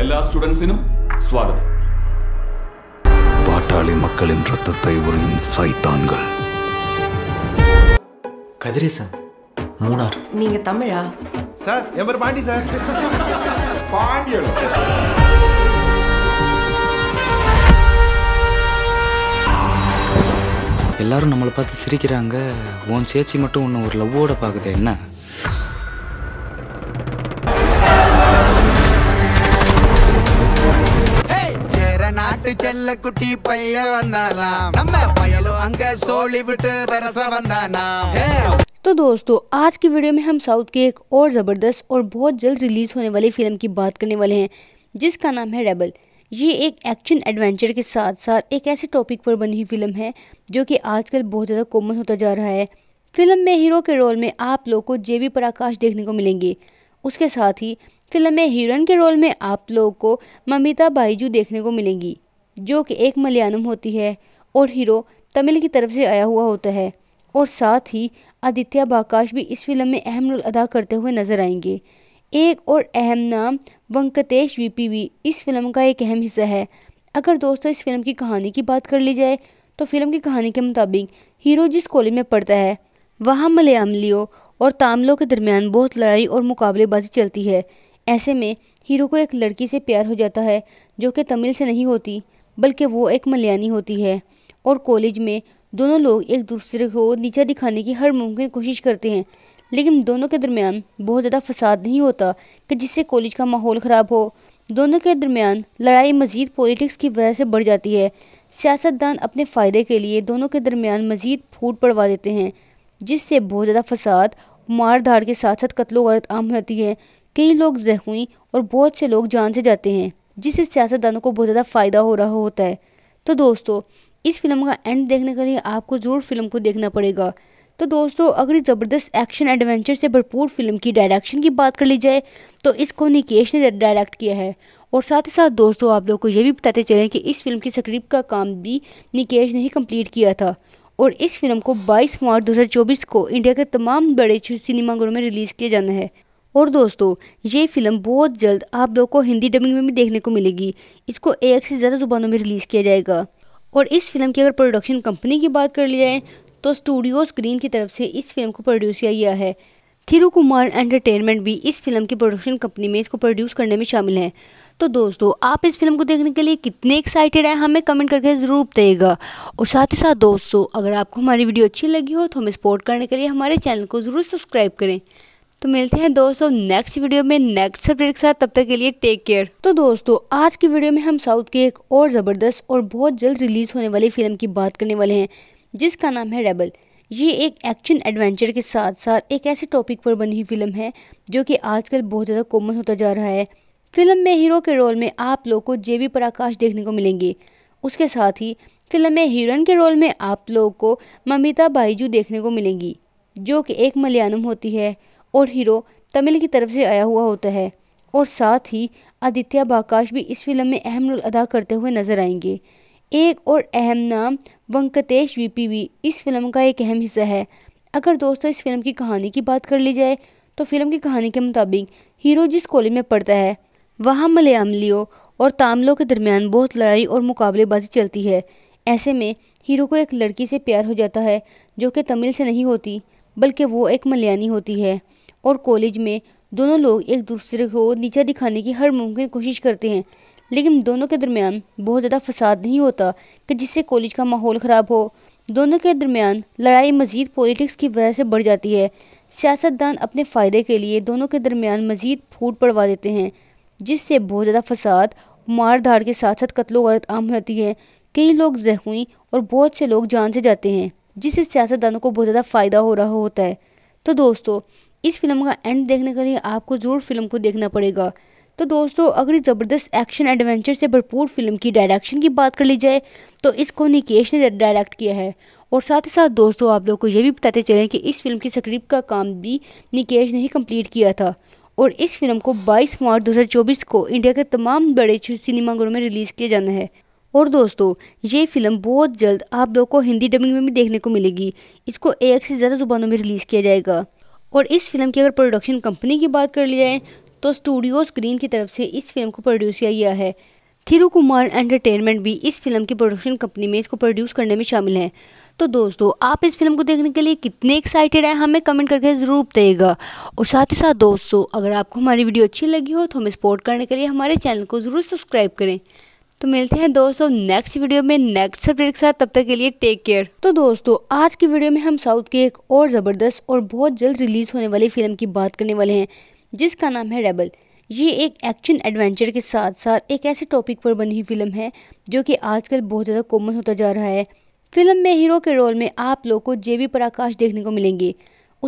எல்லா സ്റ്റുഡൻസിനും സ്വാഗതം பாட்டாளி மக்களின் ரத்தத்தை உரியும் சைத்தான்கள் கதிரேசன் மூணார் நீங்க தமிழா சார் என் பாண்டி சார் பாண்டியன் எல்லாரும் நம்மளை பார்த்து சிரிக்கிறாங்க உன் சேச்சி மட்டும் உன்னை ஒரு லவ்வோட பார்க்குது என்ன செல்லக்குட்டி பைய வந்தானா நம்ம பயலும் அங்க சோழி விட்டு வரச வந்தானா तो दोस्तों आज की वीडियो में हम साउथ के एक और ज़बरदस्त और बहुत जल्द रिलीज़ होने वाली फ़िल्म की बात करने वाले हैं जिसका नाम है रेबल ये एक एक्शन एडवेंचर के साथ साथ एक ऐसे टॉपिक पर बनी हुई फिल्म है जो कि आजकल बहुत ज़्यादा कॉमन होता जा रहा है फिल्म में हीरो के रोल में आप लोग को जेबी प्रकाश देखने को मिलेंगे उसके साथ ही फिल्म में हीरोइन के रोल में आप लोग को ममिता बाईजू देखने को मिलेंगी जो कि एक मलयालम होती है और हीरो तमिल की तरफ से आया हुआ होता है और साथ ही आदित्य बाकाश भी इस फिल्म में अहम रोल अदा करते हुए नजर आएंगे एक और अहम नाम वंकटेश वीपी भी इस फिल्म का एक अहम हिस्सा है अगर दोस्तों इस फिल्म की कहानी की बात कर ली जाए तो फिल्म की कहानी के मुताबिक हीरो जिस कॉलेज में पढ़ता है वहाँ मलयालियों और तामलों के दरमियान बहुत लड़ाई और मुकाबलेबाजी चलती है ऐसे में हीरो को एक लड़की से प्यार हो जाता है जो कि तमिल से नहीं होती बल्कि वो एक मलयानी होती है और कॉलेज में दोनों लोग एक दूसरे को नीचा दिखाने की हर मुमकिन कोशिश करते हैं लेकिन दोनों के दरमियान बहुत ज़्यादा फसाद नहीं होता कि जिससे कॉलेज का माहौल ख़राब हो दोनों के दरमियान लड़ाई मज़ीद पॉलिटिक्स की वजह से बढ़ जाती है सियासतदान अपने फ़ायदे के लिए दोनों के दरमियान मज़ीद फूट पड़वा देते हैं जिससे बहुत ज़्यादा फसाद मार धाड़ के साथ साथ कत्लो गलत आम होती है कई लोग जख्मी और बहुत से लोग जान से जाते हैं जिससे सियासतदानों को बहुत ज़्यादा फ़ायदा हो रहा होता है तो दोस्तों इस फिल्म का एंड देखने के लिए आपको ज़रूर फिल्म को देखना पड़ेगा तो दोस्तों अगर ज़बरदस्त एक्शन एडवेंचर से भरपूर फिल्म की डायरेक्शन की बात कर ली जाए तो इसको निकेश ने डायरेक्ट किया है और साथ ही साथ दोस्तों आप लोग को ये भी बताते चलें कि इस फिल्म की स्क्रिप्ट का काम भी निकेश ने ही कम्प्लीट किया था और इस फिल्म को 22 मार्च 2024 को इंडिया के तमाम बड़े सिनेमाघरों में रिलीज़ किया जाना है और दोस्तों ये फिल्म बहुत जल्द आप लोग को हिंदी डबिंग में भी देखने को मिलेगी इसको एक से ज़्यादा जुबानों में रिलीज़ किया जाएगा और इस फिल्म की अगर प्रोडक्शन कंपनी की बात कर ली जाए तो स्टूडियो स्क्रीन की तरफ से इस फिल्म को प्रोड्यूस किया गया है थिरु कुमार एंटरटेनमेंट भी इस फिल्म की प्रोडक्शन कंपनी में इसको प्रोड्यूस करने में शामिल है तो दोस्तों आप इस फिल्म को देखने के लिए कितने एक्साइटेड हैं हमें कमेंट करके ज़रूर बताइएगा और साथ ही साथ दोस्तों अगर आपको हमारी वीडियो अच्छी लगी हो तो हमें सपोर्ट करने के लिए हमारे चैनल को ज़रूर सब्सक्राइब करें तो मिलते हैं दोस्तों नेक्स्ट वीडियो में नेक्स्ट सब्जेक्ट के साथ तब तक के लिए टेक केयर तो दोस्तों आज की वीडियो में हम साउथ के एक और ज़बरदस्त और बहुत जल्द रिलीज़ होने वाली फिल्म की बात करने वाले हैं जिसका नाम है रेबल ये एक एक्शन एडवेंचर के साथ साथ एक ऐसे टॉपिक पर बनी हुई फिल्म है जो कि आजकल बहुत ज़्यादा कॉमन होता जा रहा है फिल्म में हीरो के रोल में आप लोग को जे पराकाश देखने को मिलेंगे उसके साथ ही फिल्म में हीरोइन के रोल में आप लोगों को ममिता बाईजू देखने को मिलेंगी जो कि एक मलयालम होती है और हीरो तमिल की तरफ से आया हुआ होता है और साथ ही आदित्य बाकाश भी इस फिल्म में अहम रोल अदा करते हुए नजर आएंगे एक और अहम नाम वंकटेश वीपी भी इस फिल्म का एक अहम हिस्सा है अगर दोस्तों इस फिल्म की कहानी की बात कर ली जाए तो फिल्म की कहानी के मुताबिक हीरो जिस कॉलेज में पढ़ता है वहाँ मलयालियों और तामलों के दरमियान बहुत लड़ाई और मुकाबलेबाजी चलती है ऐसे में हीरो को एक लड़की से प्यार हो जाता है जो कि तमिल से नहीं होती बल्कि वो एक मलयानी होती है और कॉलेज में दोनों लोग एक दूसरे को नीचा दिखाने की हर मुमकिन कोशिश करते हैं लेकिन दोनों के दरमियान बहुत ज़्यादा फसाद नहीं होता कि जिससे कॉलेज का माहौल ख़राब हो दोनों के दरमियान लड़ाई मज़ीद पॉलिटिक्स की वजह से बढ़ जाती है सियासतदान अपने फ़ायदे के लिए दोनों के दरमियान मज़ीद फूट पड़वा देते हैं जिससे बहुत ज़्यादा फसाद मार धाड़ के साथ साथ कत्लो गलत आम होती है कई लोग जख्मी और बहुत से लोग जान से जाते हैं जिससे सियासतदानों को बहुत ज़्यादा फ़ायदा हो रहा होता है तो दोस्तों इस फिल्म का एंड देखने के लिए आपको ज़रूर फिल्म को देखना पड़ेगा तो दोस्तों अगर ज़बरदस्त एक्शन एडवेंचर से भरपूर फिल्म की डायरेक्शन की बात कर ली जाए तो इसको निकेश ने डायरेक्ट किया है और साथ ही साथ दोस्तों आप लोग को ये भी बताते चलें कि इस फिल्म की स्क्रिप्ट का काम भी निकेश ने ही कंप्लीट किया था और इस फिल्म को 22 मार्च 2024 को इंडिया के तमाम बड़े सिनेमाघरों में रिलीज़ किया जाना है और दोस्तों ये फिल्म बहुत जल्द आप लोग को हिंदी डबिंग में भी देखने को मिलेगी इसको एक से ज़्यादा ज़ुबानों में रिलीज़ किया जाएगा और इस फिल्म की अगर प्रोडक्शन कंपनी की बात कर ली जाए तो स्टूडियो स्क्रीन की तरफ से इस फिल्म को प्रोड्यूस किया गया है थिरु कुमार एंटरटेनमेंट भी इस फिल्म की प्रोडक्शन कंपनी में इसको प्रोड्यूस करने में शामिल है तो दोस्तों आप इस फिल्म को देखने के लिए कितने एक्साइटेड हैं हमें कमेंट करके ज़रूर बताइएगा और साथ ही साथ दोस्तों अगर आपको हमारी वीडियो अच्छी लगी हो तो हमें सपोर्ट करने के लिए हमारे चैनल को ज़रूर सब्सक्राइब करें तो मिलते हैं दोस्तों नेक्स्ट वीडियो में नेक्स्ट सब्जेक्ट के साथ तब तक के लिए टेक केयर तो दोस्तों आज की वीडियो में हम साउथ की एक और ज़बरदस्त और बहुत जल्द रिलीज़ होने वाली फिल्म की बात करने वाले हैं जिसका नाम है रेबल ये एक एक्शन एडवेंचर के साथ साथ एक ऐसे टॉपिक पर बनी हुई फिल्म है जो कि आजकल बहुत ज़्यादा कॉमन होता जा रहा है फिल्म में हीरो के रोल में आप लोग को बी प्रकाश देखने को मिलेंगे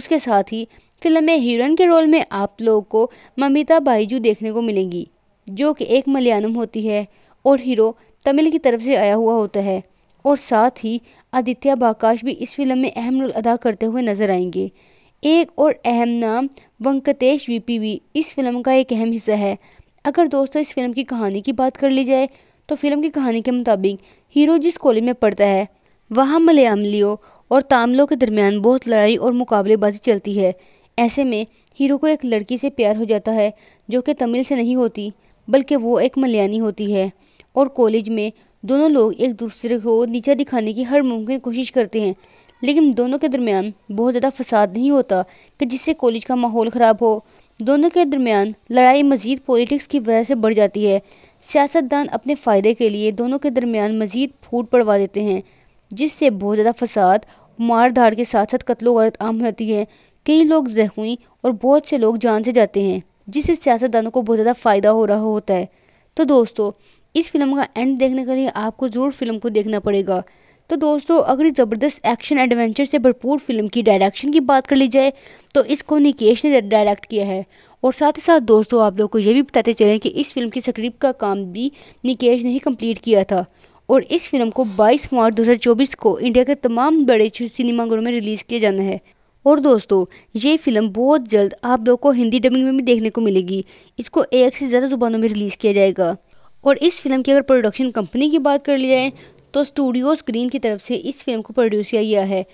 उसके साथ ही फिल्म में हीरोइन के रोल में आप लोगों को ममिता बाईजू देखने को मिलेंगी जो कि एक मलयालम होती है और हीरो तमिल की तरफ से आया हुआ होता है और साथ ही आदित्य बाकाश भी इस फिल्म में अहम रोल अदा करते हुए नजर आएंगे एक और अहम नाम वंकतेश वीपी भी इस फिल्म का एक अहम हिस्सा है अगर दोस्तों इस फिल्म की कहानी की बात कर ली जाए तो फिल्म की कहानी के मुताबिक हीरो जिस कॉलेज में पढ़ता है वहाँ मलयामलियों और तामलों के दरमियान बहुत लड़ाई और मुकाबलेबाजी चलती है ऐसे में हीरो को एक लड़की से प्यार हो जाता है जो कि तमिल से नहीं होती बल्कि वो एक मलयानी होती है और कॉलेज में दोनों लोग एक दूसरे को नीचा दिखाने की हर मुमकिन कोशिश करते हैं लेकिन दोनों के दरमियान बहुत ज़्यादा फसाद नहीं होता कि जिससे कॉलेज का माहौल ख़राब हो दोनों के दरमियान लड़ाई मज़ीद पॉलिटिक्स की वजह से बढ़ जाती है सियासतदान अपने फ़ायदे के लिए दोनों के दरमियान मज़ीद फूट पड़वा देते हैं जिससे बहुत ज़्यादा फसाद मार धाड़ के साथ साथ कत्लो गलत आम होती है कई लोग जख्मी और बहुत से लोग जान से जाते हैं जिससे सियासतदानों को बहुत ज़्यादा फ़ायदा हो रहा होता है तो दोस्तों इस फिल्म का एंड देखने के लिए आपको ज़रूर फिल्म को देखना पड़ेगा तो दोस्तों अगर ज़बरदस्त एक्शन एडवेंचर से भरपूर फिल्म की डायरेक्शन की बात कर ली जाए तो इसको निकेश ने डायरेक्ट किया है और साथ ही साथ दोस्तों आप लोग को ये भी बताते चलें कि इस फिल्म की स्क्रिप्ट का काम भी निकेश ने ही कंप्लीट किया था और इस फिल्म को 22 मार्च 2024 को इंडिया के तमाम बड़े सिनेमाघरों में रिलीज़ किया जाना है और दोस्तों ये फिल्म बहुत जल्द आप लोग को हिंदी डबिंग में भी देखने को मिलेगी इसको एक से ज़्यादा ज़ुबानों में रिलीज़ किया जाएगा और इस फिल्म की अगर प्रोडक्शन कंपनी की बात कर ली जाए तो स्टूडियो स्क्रीन की तरफ से इस फिल्म को प्रोड्यूस किया गया है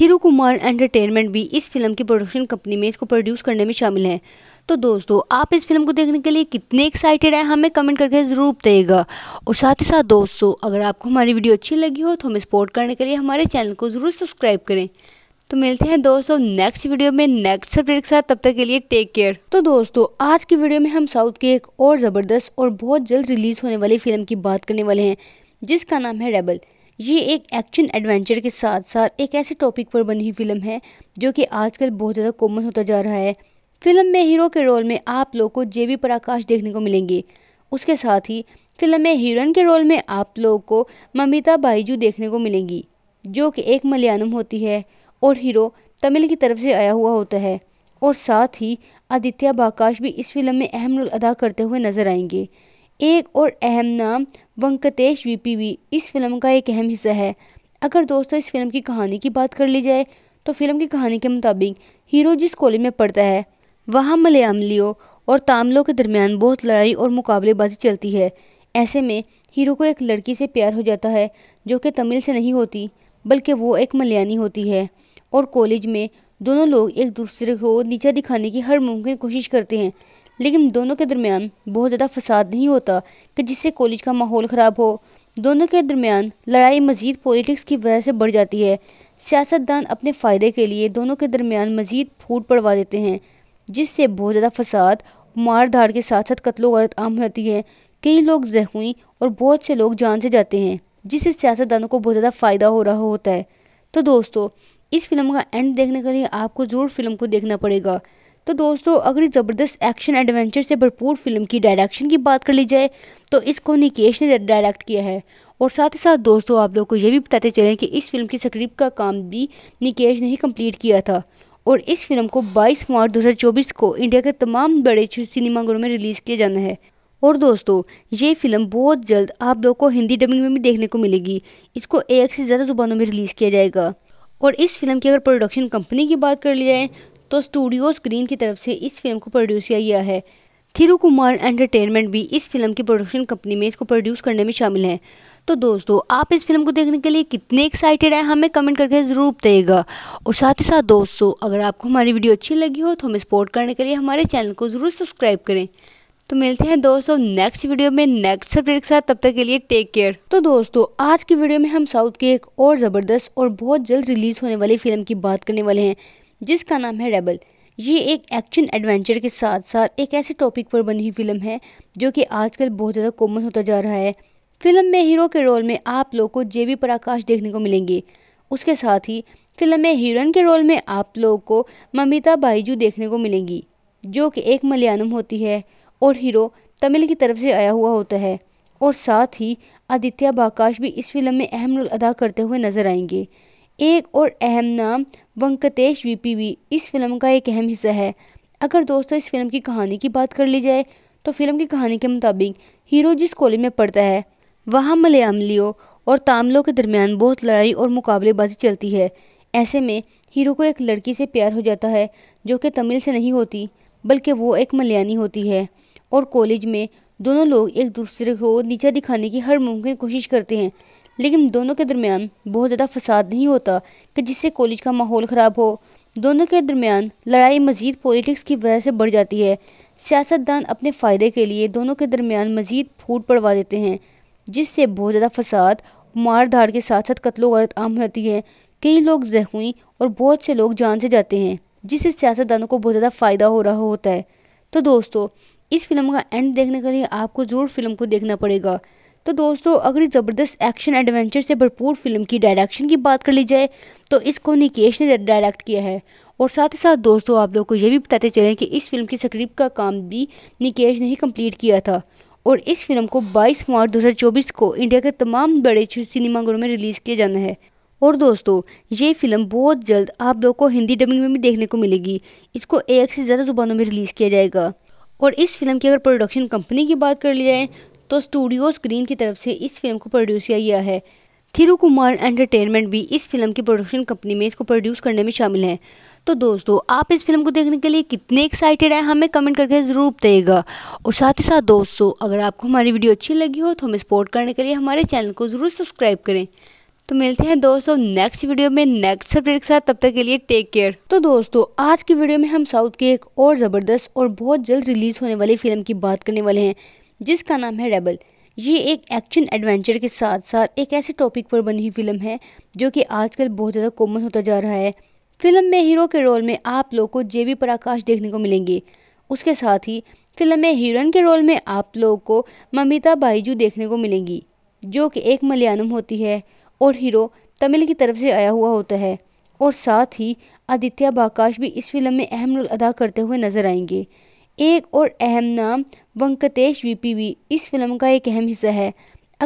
थिरु कुमार एंटरटेनमेंट भी इस फिल्म की प्रोडक्शन कंपनी में इसको प्रोड्यूस करने में शामिल है तो दोस्तों आप इस फिल्म को देखने के लिए कितने एक्साइटेड हैं हमें कमेंट करके ज़रूर बताइएगा और साथ ही साथ दोस्तों अगर आपको हमारी वीडियो अच्छी लगी हो तो हमें सपोर्ट करने के लिए हमारे चैनल को ज़रूर सब्सक्राइब करें तो मिलते हैं दोस्तों नेक्स्ट वीडियो में नेक्स्ट सब्जेक्ट के साथ तब तक के लिए टेक केयर तो दोस्तों आज की वीडियो में हम साउथ की एक और ज़बरदस्त और बहुत जल्द रिलीज़ होने वाली फिल्म की बात करने वाले हैं जिसका नाम है रेबल ये एक एक्शन एडवेंचर के साथ साथ एक ऐसे टॉपिक पर बनी हुई फिल्म है जो कि आजकल बहुत ज़्यादा कॉमन होता जा रहा है फिल्म में हीरो के रोल में आप लोग को जे बी प्रकाश देखने को मिलेंगे उसके साथ ही फिल्म में हीरोइन के रोल में आप लोगों को ममिता बाईजू देखने को मिलेंगी जो कि एक मलयालम होती है और हीरो तमिल की तरफ से आया हुआ होता है और साथ ही आदित्य बाकाश भी इस फिल्म में अहम रोल अदा करते हुए नजर आएंगे एक और अहम नाम वंकटेश वीपी भी इस फिल्म का एक अहम हिस्सा है अगर दोस्तों इस फिल्म की कहानी की बात कर ली जाए तो फिल्म की कहानी के मुताबिक हीरो जिस कॉलेज में पढ़ता है वहाँ मलयामलियों और तामलों के दरमियान बहुत लड़ाई और मुकाबलेबाजी चलती है ऐसे में हीरो को एक लड़की से प्यार हो जाता है जो कि तमिल से नहीं होती बल्कि वो एक मलयानी होती है और कॉलेज में दोनों लोग एक दूसरे को नीचा दिखाने की हर मुमकिन कोशिश करते हैं लेकिन दोनों के दरमियान बहुत ज़्यादा फसाद नहीं होता कि जिससे कॉलेज का माहौल ख़राब हो दोनों के दरमियान लड़ाई मज़ीद पॉलिटिक्स की वजह से बढ़ जाती है सियासतदान अपने फ़ायदे के लिए दोनों के दरमियान मज़ीद फूट पड़वा देते हैं जिससे बहुत ज़्यादा फसाद मार धाड़ के साथ साथ कत्लो गर्द आम होती है कई लोग जख्मी और बहुत से लोग जान से जाते हैं जिससे सियासतदानों को बहुत ज़्यादा फ़ायदा हो रहा होता है तो दोस्तों इस फिल्म का एंड देखने के लिए आपको ज़रूर फिल्म को देखना पड़ेगा तो दोस्तों अगर ज़बरदस्त एक्शन एडवेंचर से भरपूर फिल्म की डायरेक्शन की बात कर ली जाए तो इसको निकेश ने डायरेक्ट किया है और साथ ही साथ दोस्तों आप लोग को ये भी बताते चलें कि इस फिल्म की स्क्रिप्ट का काम भी निकेश ने ही कम्प्लीट किया था और इस फिल्म को 22 मार्च 2024 को इंडिया के तमाम बड़े सिनेमाघरों में रिलीज़ किया जाना है और दोस्तों ये फिल्म बहुत जल्द आप लोग को हिंदी डबिंग में भी देखने को मिलेगी इसको एक से ज़्यादा ज़ुबानों में रिलीज़ किया जाएगा और इस फिल्म की अगर प्रोडक्शन कंपनी की बात कर ली जाए तो स्टूडियो स्क्रीन की तरफ से इस फिल्म को प्रोड्यूस किया गया है थिरु कुमार एंटरटेनमेंट भी इस फिल्म की प्रोडक्शन कंपनी में इसको प्रोड्यूस करने में शामिल है तो दोस्तों आप इस फिल्म को देखने के लिए कितने एक्साइटेड हैं हमें कमेंट करके ज़रूर बताइएगा और साथ ही साथ दोस्तों अगर आपको हमारी वीडियो अच्छी लगी हो तो हमें सपोर्ट करने के लिए हमारे चैनल को ज़रूर सब्सक्राइब करें तो मिलते हैं दोस्तों नेक्स्ट वीडियो में नेक्स्ट सब्जेक्ट के साथ तब तक के लिए टेक केयर तो दोस्तों आज की वीडियो में हम साउथ की एक और ज़बरदस्त और बहुत जल्द रिलीज़ होने वाली फिल्म की बात करने वाले हैं जिसका नाम है रेबल ये एक एक्शन एडवेंचर के साथ साथ एक ऐसे टॉपिक पर बनी हुई फिल्म है जो कि आजकल बहुत ज़्यादा कॉमन होता जा रहा है फिल्म में हीरो के रोल में आप लोग को जे बी प्रकाश देखने को मिलेंगे उसके साथ ही फिल्म में हीरोइन के रोल में आप लोगों को ममिता बाईजू देखने को मिलेंगी जो कि एक मलयालम होती है और हीरो तमिल की तरफ से आया हुआ होता है और साथ ही आदित्य बाकाश भी इस फिल्म में अहम रोल अदा करते हुए नजर आएंगे एक और अहम नाम वंकटेश वीपी भी इस फिल्म का एक अहम हिस्सा है अगर दोस्तों इस फिल्म की कहानी की बात कर ली जाए तो फिल्म की कहानी के मुताबिक हीरो जिस कॉलेज में पढ़ता है वहाँ मलयालियों और तामलों के दरमियान बहुत लड़ाई और मुकाबलेबाजी चलती है ऐसे में हीरो को एक लड़की से प्यार हो जाता है जो कि तमिल से नहीं होती बल्कि वो एक मलयानी होती है और कॉलेज में दोनों लोग एक दूसरे को नीचा दिखाने की हर मुमकिन कोशिश करते हैं लेकिन दोनों के दरमियान बहुत ज़्यादा फसाद नहीं होता कि जिससे कॉलेज का माहौल ख़राब हो दोनों के दरमियान लड़ाई मजीद पॉलिटिक्स की वजह से बढ़ जाती है सियासतदान अपने फ़ायदे के लिए दोनों के दरमियान मजीद फूट पड़वा देते हैं जिससे बहुत ज़्यादा फसाद मार धाड़ के साथ साथ कत्लो गलत आम होती है कई लोग जख्मी और बहुत से लोग जान से जाते हैं जिससे सियासतदानों को बहुत ज़्यादा फ़ायदा हो रहा होता है तो दोस्तों इस फिल्म का एंड देखने के लिए आपको ज़रूर फिल्म को देखना पड़ेगा तो दोस्तों अगर ज़बरदस्त एक्शन एडवेंचर से भरपूर फिल्म की डायरेक्शन की बात कर ली जाए तो इसको निकेश ने डायरेक्ट किया है और साथ ही साथ दोस्तों आप लोग को ये भी बताते चलें कि इस फिल्म की स्क्रिप्ट का काम भी निकेश ने ही कम्प्लीट किया था और इस फिल्म को 22 मार्च 2024 को इंडिया के तमाम बड़े सिनेमाघरों में रिलीज़ किया जाना है और दोस्तों ये फिल्म बहुत जल्द आप लोग को हिंदी डबिंग में भी देखने को मिलेगी इसको एक से ज़्यादा ज़ुबानों में रिलीज़ किया जाएगा और इस फिल्म की अगर प्रोडक्शन कंपनी की बात कर ली जाए तो स्टूडियो स्क्रीन की तरफ से इस फिल्म को प्रोड्यूस किया गया है थिरु कुमार एंटरटेनमेंट भी इस फिल्म की प्रोडक्शन कंपनी में इसको प्रोड्यूस करने में शामिल है तो दोस्तों आप इस फिल्म को देखने के लिए कितने एक्साइटेड हैं हमें कमेंट करके ज़रूर बताइएगा और साथ ही साथ दोस्तों अगर आपको हमारी वीडियो अच्छी लगी हो तो हमें सपोर्ट करने के लिए हमारे चैनल को ज़रूर सब्सक्राइब करें तो मिलते हैं दोस्तों नेक्स्ट वीडियो में नेक्स्ट सब्जेक्ट के साथ तब तक के लिए टेक केयर तो दोस्तों आज की वीडियो में हम साउथ की एक और ज़बरदस्त और बहुत जल्द रिलीज़ होने वाली फिल्म की बात करने वाले हैं जिसका नाम है रेबल ये एक एक्शन एडवेंचर के साथ साथ एक ऐसे टॉपिक पर बनी हुई फिल्म है जो कि आजकल बहुत ज़्यादा कॉमन होता जा रहा है फिल्म में हीरो के रोल में आप लोग को जे वी प्रकाश देखने को मिलेंगे उसके साथ ही फिल्म में हीरोइन के रोल में आप लोगों को ममिता बाईजू देखने को मिलेंगी जो कि एक मलयालम होती है और हीरो तमिल की तरफ से आया हुआ होता है और साथ ही आदित्य बाकाश भी इस फिल्म में अहम रोल अदा करते हुए नजर आएंगे एक और अहम नाम वंकटेश वीपी भी इस फिल्म का एक अहम हिस्सा है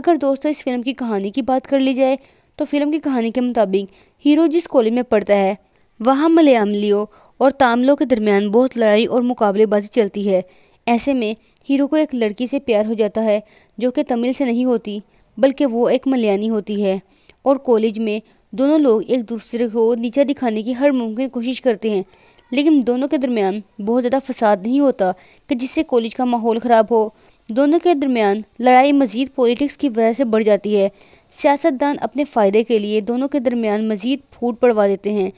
अगर दोस्तों इस फिल्म की कहानी की बात कर ली जाए तो फिल्म की कहानी के मुताबिक हीरो जिस कॉलेज में पढ़ता है वहाँ मलयामलियों और तामलों के दरमियान बहुत लड़ाई और मुकाबलेबाजी चलती है ऐसे में हीरो को एक लड़की से प्यार हो जाता है जो कि तमिल से नहीं होती बल्कि वो एक मलयानी होती है और कॉलेज में दोनों लोग एक दूसरे को नीचा दिखाने की हर मुमकिन कोशिश करते हैं लेकिन दोनों के दरमियान बहुत ज़्यादा फसाद नहीं होता कि जिससे कॉलेज का माहौल ख़राब हो दोनों के दरमियान लड़ाई मजीद पॉलिटिक्स की वजह से बढ़ जाती है सियासतदान अपने फ़ायदे के लिए दोनों के दरमियान मजीद फूट पड़वा देते हैं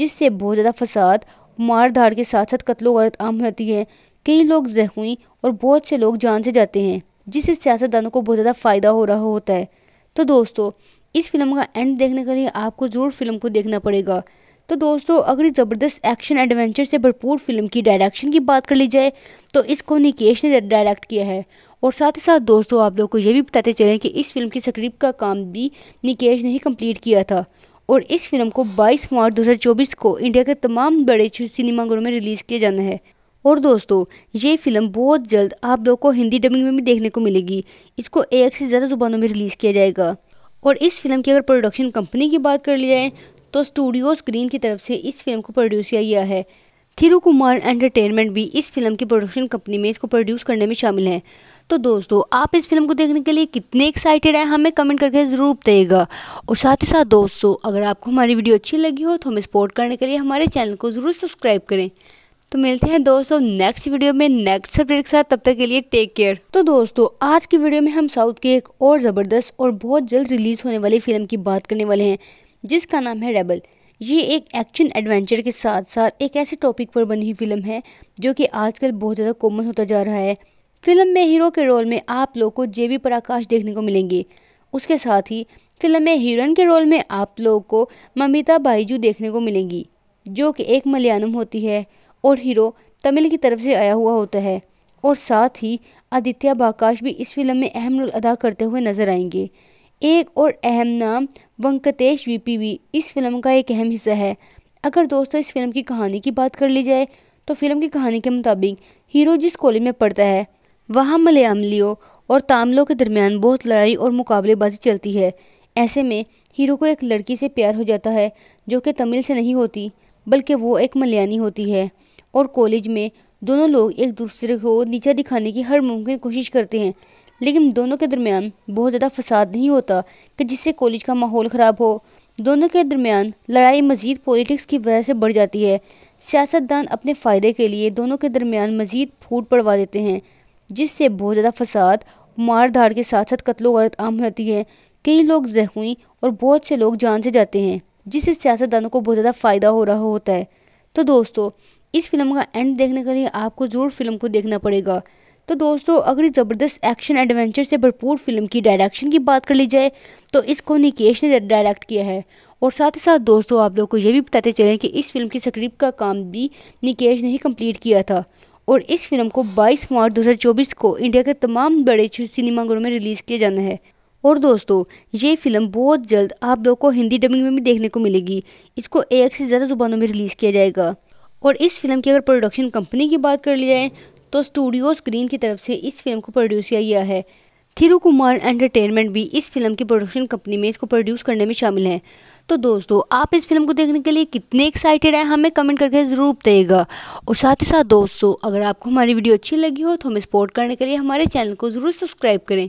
जिससे बहुत ज़्यादा फसाद मार धाड़ के साथ साथ कत्लो गर्द आम होती है कई लोग जख्मी और बहुत से लोग जान से जाते हैं जिससे सियासतदानों को बहुत ज़्यादा फ़ायदा हो रहा होता है तो दोस्तों इस फिल्म का एंड देखने के लिए आपको ज़रूर फिल्म को देखना पड़ेगा तो दोस्तों अगर ज़बरदस्त एक्शन एडवेंचर से भरपूर फिल्म की डायरेक्शन की बात कर ली जाए तो इसको निकेश ने डायरेक्ट किया है और साथ ही साथ दोस्तों आप लोग को ये भी बताते चलें कि इस फिल्म की स्क्रिप्ट का काम भी निकेश ने ही कंप्लीट किया था और इस फिल्म को 22 मार्च 2024 को इंडिया के तमाम बड़े सिनेमाघरों में रिलीज़ किया जाना है और दोस्तों ये फिल्म बहुत जल्द आप लोग को हिंदी डबिंग में भी देखने को मिलेगी इसको एक से ज़्यादा जुबानों में रिलीज़ किया जाएगा और इस फिल्म की अगर प्रोडक्शन कंपनी की बात कर ली जाए तो स्टूडियो स्क्रीन की तरफ से इस फिल्म को प्रोड्यूस किया गया है थिरु कुमार एंटरटेनमेंट भी इस फिल्म की प्रोडक्शन कंपनी में इसको प्रोड्यूस करने में शामिल है तो दोस्तों आप इस फिल्म को देखने के लिए कितने एक्साइटेड हैं हमें कमेंट करके ज़रूर बताइएगा और साथ ही साथ दोस्तों अगर आपको हमारी वीडियो अच्छी लगी हो तो हमें सपोर्ट करने के लिए हमारे चैनल को ज़रूर सब्सक्राइब करें तो मिलते हैं दोस्तों नेक्स्ट वीडियो में नेक्स्ट सब्जेक्ट के साथ तब तक के लिए टेक केयर तो दोस्तों आज की वीडियो में हम साउथ की एक और ज़बरदस्त और बहुत जल्द रिलीज़ होने वाली फिल्म की बात करने वाले हैं जिसका नाम है रेबल ये एक एक्शन एडवेंचर के साथ साथ एक ऐसे टॉपिक पर बनी हुई फिल्म है जो कि आजकल बहुत ज़्यादा कॉमन होता जा रहा है फिल्म में हीरो के रोल में आप लोग को जे बी प्रकाश देखने को मिलेंगे उसके साथ ही फिल्म में हीरोइन के रोल में आप लोगों को ममिता बाईजू देखने को मिलेंगी जो कि एक मलयालम होती है और हीरो तमिल की तरफ से आया हुआ होता है और साथ ही आदित्य बाकाश भी इस फिल्म में अहम रोल अदा करते हुए नजर आएंगे एक और अहम नाम वंकटेश वीपी भी इस फिल्म का एक अहम हिस्सा है अगर दोस्तों इस फिल्म की कहानी की बात कर ली जाए तो फिल्म की कहानी के मुताबिक हीरो जिस कॉलेज में पढ़ता है वहाँ मलयालियों और तामलों के दरमियान बहुत लड़ाई और मुकाबलेबाजी चलती है ऐसे में हीरो को एक लड़की से प्यार हो जाता है जो कि तमिल से नहीं होती बल्कि वो एक मलयानी होती है और कॉलेज में दोनों लोग एक दूसरे को नीचा दिखाने की हर मुमकिन कोशिश करते हैं लेकिन दोनों के दरमियान बहुत ज़्यादा फसाद नहीं होता कि जिससे कॉलेज का माहौल ख़राब हो दोनों के दरमियान लड़ाई मजीद पॉलिटिक्स की वजह से बढ़ जाती है सियासतदान अपने फ़ायदे के लिए दोनों के दरमियान मजीद फूट पड़वा देते हैं जिससे बहुत ज़्यादा फसाद मार धाड़ के साथ साथ कत्लो गलत आम होती है कई लोग जख्मी और बहुत से लोग जान से जाते हैं जिससे सियासतदानों को बहुत ज़्यादा फ़ायदा हो रहा होता है तो दोस्तों इस फिल्म का एंड देखने के लिए आपको ज़रूर फिल्म को देखना पड़ेगा तो दोस्तों अगर ज़बरदस्त एक्शन एडवेंचर से भरपूर फिल्म की डायरेक्शन की बात कर ली जाए तो इसको निकेश ने डायरेक्ट किया है और साथ ही साथ दोस्तों आप लोग को ये भी बताते चलें कि इस फिल्म की स्क्रिप्ट का काम भी निकेश ने ही कंप्लीट किया था और इस फिल्म को 22 मार्च 2024 को इंडिया के तमाम बड़े सिनेमाघरों में रिलीज़ किया जाना है और दोस्तों ये फिल्म बहुत जल्द आप लोग को हिंदी डबिंग में भी देखने को मिलेगी इसको एक से ज़्यादा जुबानों में रिलीज़ किया जाएगा और इस फिल्म की अगर प्रोडक्शन कंपनी की बात कर ली जाए तो स्टूडियो स्क्रीन की तरफ से इस फिल्म को प्रोड्यूस किया गया है थिरु कुमार एंटरटेनमेंट भी इस फिल्म की प्रोडक्शन कंपनी में इसको प्रोड्यूस करने में शामिल है तो दोस्तों आप इस फिल्म को देखने के लिए कितने एक्साइटेड हैं हमें कमेंट करके ज़रूर बताइएगा और साथ ही साथ दोस्तों अगर आपको हमारी वीडियो अच्छी लगी हो तो हमें सपोर्ट करने के लिए हमारे चैनल को ज़रूर सब्सक्राइब करें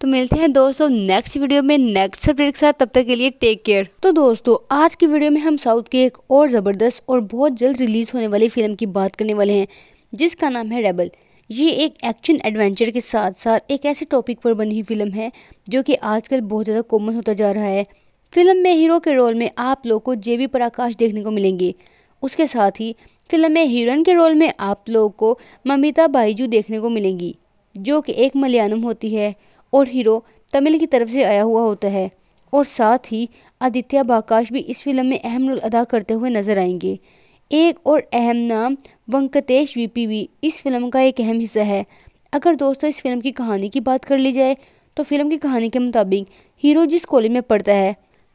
तो मिलते हैं दोस्तों नेक्स्ट वीडियो में नेक्स्ट सब्जेक्ट के साथ तब तक के लिए टेक केयर तो दोस्तों आज की वीडियो में हम साउथ की एक और ज़बरदस्त और बहुत जल्द रिलीज़ होने वाली फिल्म की बात करने वाले हैं जिसका नाम है रेबल ये एक एक्शन एडवेंचर के साथ साथ एक ऐसे टॉपिक पर बनी हुई फिल्म है जो कि आजकल बहुत ज़्यादा कॉमन होता जा रहा है फिल्म में हीरो के रोल में आप लोग को जे बी प्रकाश देखने को मिलेंगे उसके साथ ही फिल्म में हीरोइन के रोल में आप लोगों को ममिता बाईजू देखने को मिलेंगी जो कि एक मलयालम होती है और हीरो तमिल की तरफ से आया हुआ होता है और साथ ही आदित्य बाकाश भी इस फिल्म में अहम रोल अदा करते हुए नजर आएंगे एक और अहम नाम वंकटेश वीपी भी इस फिल्म का एक अहम हिस्सा है अगर दोस्तों इस फिल्म की कहानी की बात कर ली जाए तो फिल्म की कहानी के मुताबिक हीरो जिस कॉलेज में पढ़ता है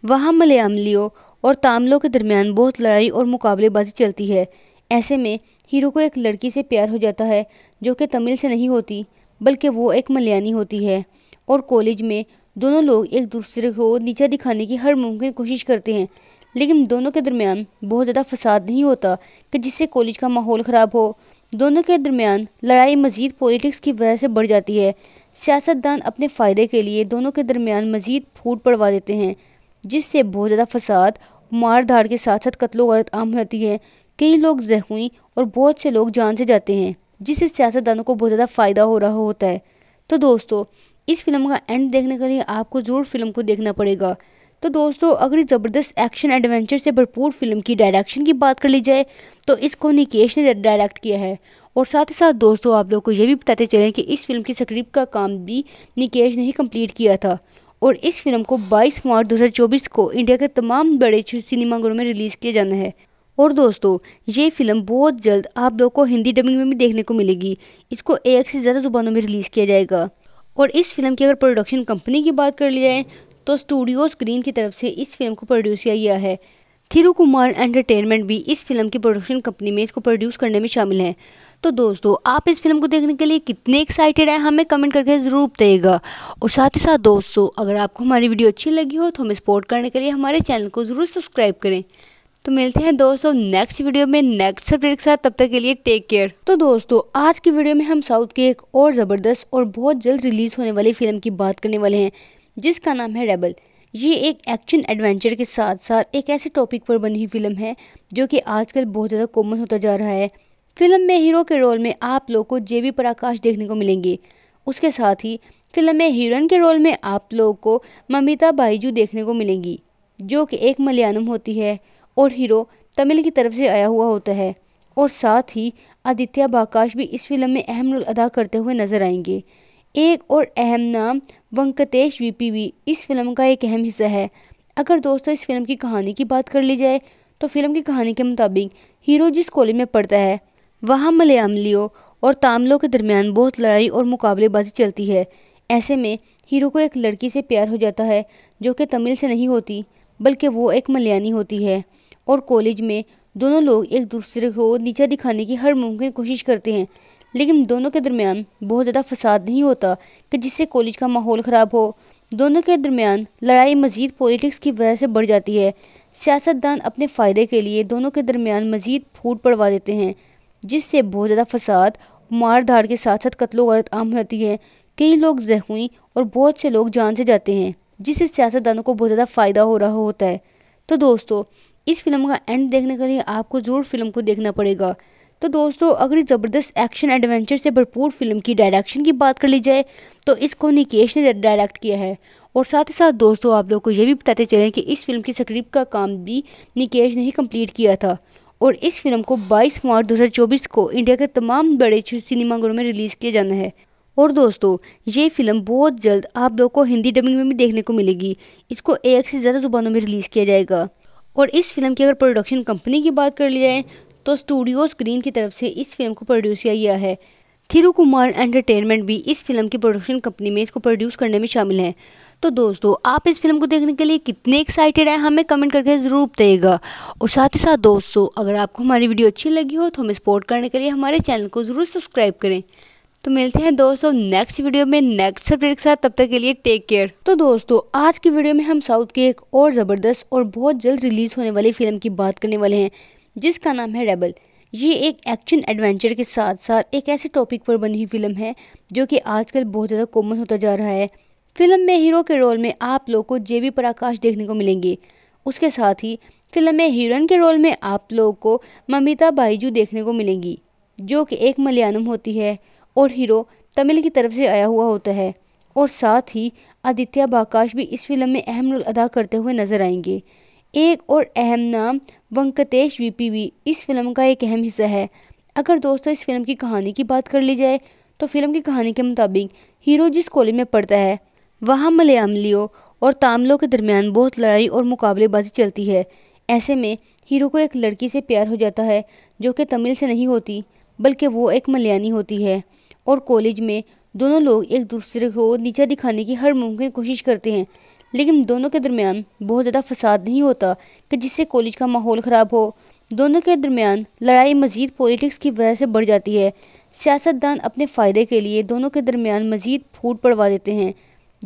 वहाँ मलयालियों और तामलों के दरमियान बहुत लड़ाई और मुकाबलेबाजी चलती है ऐसे में हीरो को एक लड़की से प्यार हो जाता है जो कि तमिल से नहीं होती बल्कि वो एक मलयानी होती है और कॉलेज में दोनों लोग एक दूसरे को नीचा दिखाने की हर मुमकिन कोशिश करते हैं लेकिन दोनों के दरमियान बहुत ज़्यादा फसाद नहीं होता कि जिससे कॉलेज का माहौल ख़राब हो दोनों के दरमियान लड़ाई मजीद पॉलिटिक्स की वजह से बढ़ जाती है सियासतदान अपने फ़ायदे के लिए दोनों के दरमियान मजीद फूट पड़वा देते हैं जिससे बहुत ज़्यादा फसाद मार धाड़ के साथ साथ कत्लो गर्द आम होती है कई लोग जख्मी और बहुत से लोग जान से जाते हैं जिससे सियासतदानों को बहुत ज़्यादा फ़ायदा हो रहा होता है तो दोस्तों इस फिल्म का एंड देखने के लिए आपको ज़रूर फिल्म को देखना पड़ेगा तो दोस्तों अगर ज़बरदस्त एक्शन एडवेंचर से भरपूर फिल्म की डायरेक्शन की बात कर ली जाए तो इसको निकेश ने डायरेक्ट किया है और साथ ही साथ दोस्तों आप लोग को ये भी बताते चलें कि इस फिल्म की स्क्रिप्ट का काम भी निकेश ने ही कम्प्लीट किया था और इस फिल्म को 22 मार्च 2024 को इंडिया के तमाम बड़े सिनेमाघरों में रिलीज़ किया जाना है और दोस्तों ये फिल्म बहुत जल्द आप लोग को हिंदी डबिंग में भी देखने को मिलेगी इसको एक से ज़्यादा जुबानों में रिलीज़ किया जाएगा और इस फिल्म की अगर प्रोडक्शन कंपनी की बात कर ली जाए तो स्टूडियो स्क्रीन की तरफ से इस फिल्म को प्रोड्यूस किया गया है थिरु कुमार एंटरटेनमेंट भी इस फिल्म की प्रोडक्शन कंपनी में इसको प्रोड्यूस करने में शामिल है तो दोस्तों आप इस फिल्म को देखने के लिए कितने एक्साइटेड हैं हमें कमेंट करके ज़रूर बताइएगा और साथ ही साथ दोस्तों अगर आपको हमारी वीडियो अच्छी लगी हो तो हमें सपोर्ट करने के लिए हमारे चैनल को ज़रूर सब्सक्राइब करें तो मिलते हैं दोस्तों नेक्स्ट वीडियो में नेक्स्ट सब्जेक्ट के साथ तब तक के लिए टेक केयर तो दोस्तों आज की वीडियो में हम साउथ की एक और ज़बरदस्त और बहुत जल्द रिलीज़ होने वाली फिल्म की बात करने वाले हैं जिसका नाम है रेबल ये एक एक्शन एडवेंचर के साथ साथ एक ऐसे टॉपिक पर बनी हुई फिल्म है जो कि आजकल बहुत ज़्यादा कॉमन होता जा रहा है फिल्म में हीरो के रोल में आप लोग को जे प्रकाश देखने को मिलेंगे उसके साथ ही फिल्म में हीरोइन के रोल में आप लोग को ममिता बाईजू देखने को मिलेंगी जो कि एक मलयालम होती है और हीरो तमिल की तरफ से आया हुआ होता है और साथ ही आदित्य बाकाश भी इस फिल्म में अहम रोल अदा करते हुए नजर आएंगे एक और अहम नाम वंकटेश वीपी भी इस फिल्म का एक अहम हिस्सा है अगर दोस्तों इस फिल्म की कहानी की बात कर ली जाए तो फिल्म की कहानी के मुताबिक हीरो जिस कॉलेज में पढ़ता है वहाँ मलयालियों और तामलों के दरमियान बहुत लड़ाई और मुकाबलेबाजी चलती है ऐसे में हीरो को एक लड़की से प्यार हो जाता है जो कि तमिल से नहीं होती बल्कि वो एक मलयानी होती है और कॉलेज में दोनों लोग एक दूसरे को नीचा दिखाने की हर मुमकिन कोशिश करते हैं लेकिन दोनों के दरमियान बहुत ज़्यादा फसाद नहीं होता कि जिससे कॉलेज का माहौल ख़राब हो दोनों के दरमियान लड़ाई मजीद पॉलिटिक्स की वजह से बढ़ जाती है सियासतदान अपने फ़ायदे के लिए दोनों के दरमियान मजीद फूट पड़वा देते हैं जिससे बहुत ज़्यादा फसाद मार धाड़ के साथ साथ कत्लो गर्द आम होती है कई लोग जख्मी और बहुत से लोग जान से जाते हैं जिससे सियासतदानों को बहुत ज़्यादा फ़ायदा हो रहा होता है तो दोस्तों इस फिल्म का एंड देखने के लिए आपको ज़रूर फिल्म को देखना पड़ेगा तो दोस्तों अगर ज़बरदस्त एक्शन एडवेंचर से भरपूर फिल्म की डायरेक्शन की बात कर ली जाए तो इसको निकेश ने डायरेक्ट किया है और साथ ही साथ दोस्तों आप लोग को ये भी बताते चलें कि इस फिल्म की स्क्रिप्ट का काम भी निकेश ने ही कम्प्लीट किया था और इस फिल्म को 22 मार्च 2024 को इंडिया के तमाम बड़े सिनेमाघरों में रिलीज़ किया जाना है और दोस्तों ये फिल्म बहुत जल्द आप लोग को हिंदी डबिंग में भी देखने को मिलेगी इसको एक से ज़्यादा जुबानों में रिलीज़ किया जाएगा और इस फिल्म की अगर प्रोडक्शन कंपनी की बात कर ली जाए तो स्टूडियो स्क्रीन की तरफ से इस फिल्म को प्रोड्यूस किया गया है थिरू कुमार एंटरटेनमेंट भी इस फिल्म की प्रोडक्शन कंपनी में इसको प्रोड्यूस करने में शामिल है तो दोस्तों आप इस फिल्म को देखने के लिए कितने एक्साइटेड हैं हमें कमेंट करके ज़रूर बताइएगा और साथ ही साथ दोस्तों अगर आपको हमारी वीडियो अच्छी लगी हो तो हमें सपोर्ट करने के लिए हमारे चैनल को ज़रूर सब्सक्राइब करें तो मिलते हैं दोस्तों नेक्स्ट वीडियो में नेक्स्ट सब्जेक्ट के साथ तब तक के लिए टेक केयर तो दोस्तों आज की वीडियो में हम साउथ की एक और ज़बरदस्त और बहुत जल्द रिलीज़ होने वाली फिल्म की बात करने वाले हैं जिसका नाम है रेबल ये एक एक्शन एडवेंचर के साथ साथ एक ऐसे टॉपिक पर बनी हुई फिल्म है जो कि आजकल बहुत ज़्यादा कॉमन होता जा रहा है फिल्म में हीरो के रोल में आप लोग को जे बी प्रकाश देखने को मिलेंगे उसके साथ ही फिल्म में हीरोइन के रोल में आप लोग को ममिता बाईजू देखने को मिलेंगी जो कि एक मलयालम होती है और हीरो तमिल की तरफ से आया हुआ होता है और साथ ही आदित्य बाकाश भी इस फिल्म में अहम रोल अदा करते हुए नजर आएंगे एक और अहम नाम वंकटेश वीपी भी इस फिल्म का एक अहम हिस्सा है अगर दोस्तों इस फिल्म की कहानी की बात कर ली जाए तो फिल्म की कहानी के मुताबिक हीरो जिस कॉलेज में पढ़ता है वहाँ मलयालियों और तामलों के दरमियान बहुत लड़ाई और मुकाबलेबाजी चलती है ऐसे में हीरो को एक लड़की से प्यार हो जाता है जो कि तमिल से नहीं होती बल्कि वो एक मलयानी होती है और कॉलेज में दोनों लोग एक दूसरे को नीचा दिखाने की हर मुमकिन कोशिश करते हैं लेकिन दोनों के दरमियान बहुत ज़्यादा फसाद नहीं होता कि जिससे कॉलेज का माहौल ख़राब हो दोनों के दरमियान लड़ाई मज़ीद पॉलिटिक्स की वजह से बढ़ जाती है सियासतदान अपने फ़ायदे के लिए दोनों के दरमियान मज़ीद फूट पड़वा देते हैं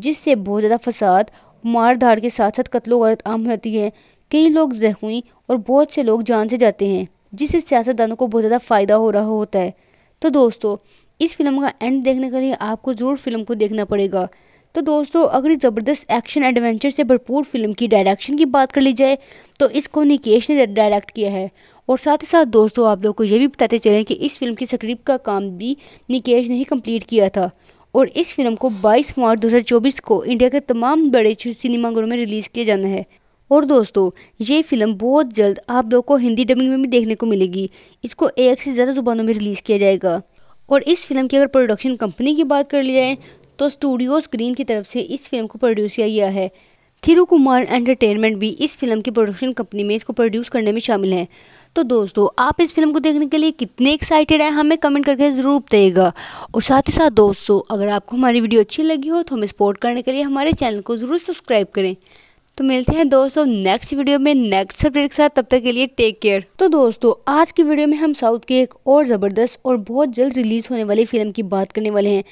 जिससे बहुत ज़्यादा फसाद मार धाड़ के साथ साथ कत्लो गर्द आम होती है कई लोग जख्मी और बहुत से लोग जान से जाते हैं जिससे सियासतदानों को बहुत ज़्यादा फ़ायदा हो रहा होता है तो दोस्तों इस फिल्म का एंड देखने के लिए आपको ज़रूर फिल्म को देखना पड़ेगा तो दोस्तों अगर ज़बरदस्त एक्शन एडवेंचर से भरपूर फिल्म की डायरेक्शन की बात कर ली जाए तो इसको निकेश ने डायरेक्ट किया है और साथ ही साथ दोस्तों आप लोग को ये भी बताते चलें कि इस फिल्म की स्क्रिप्ट का काम भी निकेश ने ही कंप्लीट किया था और इस फिल्म को 22 मार्च 2024 को इंडिया के तमाम बड़े सिनेमाघरों में रिलीज़ किया जाना है और दोस्तों ये फिल्म बहुत जल्द आप लोग को हिंदी डबिंग में भी देखने को मिलेगी इसको एक से ज़्यादा जुबानों में रिलीज़ किया जाएगा और इस फिल्म की अगर प्रोडक्शन कंपनी की बात कर ली जाए तो स्टूडियो स्क्रीन की तरफ से इस फिल्म को प्रोड्यूस किया गया है थिरू कुमार एंटरटेनमेंट भी इस फिल्म की प्रोडक्शन कंपनी में इसको प्रोड्यूस करने में शामिल है तो दोस्तों आप इस फिल्म को देखने के लिए कितने एक्साइटेड हैं हमें कमेंट करके ज़रूर बताइएगा और साथ ही साथ दोस्तों अगर आपको हमारी वीडियो अच्छी लगी हो तो हमें सपोर्ट करने के लिए हमारे चैनल को ज़रूर सब्सक्राइब करें तो मिलते हैं दोस्तों नेक्स्ट वीडियो में नेक्स्ट सब्जेक्ट के साथ तब तक के लिए टेक केयर तो दोस्तों आज की वीडियो में हम साउथ की एक और ज़बरदस्त और बहुत जल्द रिलीज़ होने वाली फिल्म की बात करने वाले हैं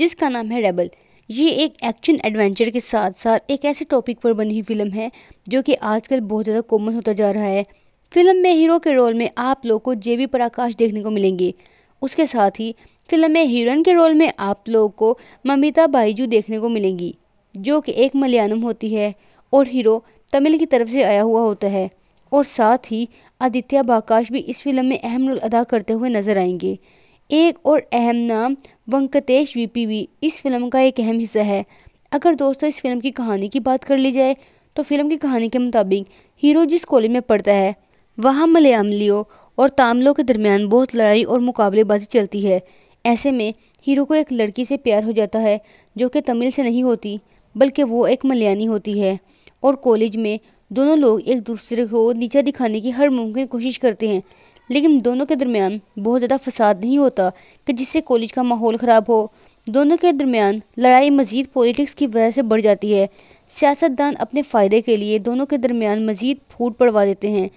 जिसका नाम है रेबल ये एक एक्शन एडवेंचर के साथ साथ एक ऐसे टॉपिक पर बनी हुई फिल्म है जो कि आजकल बहुत ज़्यादा कॉमन होता जा रहा है फिल्म में हीरो के रोल में आप लोग को जे बी प्रकाश देखने को मिलेंगे उसके साथ ही फिल्म में हीरोइन के रोल में आप लोगों को ममिता बाईजू देखने को मिलेंगी जो कि एक मलयालम होती है और हीरो तमिल की तरफ से आया हुआ होता है और साथ ही आदित्य बाकाश भी इस फिल्म में अहम रोल अदा करते हुए नजर आएंगे एक और अहम नाम वंकटेश वीपी भी इस फिल्म का एक अहम हिस्सा है अगर दोस्तों इस फिल्म की कहानी की बात कर ली जाए तो फिल्म की कहानी के मुताबिक हीरो जिस कॉलेज में पढ़ता है वहाँ मलयालियों और तामलों के दरमियान बहुत लड़ाई और मुकाबलेबाजी चलती है ऐसे में हीरो को एक लड़की से प्यार हो जाता है जो कि तमिल से नहीं होती बल्कि वो एक मलयानी होती है और कॉलेज में दोनों लोग एक दूसरे को नीचा दिखाने की हर मुमकिन कोशिश करते हैं लेकिन दोनों के दरमियान बहुत ज़्यादा फसाद नहीं होता कि जिससे कॉलेज का माहौल ख़राब हो दोनों के दरमियान लड़ाई मज़ीद पॉलिटिक्स की वजह से बढ़ जाती है सियासतदान अपने फ़ायदे के लिए दोनों के दरमियान मज़ीद फूट पड़वा देते हैं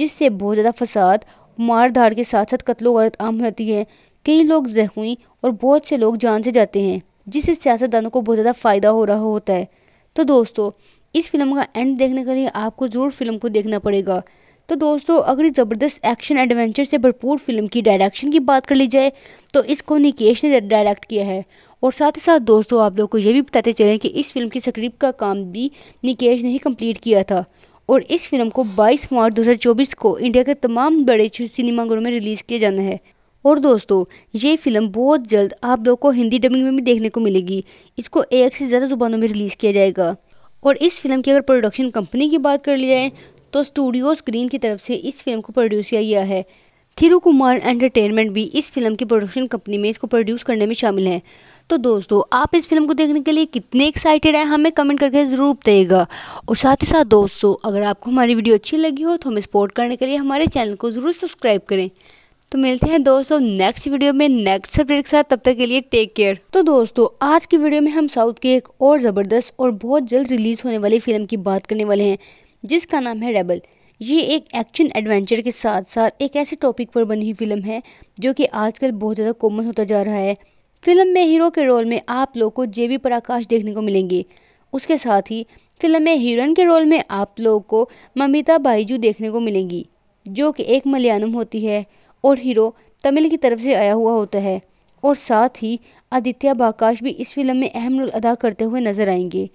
जिससे बहुत ज़्यादा फसाद मार धाड़ के साथ साथ कत्लो गर्द आम हो जाती है कई लोग जख्मी और बहुत से लोग जान से जाते हैं जिससे सियासतदानों को बहुत ज़्यादा फ़ायदा हो रहा होता है तो दोस्तों इस फिल्म का एंड देखने के लिए आपको ज़रूर फिल्म को देखना पड़ेगा तो दोस्तों अगर ज़बरदस्त एक्शन एडवेंचर से भरपूर फिल्म की डायरेक्शन की बात कर ली जाए तो इसको निकेश ने डायरेक्ट किया है और साथ ही साथ दोस्तों आप लोग को ये भी बताते चलें कि इस फिल्म की स्क्रिप्ट का काम भी निकेश ने ही कंप्लीट किया था और इस फिल्म को 22 मार्च 2024 को इंडिया के तमाम बड़े सिनेमाघरों में रिलीज़ किया जाना है और दोस्तों ये फिल्म बहुत जल्द आप लोग को हिंदी डबिंग में भी देखने को मिलेगी इसको एक से ज़्यादा जुबानों में रिलीज़ किया जाएगा और इस फिल्म की अगर प्रोडक्शन कंपनी की बात कर ली जाए तो स्टूडियो स्क्रीन की तरफ से इस फिल्म को प्रोड्यूस किया गया है थिरू कुमार एंटरटेनमेंट भी इस फिल्म की प्रोडक्शन कंपनी में इसको प्रोड्यूस करने में शामिल है तो दोस्तों आप इस फिल्म को देखने के लिए कितने एक्साइटेड हैं हमें कमेंट करके ज़रूर बताइएगा और साथ ही साथ दोस्तों अगर आपको हमारी वीडियो अच्छी लगी हो तो हमें सपोर्ट करने के लिए हमारे चैनल को ज़रूर सब्सक्राइब करें तो मिलते हैं दोस्तों नेक्स्ट वीडियो में नेक्स्ट सब्जेक्ट के साथ तब तक के लिए टेक केयर तो दोस्तों आज की वीडियो में हम साउथ की एक और ज़बरदस्त और बहुत जल्द रिलीज़ होने वाली फिल्म की बात करने वाले हैं जिसका नाम है रेबल ये एक एक्शन एडवेंचर के साथ साथ एक ऐसे टॉपिक पर बनी हुई फिल्म है जो कि आजकल बहुत ज़्यादा कॉमन होता जा रहा है फिल्म में हीरो के रोल में आप लोग को जे बी प्रकाश देखने को मिलेंगे उसके साथ ही फिल्म में हीरोइन के रोल में आप लोगों को ममिता बाईजू देखने को मिलेंगी जो कि एक मलयालम होती है और हीरो तमिल की तरफ से आया हुआ होता है और साथ ही आदित्य बाकाश भी इस फिल्म में अहम रोल अदा करते हुए नजर आएंगे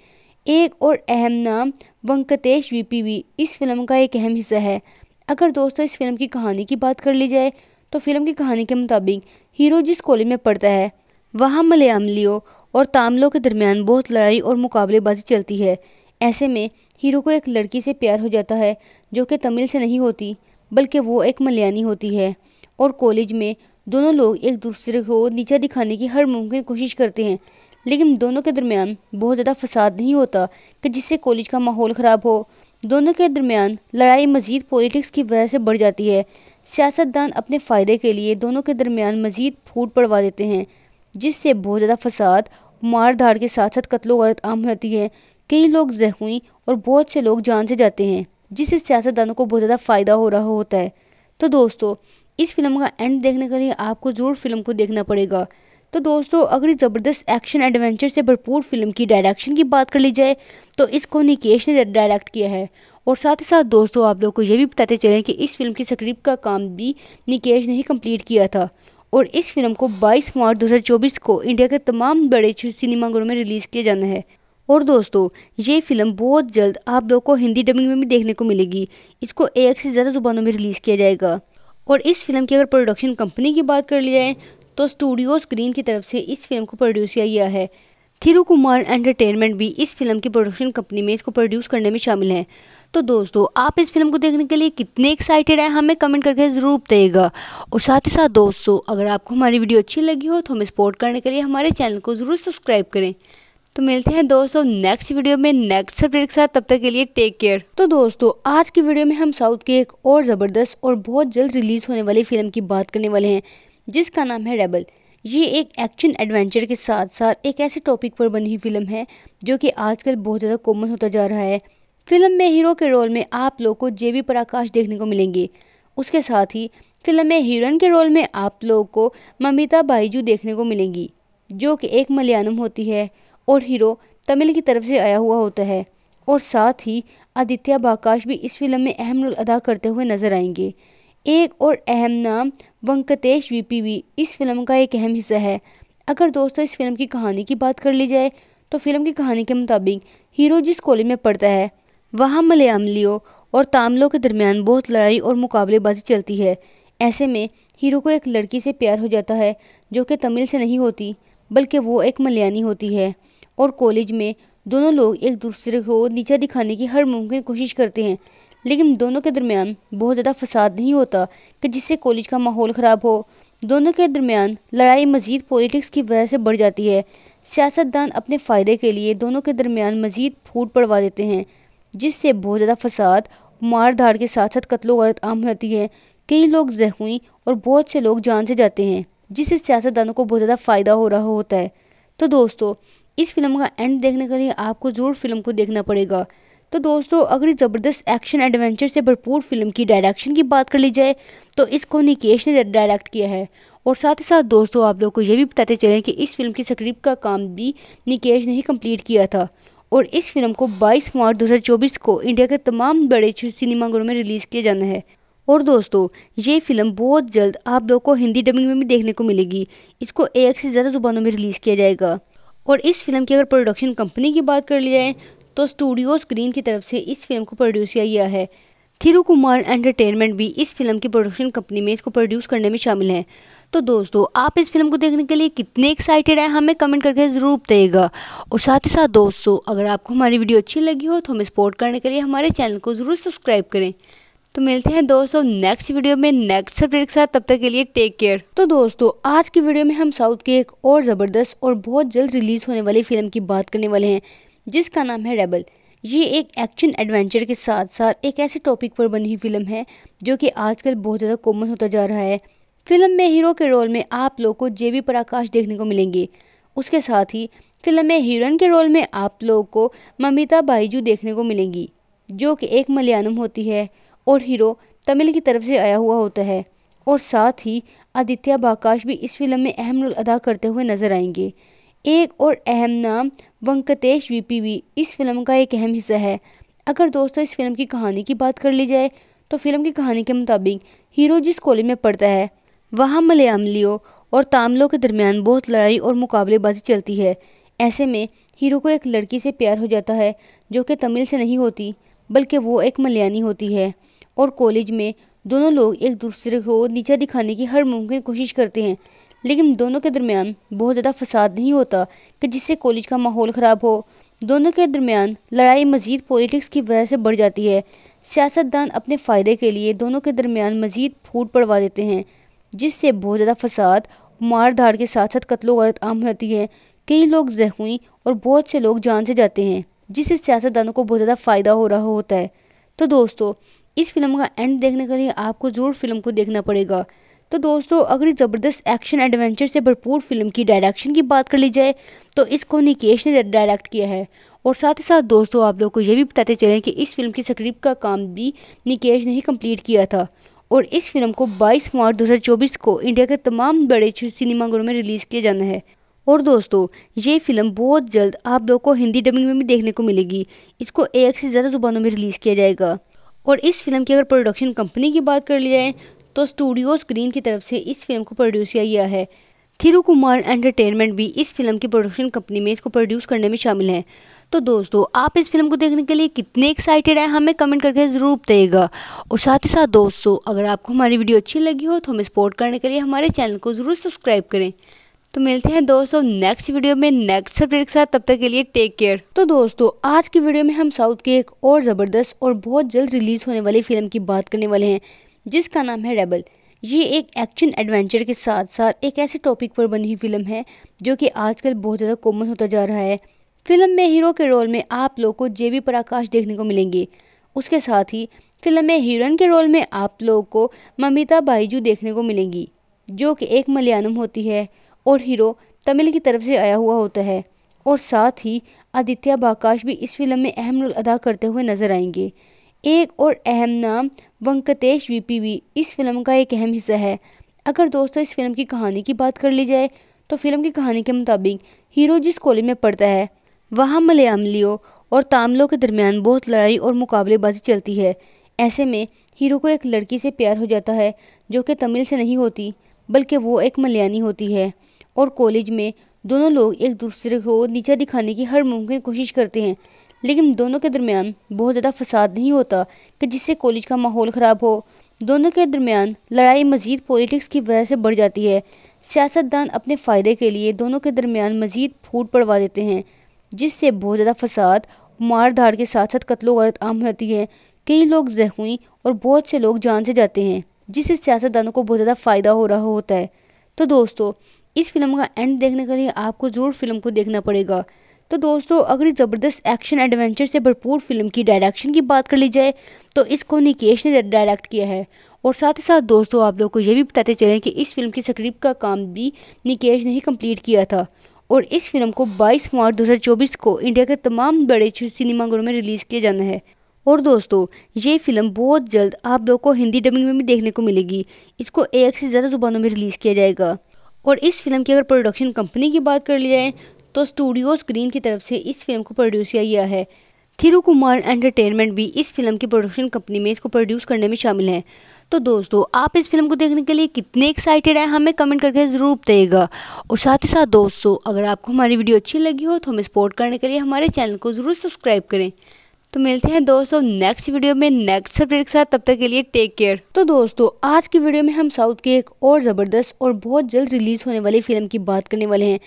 एक और अहम नाम वंकटेश वीपी भी इस फिल्म का एक अहम हिस्सा है अगर दोस्तों इस फिल्म की कहानी की बात कर ली जाए तो फिल्म की कहानी के मुताबिक हीरो जिस कॉलेज में पढ़ता है वहाँ मलयालियों और तामलों के दरमियान बहुत लड़ाई और मुकाबलेबाजी चलती है ऐसे में हीरो को एक लड़की से प्यार हो जाता है जो कि तमिल से नहीं होती बल्कि वो एक मलयानी होती है और कॉलेज में दोनों लोग एक दूसरे को नीचा दिखाने की हर मुमकिन कोशिश करते हैं लेकिन दोनों के दरमियान बहुत ज़्यादा फसाद नहीं होता कि जिससे कॉलेज का माहौल ख़राब हो दोनों के दरमियान लड़ाई मज़ीद पॉलिटिक्स की वजह से बढ़ जाती है सियासतदान अपने फ़ायदे के लिए दोनों के दरमियान मज़ीद फूट पड़वा देते हैं जिससे बहुत ज़्यादा फसाद मार धाड़ के साथ साथ कत्लो गलत आम होती है कई लोग जख्मी और बहुत से लोग जान से जाते हैं जिससे सियासतदानों को बहुत ज़्यादा फ़ायदा हो रहा होता है तो दोस्तों इस फिल्म का एंड देखने के लिए आपको ज़रूर फिल्म को देखना पड़ेगा तो दोस्तों अगर ज़बरदस्त एक्शन एडवेंचर से भरपूर फिल्म की डायरेक्शन की बात कर ली जाए तो इसको निकेश ने डायरेक्ट किया है और साथ ही साथ दोस्तों आप लोग को ये भी बताते चलें कि इस फिल्म की स्क्रिप्ट का काम भी निकेश ने ही कंप्लीट किया था और इस फिल्म को 22 मार्च 2024 को इंडिया के तमाम बड़े सिनेमाघरों में रिलीज़ किया जाना है और दोस्तों ये फिल्म बहुत जल्द आप लोग को हिंदी डबिंग में भी देखने को मिलेगी इसको एक से ज़्यादा जुबानों में रिलीज़ किया जाएगा और इस फिल्म की अगर प्रोडक्शन कंपनी की बात कर ली जाए तो स्टूडियो स्क्रीन की तरफ से इस फिल्म को प्रोड्यूस किया गया है थिरू कुमार एंटरटेनमेंट भी इस फिल्म की प्रोडक्शन कंपनी में इसको प्रोड्यूस करने में शामिल है तो दोस्तों आप इस फिल्म को देखने के लिए कितने एक्साइटेड हैं हमें कमेंट करके ज़रूर बताइएगा और साथ ही साथ दोस्तों अगर आपको हमारी वीडियो अच्छी लगी हो तो हमें सपोर्ट करने के लिए हमारे चैनल को ज़रूर सब्सक्राइब करें तो मिलते हैं दोस्तों नेक्स्ट वीडियो में नेक्स्ट सब्जेक्ट के साथ तब तक के लिए टेक केयर तो दोस्तों आज की वीडियो में हम साउथ के एक और ज़बरदस्त और बहुत जल्द रिलीज़ होने वाली फिल्म की बात करने वाले हैं जिसका नाम है रेबल ये एक एक्शन एडवेंचर के साथ साथ एक ऐसे टॉपिक पर बनी हुई फिल्म है जो कि आजकल बहुत ज़्यादा कॉमन होता जा रहा है फिल्म में हीरो के रोल में आप लोग को जे बी प्रकाश देखने को मिलेंगे उसके साथ ही फिल्म में हीरोइन के रोल में आप लोगों को ममिता बाईजू देखने को मिलेंगी जो कि एक मलयालम होती है और हीरो तमिल की तरफ से आया हुआ होता है और साथ ही आदित्य बाकाश भी इस फिल्म में अहम रोल अदा करते हुए नजर आएंगे एक और अहम नाम वंकटेश वीपी भी इस फिल्म का एक अहम हिस्सा है अगर दोस्तों इस फिल्म की कहानी की बात कर ली जाए तो फिल्म की कहानी के मुताबिक हीरो जिस कॉलेज में पढ़ता है वहाँ मलयामलियों और तामलों के दरमियान बहुत लड़ाई और मुकाबलेबाजी चलती है ऐसे में हीरो को एक लड़की से प्यार हो जाता है जो कि तमिल से नहीं होती बल्कि वो एक मलयानी होती है और कॉलेज में दोनों लोग एक दूसरे को नीचा दिखाने की हर मुमकिन कोशिश करते हैं लेकिन दोनों के दरमियान बहुत ज़्यादा फसाद नहीं होता कि जिससे कॉलेज का माहौल ख़राब हो दोनों के दरमियान लड़ाई मज़ीद पॉलिटिक्स की वजह से बढ़ जाती है सियासतदान अपने फ़ायदे के लिए दोनों के दरमियान मज़ीद फूट पड़वा देते हैं जिससे बहुत ज़्यादा फसाद मार धाड़ के साथ साथ कत्लो गलत आम होती है कई लोग जख्मी और बहुत से लोग जान से जाते हैं जिससे सियासतदानों को बहुत ज़्यादा फ़ायदा हो रहा होता है तो दोस्तों इस फिल्म का एंड देखने के लिए आपको ज़रूर फिल्म को देखना पड़ेगा तो दोस्तों अगर ज़बरदस्त एक्शन एडवेंचर से भरपूर फिल्म की डायरेक्शन की बात कर ली जाए तो इसको निकेश ने डायरेक्ट किया है और साथ ही साथ दोस्तों आप लोग को ये भी बताते चलें कि इस फिल्म की स्क्रिप्ट का काम भी निकेश ने ही कंप्लीट किया था और इस फिल्म को 22 मार्च 2024 को इंडिया के तमाम बड़े सिनेमाघरों में रिलीज़ किया जाना है और दोस्तों ये फिल्म बहुत जल्द आप लोग को हिंदी डबिंग में भी देखने को मिलेगी इसको एक से ज़्यादा जुबानों में रिलीज़ किया जाएगा और इस फिल्म की अगर प्रोडक्शन कंपनी की बात कर ली जाए तो स्टूडियो स्क्रीन की तरफ से इस फिल्म को प्रोड्यूस किया गया है थिरू कुमार एंटरटेनमेंट भी इस फिल्म की प्रोडक्शन कंपनी में इसको प्रोड्यूस करने में शामिल है तो दोस्तों आप इस फिल्म को देखने के लिए कितने एक्साइटेड हैं हमें कमेंट करके ज़रूर बताइएगा और साथ ही साथ दोस्तों अगर आपको हमारी वीडियो अच्छी लगी हो तो हमें सपोर्ट करने के लिए हमारे चैनल को ज़रूर सब्सक्राइब करें तो मिलते हैं दोस्तों नेक्स्ट वीडियो में नेक्स्ट सब्जेक्ट के साथ तब तक के लिए टेक केयर तो दोस्तों आज की वीडियो में हम साउथ के एक और ज़बरदस्त और बहुत जल्द रिलीज़ होने वाली फिल्म की बात करने वाले हैं जिसका नाम है रेबल ये एक एक्शन एडवेंचर के साथ साथ एक ऐसे टॉपिक पर बनी हुई फिल्म है जो कि आजकल बहुत ज़्यादा कॉमन होता जा रहा है फिल्म में हीरो के रोल में आप लोग को जे पराकाश देखने को मिलेंगे उसके साथ ही फिल्म में हीरोइन के रोल में आप लोगों को ममिता बाईजू देखने को मिलेंगी जो कि एक मलयालम होती है और हीरो तमिल की तरफ से आया हुआ होता है और साथ ही आदित्य बाकाश भी इस फिल्म में अहम रोल अदा करते हुए नजर आएंगे एक और अहम नाम वंकटेश वीपी भी इस फिल्म का एक अहम हिस्सा है अगर दोस्तों इस फिल्म की कहानी की बात कर ली जाए तो फिल्म की कहानी के मुताबिक हीरो जिस कॉलेज में पढ़ता है वहाँ मलयालियों और तामलों के दरमियान बहुत लड़ाई और मुकाबलेबाजी चलती है ऐसे में हीरो को एक लड़की से प्यार हो जाता है जो कि तमिल से नहीं होती बल्कि वो एक मलयानी होती है और कॉलेज में दोनों लोग एक दूसरे को नीचा दिखाने की हर मुमकिन कोशिश करते हैं लेकिन दोनों के दरमियान बहुत ज़्यादा फसाद नहीं होता कि जिससे कॉलेज का माहौल ख़राब हो दोनों के दरमियान लड़ाई मज़ीद पॉलिटिक्स की वजह से बढ़ जाती है सियासतदान अपने फ़ायदे के लिए दोनों के दरमियान मज़ीद फूट पड़वा देते हैं जिससे बहुत ज़्यादा फसाद मार धाड़ के साथ साथ कत्लो गलत आम होती है कई लोग जख्मी और बहुत से लोग जान से जाते हैं जिससे सियासतदानों को बहुत ज़्यादा फ़ायदा हो रहा होता है तो दोस्तों इस फिल्म का एंड देखने के लिए आपको ज़रूर फिल्म को देखना पड़ेगा तो दोस्तों अगर ज़बरदस्त एक्शन एडवेंचर से भरपूर फिल्म की डायरेक्शन की बात कर ली जाए तो इसको निकेश ने डायरेक्ट किया है और साथ ही साथ दोस्तों आप लोग को ये भी बताते चलें कि इस फिल्म की स्क्रिप्ट का काम भी निकेश ने ही कंप्लीट किया था और इस फिल्म को 22 मार्च 2024 को इंडिया के तमाम बड़े सिनेमाघरों में रिलीज़ किया जाना है और दोस्तों ये फिल्म बहुत जल्द आप लोग को हिंदी डबिंग में भी देखने को मिलेगी इसको एक से ज़्यादा ज़ुबानों में रिलीज़ किया जाएगा और इस फिल्म की अगर प्रोडक्शन कंपनी की बात कर ली जाए तो स्टूडियो स्क्रीन की तरफ से इस फिल्म को प्रोड्यूस किया गया है थिरु कुमार एंटरटेनमेंट भी इस फिल्म की प्रोडक्शन कंपनी में इसको प्रोड्यूस करने में शामिल है तो दोस्तों आप इस फिल्म को देखने के लिए कितने एक्साइटेड हैं हमें कमेंट करके ज़रूर बताइएगा और साथ ही साथ दोस्तों अगर आपको हमारी वीडियो अच्छी लगी हो तो हमें सपोर्ट करने के लिए हमारे चैनल को ज़रूर सब्सक्राइब करें तो मिलते हैं दोस्तों नेक्स्ट वीडियो में नेक्स्ट सब्जेक्ट के साथ तब तक के लिए टेक केयर तो दोस्तों आज की वीडियो में हम साउथ की एक और ज़बरदस्त और बहुत जल्द रिलीज़ होने वाली फिल्म की बात करने वाले हैं जिसका नाम है रेबल ये एक एक्शन एडवेंचर के साथ साथ एक ऐसे टॉपिक पर बनी हुई फिल्म है जो कि आजकल बहुत ज़्यादा कॉमन होता जा रहा है फिल्म में हीरो के रोल में आप लोग को जे पराकाश देखने को मिलेंगे उसके साथ ही फिल्म में हीरोइन के रोल में आप लोगों को ममिता बाईजू देखने को मिलेंगी जो कि एक मलयालम होती है और हीरो तमिल की तरफ से आया हुआ होता है और साथ ही आदित्य बाकाश भी इस फिल्म में अहम रोल अदा करते हुए नजर आएंगे एक और अहम नाम वंकतेश वीपी भी इस फिल्म का एक अहम हिस्सा है अगर दोस्तों इस फिल्म की कहानी की बात कर ली जाए तो फिल्म की कहानी के मुताबिक हीरो जिस कॉलेज में पढ़ता है वहाँ मलयामलियों और तामलों के दरमियान बहुत लड़ाई और मुकाबलेबाजी चलती है ऐसे में हीरो को एक लड़की से प्यार हो जाता है जो कि तमिल से नहीं होती बल्कि वो एक मलयानी होती है और कॉलेज में दोनों लोग एक दूसरे को नीचा दिखाने की हर मुमकिन कोशिश करते हैं लेकिन दोनों के दरमियान बहुत ज़्यादा फसाद नहीं होता कि जिससे कॉलेज का माहौल ख़राब हो दोनों के दरमियान लड़ाई मज़ीद पॉलिटिक्स की वजह से बढ़ जाती है सियासतदान अपने फ़ायदे के लिए दोनों के दरमियान मज़ीद फूट पड़वा देते हैं जिससे बहुत ज़्यादा फसाद मार धाड़ के साथ साथ कत्लो गलत आम होती है कई लोग जख्मी और बहुत से लोग जान से जाते हैं जिससे सियासतदानों को बहुत ज़्यादा फ़ायदा हो रहा होता है तो दोस्तों इस फिल्म का एंड देखने के लिए आपको ज़रूर फिल्म को देखना पड़ेगा तो दोस्तों अगर ज़बरदस्त एक्शन एडवेंचर से भरपूर फिल्म की डायरेक्शन की बात कर ली जाए तो इसको निकेश ने डायरेक्ट किया है और साथ ही साथ दोस्तों आप लोग को ये भी बताते चलें कि इस फिल्म की स्क्रिप्ट का काम भी निकेश ने ही कंप्लीट किया था और इस फिल्म को 22 मार्च 2024 को इंडिया के तमाम बड़े सिनेमाघरों में रिलीज़ किया जाना है और दोस्तों ये फिल्म बहुत जल्द आप लोग को हिंदी डबिंग में भी देखने को मिलेगी इसको एक से ज़्यादा ज़ुबानों में रिलीज़ किया जाएगा और इस फिल्म की अगर प्रोडक्शन कंपनी की बात कर ली जाए तो स्टूडियो स्क्रीन की तरफ से इस फिल्म को प्रोड्यूस किया गया है थिरु कुमार एंटरटेनमेंट भी इस फिल्म की प्रोडक्शन कंपनी में इसको प्रोड्यूस करने में शामिल है तो दोस्तों आप इस फिल्म को देखने के लिए कितने एक्साइटेड हैं हमें कमेंट करके ज़रूर बताइएगा और साथ ही साथ दोस्तों अगर आपको हमारी वीडियो अच्छी लगी हो तो हमें सपोर्ट करने के लिए हमारे चैनल को ज़रूर सब्सक्राइब करें तो मिलते हैं दोस्तों नेक्स्ट वीडियो में नेक्स्ट सब्जेक्ट के साथ तब तक के लिए टेक केयर तो दोस्तों आज की वीडियो में हम साउथ की एक और ज़बरदस्त और बहुत जल्द रिलीज़ होने वाली फिल्म की बात करने वाले हैं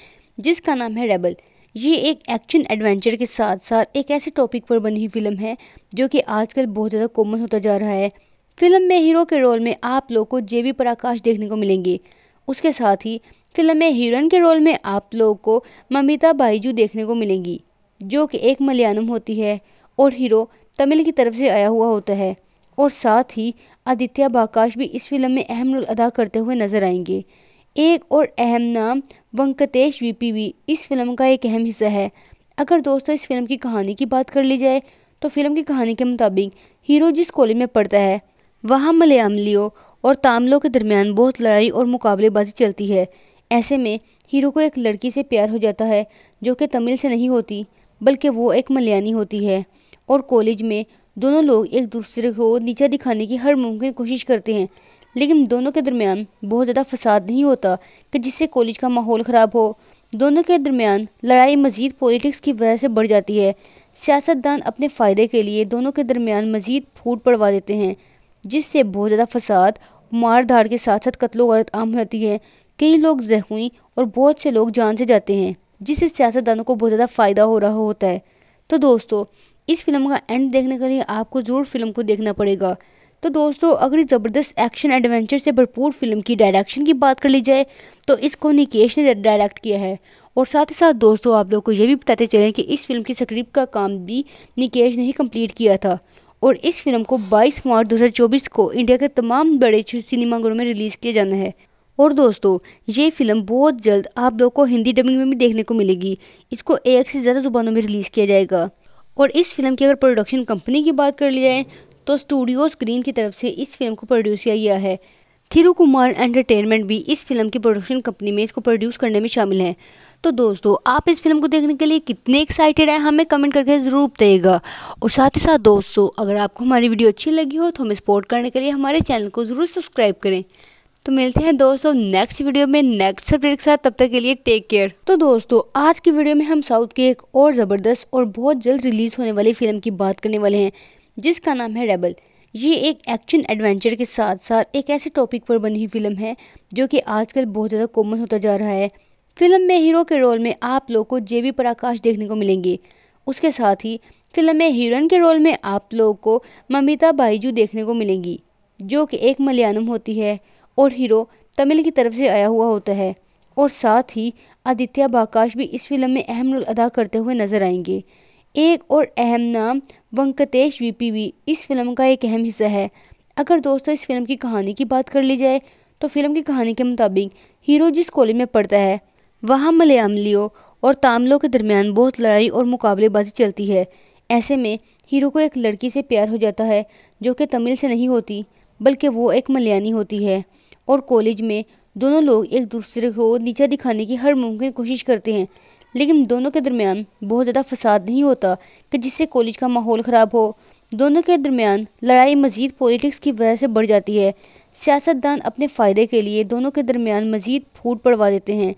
जिसका नाम है रेबल ये एक एक्शन एडवेंचर के साथ साथ एक ऐसे टॉपिक पर बनी हुई फिल्म है जो कि आजकल बहुत ज़्यादा कॉमन होता जा रहा है फिल्म में हीरो के रोल में आप लोग को जे बी प्रकाश देखने को मिलेंगे उसके साथ ही फिल्म में हीरोइन के रोल में आप लोगों को ममिता बाईजू देखने को मिलेंगी जो कि एक मलयालम होती है और हीरो तमिल की तरफ से आया हुआ होता है और साथ ही आदित्य बाकाश भी इस फिल्म में अहम रोल अदा करते हुए नजर आएंगे एक और अहम नाम वंकटेश वीपी भी इस फिल्म का एक अहम हिस्सा है अगर दोस्तों इस फिल्म की कहानी की बात कर ली जाए तो फिल्म की कहानी के मुताबिक हीरो जिस कॉलेज में पढ़ता है वहाँ मलयामलियों और तामलों के दरमियान बहुत लड़ाई और मुकाबलेबाजी चलती है ऐसे में हीरो को एक लड़की से प्यार हो जाता है जो कि तमिल से नहीं होती बल्कि वो एक मलयानी होती है और कॉलेज में दोनों लोग एक दूसरे को नीचा दिखाने की हर मुमकिन कोशिश करते हैं लेकिन दोनों के दरमियान बहुत ज़्यादा फसाद नहीं होता कि जिससे कॉलेज का माहौल ख़राब हो दोनों के दरमियान लड़ाई मज़ीद पॉलिटिक्स की वजह से बढ़ जाती है सियासतदान अपने फ़ायदे के लिए दोनों के दरमियान मज़ीद फूट पड़वा देते हैं जिससे बहुत ज़्यादा फसाद मार धाड़ के साथ साथ कत्लो गर्द आम होती है कई लोग जख्मी और बहुत से लोग जान से जाते हैं जिससे सियासतदानों को बहुत ज़्यादा फ़ायदा हो रहा होता है तो दोस्तों इस फिल्म का एंड देखने के लिए आपको ज़रूर फिल्म को देखना पड़ेगा तो दोस्तों अगर ज़बरदस्त एक्शन एडवेंचर से भरपूर फिल्म की डायरेक्शन की बात कर ली जाए तो इसको निकेश ने डायरेक्ट किया है और साथ ही साथ दोस्तों आप लोग को ये भी बताते चलें कि इस फिल्म की स्क्रिप्ट का काम भी निकेश ने ही कंप्लीट किया था और इस फिल्म को 22 मार्च 2024 को इंडिया के तमाम बड़े सिनेमाघरों में रिलीज़ किया जाना है और दोस्तों ये फिल्म बहुत जल्द आप लोग को हिंदी डबिंग में भी देखने को मिलेगी इसको एक से ज़्यादा ज़ुबानों में रिलीज़ किया जाएगा और इस फिल्म की अगर प्रोडक्शन कंपनी की बात कर ली जाए तो स्टूडियो स्क्रीन की तरफ से इस फिल्म को प्रोड्यूस किया गया है थिरु कुमार एंटरटेनमेंट भी इस फिल्म की प्रोडक्शन कंपनी में इसको प्रोड्यूस करने में शामिल है तो दोस्तों आप इस फिल्म को देखने के लिए कितने एक्साइटेड हैं हमें कमेंट करके ज़रूर बताइएगा और साथ ही साथ दोस्तों अगर आपको हमारी वीडियो अच्छी लगी हो तो हमें सपोर्ट करने के लिए हमारे चैनल को ज़रूर सब्सक्राइब करें तो मिलते हैं दोस्तों नेक्स्ट वीडियो में नेक्स्ट सब्जेक्ट के साथ तब तक के लिए टेक केयर तो दोस्तों आज की वीडियो में हम साउथ की एक और ज़बरदस्त और बहुत जल्द रिलीज़ होने वाली फिल्म की बात करने वाले हैं जिसका नाम है रेबल ये एक एक्शन एडवेंचर के साथ साथ एक ऐसे टॉपिक पर बनी हुई फिल्म है जो कि आजकल बहुत ज़्यादा कॉमन होता जा रहा है फिल्म में हीरो के रोल में आप लोग को जे बी प्रकाश देखने को मिलेंगे उसके साथ ही फिल्म में हीरोइन के रोल में आप लोगों को ममिता बाईजू देखने को मिलेंगी जो कि एक मलयालम होती है और हीरो तमिल की तरफ से आया हुआ होता है और साथ ही आदित्य बाकाश भी इस फिल्म में अहम रोल अदा करते हुए नजर आएंगे एक और अहम नाम वंकटेश वीपी भी इस फिल्म का एक अहम हिस्सा है अगर दोस्तों इस फिल्म की कहानी की बात कर ली जाए तो फिल्म की कहानी के मुताबिक हीरो जिस कॉलेज में पढ़ता है वहाँ मलयालियों और तामलों के दरमियान बहुत लड़ाई और मुकाबलेबाजी चलती है ऐसे में हीरो को एक लड़की से प्यार हो जाता है जो कि तमिल से नहीं होती बल्कि वो एक मलयानी होती है और कॉलेज में दोनों लोग एक दूसरे को नीचा दिखाने की हर मुमकिन कोशिश करते हैं लेकिन दोनों के दरमियान बहुत ज़्यादा फसाद नहीं होता कि जिससे कॉलेज का माहौल ख़राब हो दोनों के दरमियान लड़ाई मजीद पॉलिटिक्स की वजह से बढ़ जाती है सियासतदान अपने फ़ायदे के लिए दोनों के दरमियान मजीद फूट पड़वा देते हैं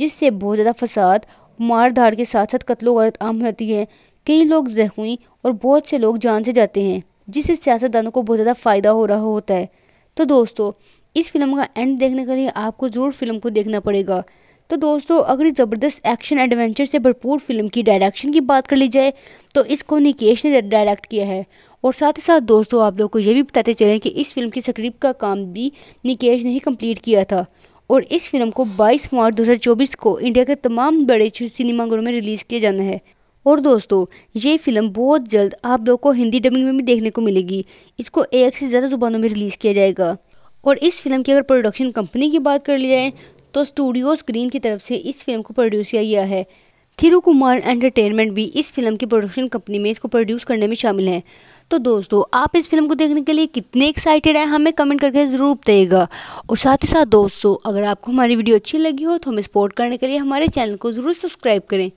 जिससे बहुत ज़्यादा फसाद मार धाड़ के साथ साथ कत्लो गलत आम होती है कई लोग जख्मी और बहुत से लोग जान से जाते हैं जिससे सियासतदानों को बहुत ज़्यादा फ़ायदा हो रहा होता है तो दोस्तों इस फिल्म का एंड देखने के लिए आपको ज़रूर फिल्म को देखना पड़ेगा तो दोस्तों अगर ज़बरदस्त एक्शन एडवेंचर से भरपूर फिल्म की डायरेक्शन की बात कर ली जाए तो इसको निकेश ने डायरेक्ट किया है और साथ ही साथ दोस्तों आप लोग को ये भी बताते चलें कि इस फिल्म की स्क्रिप्ट का काम भी निकेश ने ही कम्प्लीट किया था और इस फिल्म को 22 मार्च 2024 को इंडिया के तमाम बड़े सिनेमाघरों में रिलीज़ किया जाना है और दोस्तों ये फिल्म बहुत जल्द आप लोग को हिंदी डबिंग में भी देखने को मिलेगी इसको एक से ज़्यादा ज़ुबानों में रिलीज़ किया जाएगा और इस फिल्म की अगर प्रोडक्शन कंपनी की बात कर ली जाए तो स्टूडियो स्क्रीन की तरफ से इस फिल्म को प्रोड्यूस किया गया है थिरु कुमार एंटरटेनमेंट भी इस फिल्म की प्रोडक्शन कंपनी में इसको प्रोड्यूस करने में शामिल है तो दोस्तों आप इस फिल्म को देखने के लिए कितने एक्साइटेड हैं हमें कमेंट करके ज़रूर बताइएगा और साथ ही साथ दोस्तों अगर आपको हमारी वीडियो अच्छी लगी हो तो हमें सपोर्ट करने के लिए हमारे चैनल को ज़रूर सब्सक्राइब करें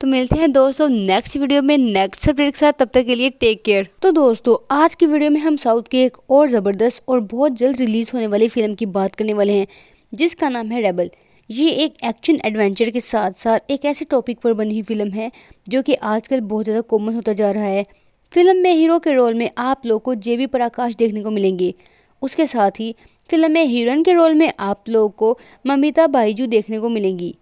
तो मिलते हैं दोस्तों नेक्स्ट वीडियो में नेक्स्ट सब्जेक्ट के साथ तब तक के लिए टेक केयर तो दोस्तों आज की वीडियो में हम साउथ की एक और ज़बरदस्त और बहुत जल्द रिलीज़ होने वाली फिल्म की बात करने वाले हैं जिसका नाम है रेबल ये एक एक्शन एडवेंचर के साथ साथ एक ऐसे टॉपिक पर बनी हुई फिल्म है जो कि आजकल बहुत ज़्यादा कॉमन होता जा रहा है फिल्म में हीरो के रोल में आप लोग को जे बी प्रकाश देखने को मिलेंगे उसके साथ ही फिल्म में हीरोइन के रोल में आप लोगों को ममिता बाईजू देखने को मिलेंगी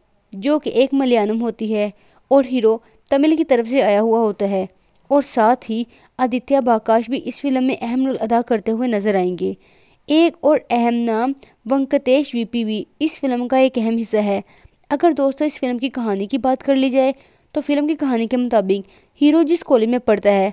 जो कि एक मलयालम होती है और हीरो तमिल की तरफ से आया हुआ होता है और साथ ही आदित्य बाकाश भी इस फिल्म में अहम रोल अदा करते हुए नजर आएंगे एक और अहम नाम वंकटेश वीपी भी इस फिल्म का एक अहम हिस्सा है अगर दोस्तों इस फिल्म की कहानी की बात कर ली जाए तो फिल्म की कहानी के मुताबिक हीरो जिस कॉलेज में पढ़ता है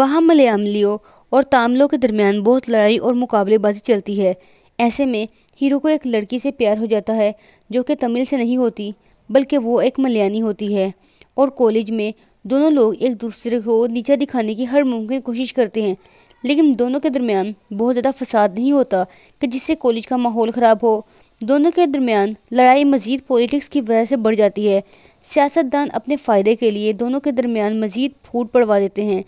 वहाँ मलयामलियों और तामलों के दरमियान बहुत लड़ाई और मुकाबलेबाजी चलती है ऐसे में हीरो को एक लड़की से प्यार हो जाता है जो कि तमिल से नहीं होती बल्कि वो एक मलयानी होती है और कॉलेज में दोनों लोग एक दूसरे को नीचा दिखाने की हर मुमकिन कोशिश करते हैं लेकिन दोनों के दरमियान बहुत ज़्यादा फसाद नहीं होता कि जिससे कॉलेज का माहौल ख़राब हो दोनों के दरमियान लड़ाई मजीद पॉलिटिक्स की वजह से बढ़ जाती है सियासतदान अपने फ़ायदे के लिए दोनों के दरमियान मजीद फूट पड़वा देते हैं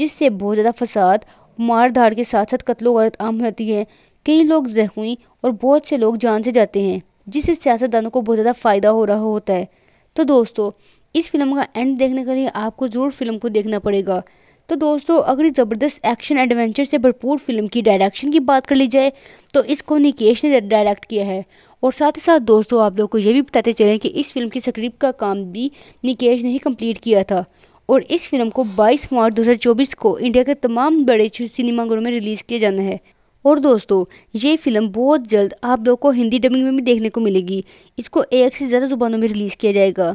जिससे बहुत ज़्यादा फसाद मार धाड़ के साथ साथ कत्लो गर्द आम होती है कई लोग जख्मी और बहुत से लोग जान से जाते हैं जिससे सियासतदानों को बहुत ज़्यादा फ़ायदा हो रहा होता है तो दोस्तों इस फिल्म का एंड देखने के लिए आपको ज़रूर फिल्म को देखना पड़ेगा तो दोस्तों अगर ज़बरदस्त एक्शन एडवेंचर से भरपूर फिल्म की डायरेक्शन की बात कर ली जाए तो इसको निकेश ने डायरेक्ट किया है और साथ ही साथ दोस्तों आप लोग को ये भी बताते चलें कि इस फिल्म की स्क्रिप्ट का काम भी निकेश ने ही कम्प्लीट किया था और इस फिल्म को 22 मार्च 2024 को इंडिया के तमाम बड़े सिनेमाघरों में रिलीज़ किया जाना है और दोस्तों ये फिल्म बहुत जल्द आप लोग को हिंदी डबिंग में भी देखने को मिलेगी इसको एक से ज़्यादा जुबानों में रिलीज़ किया जाएगा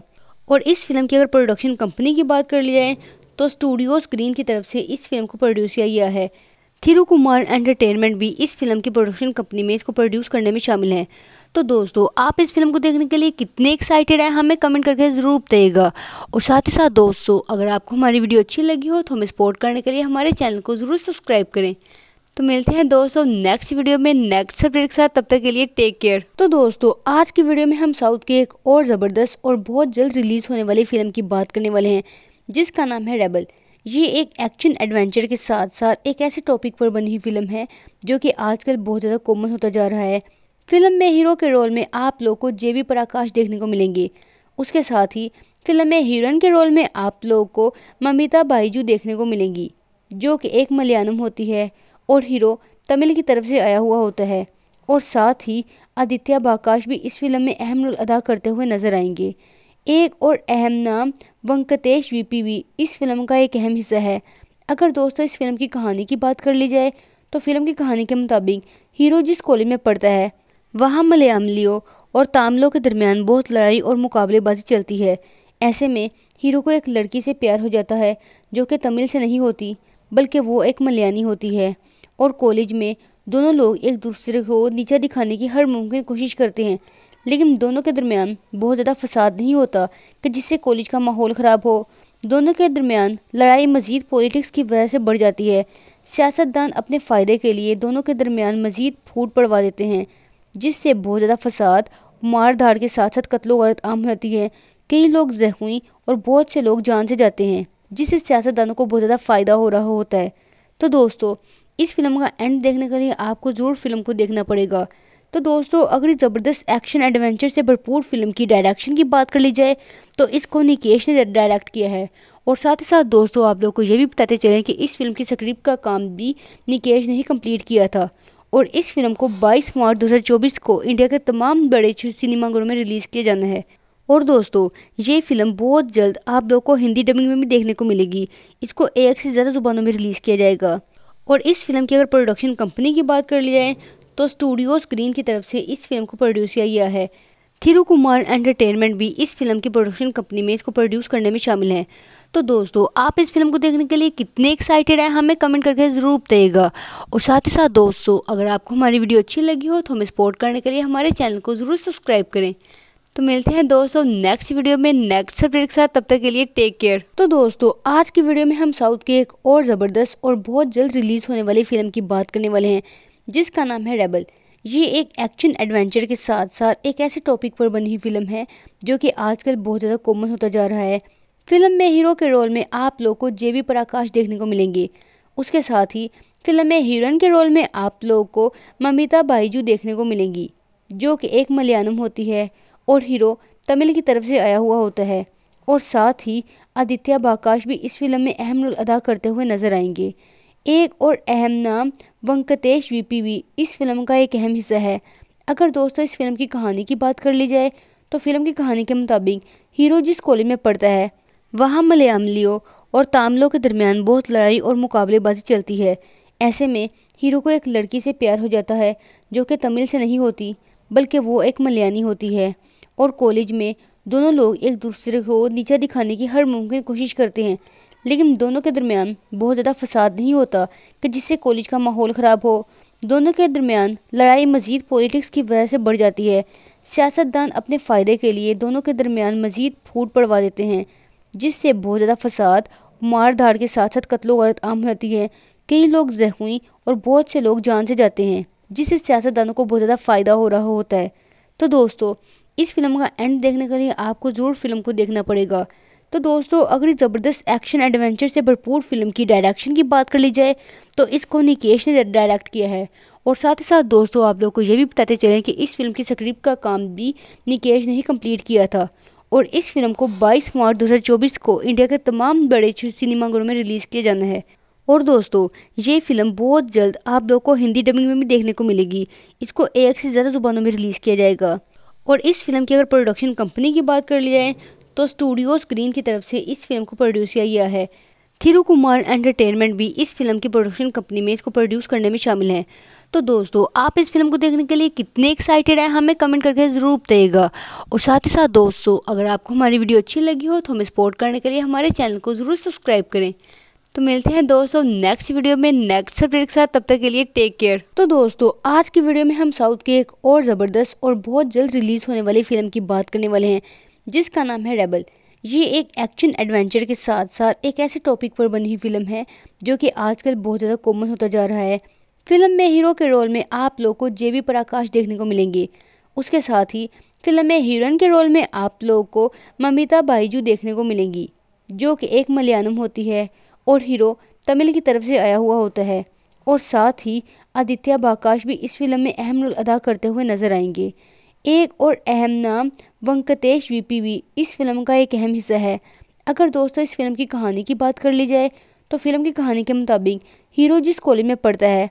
और इस फिल्म की अगर प्रोडक्शन कंपनी की बात कर ली जाए तो स्टूडियो स्क्रीन की तरफ से इस फिल्म को प्रोड्यूस किया गया है थिरु कुमार एंटरटेनमेंट भी इस फिल्म की प्रोडक्शन कंपनी में इसको प्रोड्यूस करने में शामिल है तो दोस्तों आप इस फिल्म को देखने के लिए कितने एक्साइटेड हैं हमें कमेंट करके ज़रूर बताइएगा और साथ ही साथ दोस्तों अगर आपको हमारी वीडियो अच्छी लगी हो तो हमें सपोर्ट करने के लिए हमारे चैनल को ज़रूर सब्सक्राइब करें तो मिलते हैं दोस्तों नेक्स्ट वीडियो में नेक्स्ट सब्जेक्ट के साथ तब तक के लिए टेक केयर तो दोस्तों आज की वीडियो में हम साउथ की एक और ज़बरदस्त और बहुत जल्द रिलीज़ होने वाली फिल्म की बात करने वाले हैं जिसका नाम है रेबल ये एक एक्शन एडवेंचर के साथ साथ एक ऐसे टॉपिक पर बनी हुई फिल्म है जो कि आजकल बहुत ज़्यादा कॉमन होता जा रहा है फिल्म में हीरो के रोल में आप लोग को जे बी प्रकाश देखने को मिलेंगे उसके साथ ही फिल्म में हीरोइन के रोल में आप लोगों को ममिता बाईजू देखने को मिलेंगी जो कि एक मलयालम होती है और हीरो तमिल की तरफ से आया हुआ होता है और साथ ही आदित्य बाकाश भी इस फिल्म में अहम रोल अदा करते हुए नजर आएंगे एक और अहम नाम वंकटेश वीपी भी इस फिल्म का एक अहम हिस्सा है अगर दोस्तों इस फिल्म की कहानी की बात कर ली जाए तो फिल्म की कहानी के मुताबिक हीरो जिस कॉलेज में पढ़ता है वहाँ मलयालियों और तामलों के दरमियान बहुत लड़ाई और मुकाबलेबाजी चलती है ऐसे में हीरो को एक लड़की से प्यार हो जाता है जो कि तमिल से नहीं होती बल्कि वो एक मलयानी होती है और कॉलेज में दोनों लोग एक दूसरे को नीचा दिखाने की हर मुमकिन कोशिश करते हैं लेकिन दोनों के दरमियान बहुत ज़्यादा फसाद नहीं होता कि जिससे कॉलेज का माहौल ख़राब हो दोनों के दरमियान लड़ाई मजीद पॉलिटिक्स की वजह से बढ़ जाती है सियासतदान अपने फ़ायदे के लिए दोनों के दरमियान मजीद फूट पड़वा देते हैं जिससे बहुत ज़्यादा फसाद मार धाड़ के साथ साथ कत्लो गलत आम होती है कई लोग जख्मी और बहुत से लोग जान से जाते हैं जिससे सियासतदानों को बहुत ज़्यादा फ़ायदा हो रहा होता है तो दोस्तों इस फिल्म का एंड देखने के लिए आपको ज़रूर फिल्म को देखना पड़ेगा तो दोस्तों अगर ज़बरदस्त एक्शन एडवेंचर से भरपूर फिल्म की डायरेक्शन की बात कर ली जाए तो इसको निकेश ने डायरेक्ट किया है और साथ ही साथ दोस्तों आप लोग को ये भी बताते चलें कि इस फिल्म की स्क्रिप्ट का काम भी निकेश ने ही कम्प्लीट किया था और इस फिल्म को 22 मार्च 2024 को इंडिया के तमाम बड़े सिनेमाघरों में रिलीज़ किया जाना है और दोस्तों ये फिल्म बहुत जल्द आप लोग को हिंदी डबिंग में भी देखने को मिलेगी इसको एक से ज़्यादा जुबानों में रिलीज़ किया जाएगा और इस फिल्म की अगर प्रोडक्शन कंपनी की बात कर ली जाए तो स्टूडियो स्क्रीन की तरफ से इस फिल्म को प्रोड्यूस किया गया है थिरु कुमार एंटरटेनमेंट भी इस फिल्म की प्रोडक्शन कंपनी में इसको प्रोड्यूस करने में शामिल है तो दोस्तों आप इस फिल्म को देखने के लिए कितने एक्साइटेड हैं हमें कमेंट करके ज़रूर बताइएगा और साथ ही साथ दोस्तों अगर आपको हमारी वीडियो अच्छी लगी हो तो हमें सपोर्ट करने के लिए हमारे चैनल को ज़रूर सब्सक्राइब करें तो मिलते हैं दोस्तों नेक्स्ट वीडियो में नेक्स्ट सब्जेक्ट के साथ तब तक के लिए टेक केयर तो दोस्तों आज की वीडियो में हम साउथ की एक और ज़बरदस्त और बहुत जल्द रिलीज़ होने वाली फिल्म की बात करने वाले हैं जिसका नाम है रेबल ये एक एक्शन एडवेंचर के साथ साथ एक ऐसे टॉपिक पर बनी हुई फिल्म है जो कि आजकल बहुत ज़्यादा कॉमन होता जा रहा है फिल्म में हीरो के रोल में आप लोग को जेबी प्रकाश देखने को मिलेंगे उसके साथ ही फिल्म में हीरोइन के रोल में आप लोगों को ममिता बाईजू देखने को मिलेंगी जो कि एक मलयालम होती है और हीरो तमिल की तरफ से आया हुआ होता है और साथ ही आदित्य बाकाश भी इस फिल्म में अहम रोल अदा करते हुए नजर आएंगे एक और अहम नाम वंकटेश वीपी भी इस फिल्म का एक अहम हिस्सा है अगर दोस्तों इस फिल्म की कहानी की बात कर ली जाए तो फिल्म की कहानी के मुताबिक हीरो जिस कॉलेज में पढ़ता है वहाँ मलयालियों और तामलों के दरमियान बहुत लड़ाई और मुकाबलेबाजी चलती है ऐसे में हीरो को एक लड़की से प्यार हो जाता है जो कि तमिल से नहीं होती बल्कि वो एक मलयानी होती है और कॉलेज में दोनों लोग एक दूसरे को नीचा दिखाने की हर मुमकिन कोशिश करते हैं लेकिन दोनों के दरमियान बहुत ज़्यादा फसाद नहीं होता कि जिससे कॉलेज का माहौल ख़राब हो दोनों के दरमियान लड़ाई मजीद पॉलिटिक्स की वजह से बढ़ जाती है सियासतदान अपने फ़ायदे के लिए दोनों के दरमियान मजीद फूट पड़वा देते हैं जिससे बहुत ज़्यादा फसाद मार धाड़ के साथ साथ कत्लो गर्द आम होती है कई लोग जख्मी और बहुत से लोग जान से जाते हैं जिससे सियासतदानों को बहुत ज़्यादा फ़ायदा हो रहा होता है तो दोस्तों इस फिल्म का एंड देखने के लिए आपको ज़रूर फिल्म को देखना पड़ेगा तो दोस्तों अगर ज़बरदस्त एक्शन एडवेंचर से भरपूर फिल्म की डायरेक्शन की बात कर ली जाए तो इसको निकेश ने डायरेक्ट किया है और साथ ही साथ दोस्तों आप लोग को ये भी बताते चलें कि इस फिल्म की स्क्रिप्ट का काम भी निकेश ने ही कम्प्लीट किया था और इस फिल्म को 22 मार्च 2024 को इंडिया के तमाम बड़े सिनेमाघरों में रिलीज़ किया जाना है और दोस्तों ये फिल्म बहुत जल्द आप लोग को हिंदी डबिंग में भी देखने को मिलेगी इसको एक से ज़्यादा जुबानों में रिलीज़ किया जाएगा और इस फिल्म की अगर प्रोडक्शन कंपनी की बात कर ली जाए तो स्टूडियो स्क्रीन की तरफ से इस फिल्म को प्रोड्यूस किया गया है थिरु कुमार एंटरटेनमेंट भी इस फिल्म की प्रोडक्शन कंपनी में इसको प्रोड्यूस करने में शामिल है तो दोस्तों आप इस फिल्म को देखने के लिए कितने एक्साइटेड हैं हमें कमेंट करके ज़रूर बताइएगा और साथ ही साथ दोस्तों अगर आपको हमारी वीडियो अच्छी लगी हो तो हमें सपोर्ट करने के लिए हमारे चैनल को ज़रूर सब्सक्राइब करें तो मिलते हैं दोस्तों नेक्स्ट वीडियो में नेक्स्ट सब्जेक्ट के साथ तब तक के लिए टेक केयर तो दोस्तों आज की वीडियो में हम साउथ की एक और ज़बरदस्त और बहुत जल्द रिलीज़ होने वाली फिल्म की बात करने वाले हैं जिसका नाम है रेबल ये एक एक्शन एडवेंचर के साथ साथ एक ऐसे टॉपिक पर बनी हुई फिल्म है जो कि आजकल बहुत ज़्यादा कॉमन होता जा रहा है फिल्म में हीरो के रोल में आप लोग को जे बी प्रकाश देखने को मिलेंगे उसके साथ ही फिल्म में हीरोइन के रोल में आप लोग को ममिता बाईजू देखने को मिलेंगी जो कि एक मलयालम होती है और हीरो तमिल की तरफ से आया हुआ होता है और साथ ही आदित्य बाकाश भी इस फिल्म में अहम रोल अदा करते हुए नजर आएंगे एक और अहम नाम वंकटेश वीपी भी इस फिल्म का एक अहम हिस्सा है अगर दोस्तों इस फिल्म की कहानी की बात कर ली जाए तो फिल्म की कहानी के मुताबिक हीरो जिस कॉलेज में पढ़ता है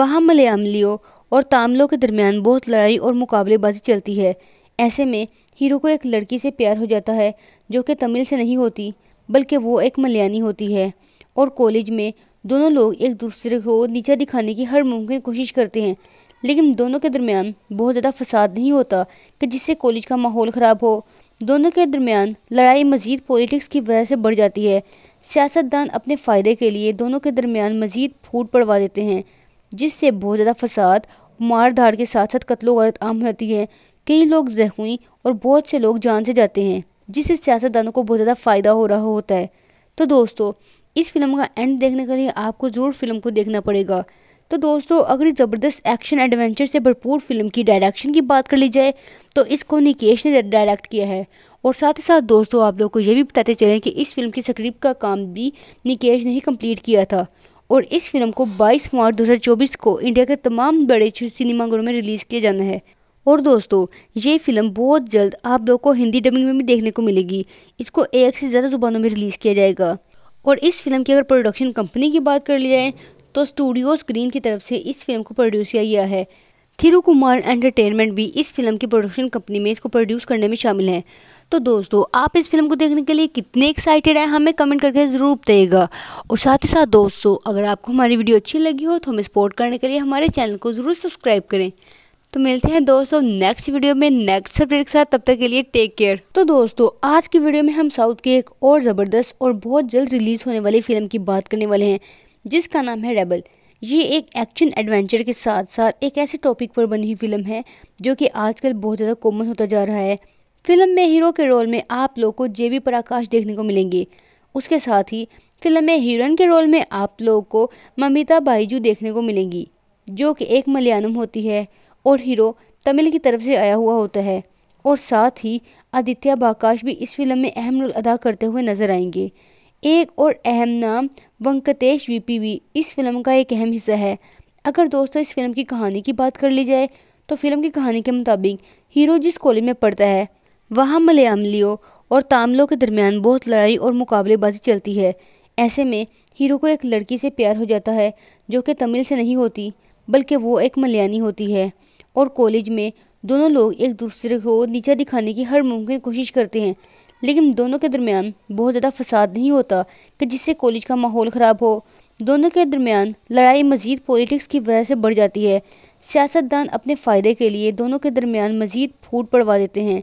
वहाँ मलयालियों और तामलों के दरमियान बहुत लड़ाई और मुकाबलेबाजी चलती है ऐसे में हीरो को एक लड़की से प्यार हो जाता है जो कि तमिल से नहीं होती बल्कि वो एक मलयानी होती है और कॉलेज में दोनों लोग एक दूसरे को नीचा दिखाने की हर मुमकिन कोशिश करते हैं लेकिन दोनों के दरमियान बहुत ज़्यादा फसाद नहीं होता कि जिससे कॉलेज का माहौल ख़राब हो दोनों के दरमियान लड़ाई मजीद पॉलिटिक्स की वजह से बढ़ जाती है सियासतदान अपने फ़ायदे के लिए दोनों के दरमियान मजीद फूट पड़वा देते हैं जिससे बहुत ज़्यादा फसाद मार धाड़ के साथ साथ कत्लो गर्द आम होती है कई लोग जख्मी और बहुत से लोग जान से जाते हैं जिससे सियासतदानों को बहुत ज़्यादा फ़ायदा हो रहा होता है तो दोस्तों इस फिल्म का एंड देखने के लिए आपको ज़रूर फिल्म को देखना पड़ेगा तो दोस्तों अगर ज़बरदस्त एक्शन एडवेंचर से भरपूर फिल्म की डायरेक्शन की बात कर ली जाए तो इसको निकेश ने डायरेक्ट किया है और साथ ही साथ दोस्तों आप लोग को ये भी बताते चलें कि इस फिल्म की स्क्रिप्ट का काम भी निकेश ने ही कंप्लीट किया था और इस फिल्म को 22 मार्च 2024 को इंडिया के तमाम बड़े सिनेमाघरों में रिलीज़ किया जाना है और दोस्तों ये फिल्म बहुत जल्द आप लोग को हिंदी डबिंग में भी देखने को मिलेगी इसको एक से ज़्यादा जुबानों में रिलीज़ किया जाएगा और इस फिल्म की अगर प्रोडक्शन कंपनी की बात कर ली जाए तो स्टूडियो स्क्रीन की तरफ से इस फिल्म को प्रोड्यूस किया गया है थिरू कुमार एंटरटेनमेंट भी इस फिल्म की प्रोडक्शन कंपनी में इसको प्रोड्यूस करने में शामिल है तो दोस्तों आप इस फिल्म को देखने के लिए कितने एक्साइटेड हैं हमें कमेंट करके ज़रूर बताइएगा और साथ ही साथ दोस्तों अगर आपको हमारी वीडियो अच्छी लगी हो तो हमें सपोर्ट करने के लिए हमारे चैनल को ज़रूर सब्सक्राइब करें तो मिलते हैं दोस्तों नेक्स्ट वीडियो में नेक्स्ट सब्जेक्ट के साथ तब तक के लिए टेक केयर तो दोस्तों आज की वीडियो में हम साउथ की एक और ज़बरदस्त और बहुत जल्द रिलीज़ होने वाली फिल्म की बात करने वाले हैं जिसका नाम है रेबल ये एक एक्शन एडवेंचर के साथ साथ एक ऐसे टॉपिक पर बनी हुई फिल्म है जो कि आजकल बहुत ज़्यादा कॉमन होता जा रहा है फिल्म में हीरो के रोल में आप लोग को जे बी प्रकाश देखने को मिलेंगे उसके साथ ही फिल्म में हीरोइन के रोल में आप लोग को ममिता बाईजू देखने को मिलेंगी जो कि एक मलयालम होती है और हीरो तमिल की तरफ से आया हुआ होता है और साथ ही आदित्य बाकाश भी इस फिल्म में अहम रोल अदा करते हुए नजर आएंगे एक और अहम नाम वंकटेश वीपी भी इस फिल्म का एक अहम हिस्सा है अगर दोस्तों इस फिल्म की कहानी की बात कर ली जाए तो फिल्म की कहानी के मुताबिक हीरो जिस कॉलेज में पढ़ता है वहाँ मलयालियों और तामलों के दरमियान बहुत लड़ाई और मुकाबलेबाजी चलती है ऐसे में हीरो को एक लड़की से प्यार हो जाता है जो कि तमिल से नहीं होती बल्कि वो एक मलयानी होती है और कॉलेज में दोनों लोग एक दूसरे को नीचा दिखाने की हर मुमकिन कोशिश करते हैं लेकिन दोनों के दरमियान बहुत ज़्यादा फसाद नहीं होता कि जिससे कॉलेज का माहौल ख़राब हो दोनों के दरमियान लड़ाई मज़ीद पॉलिटिक्स की वजह से बढ़ जाती है सियासतदान अपने फ़ायदे के लिए दोनों के दरमियान मज़ीद फूट पड़वा देते हैं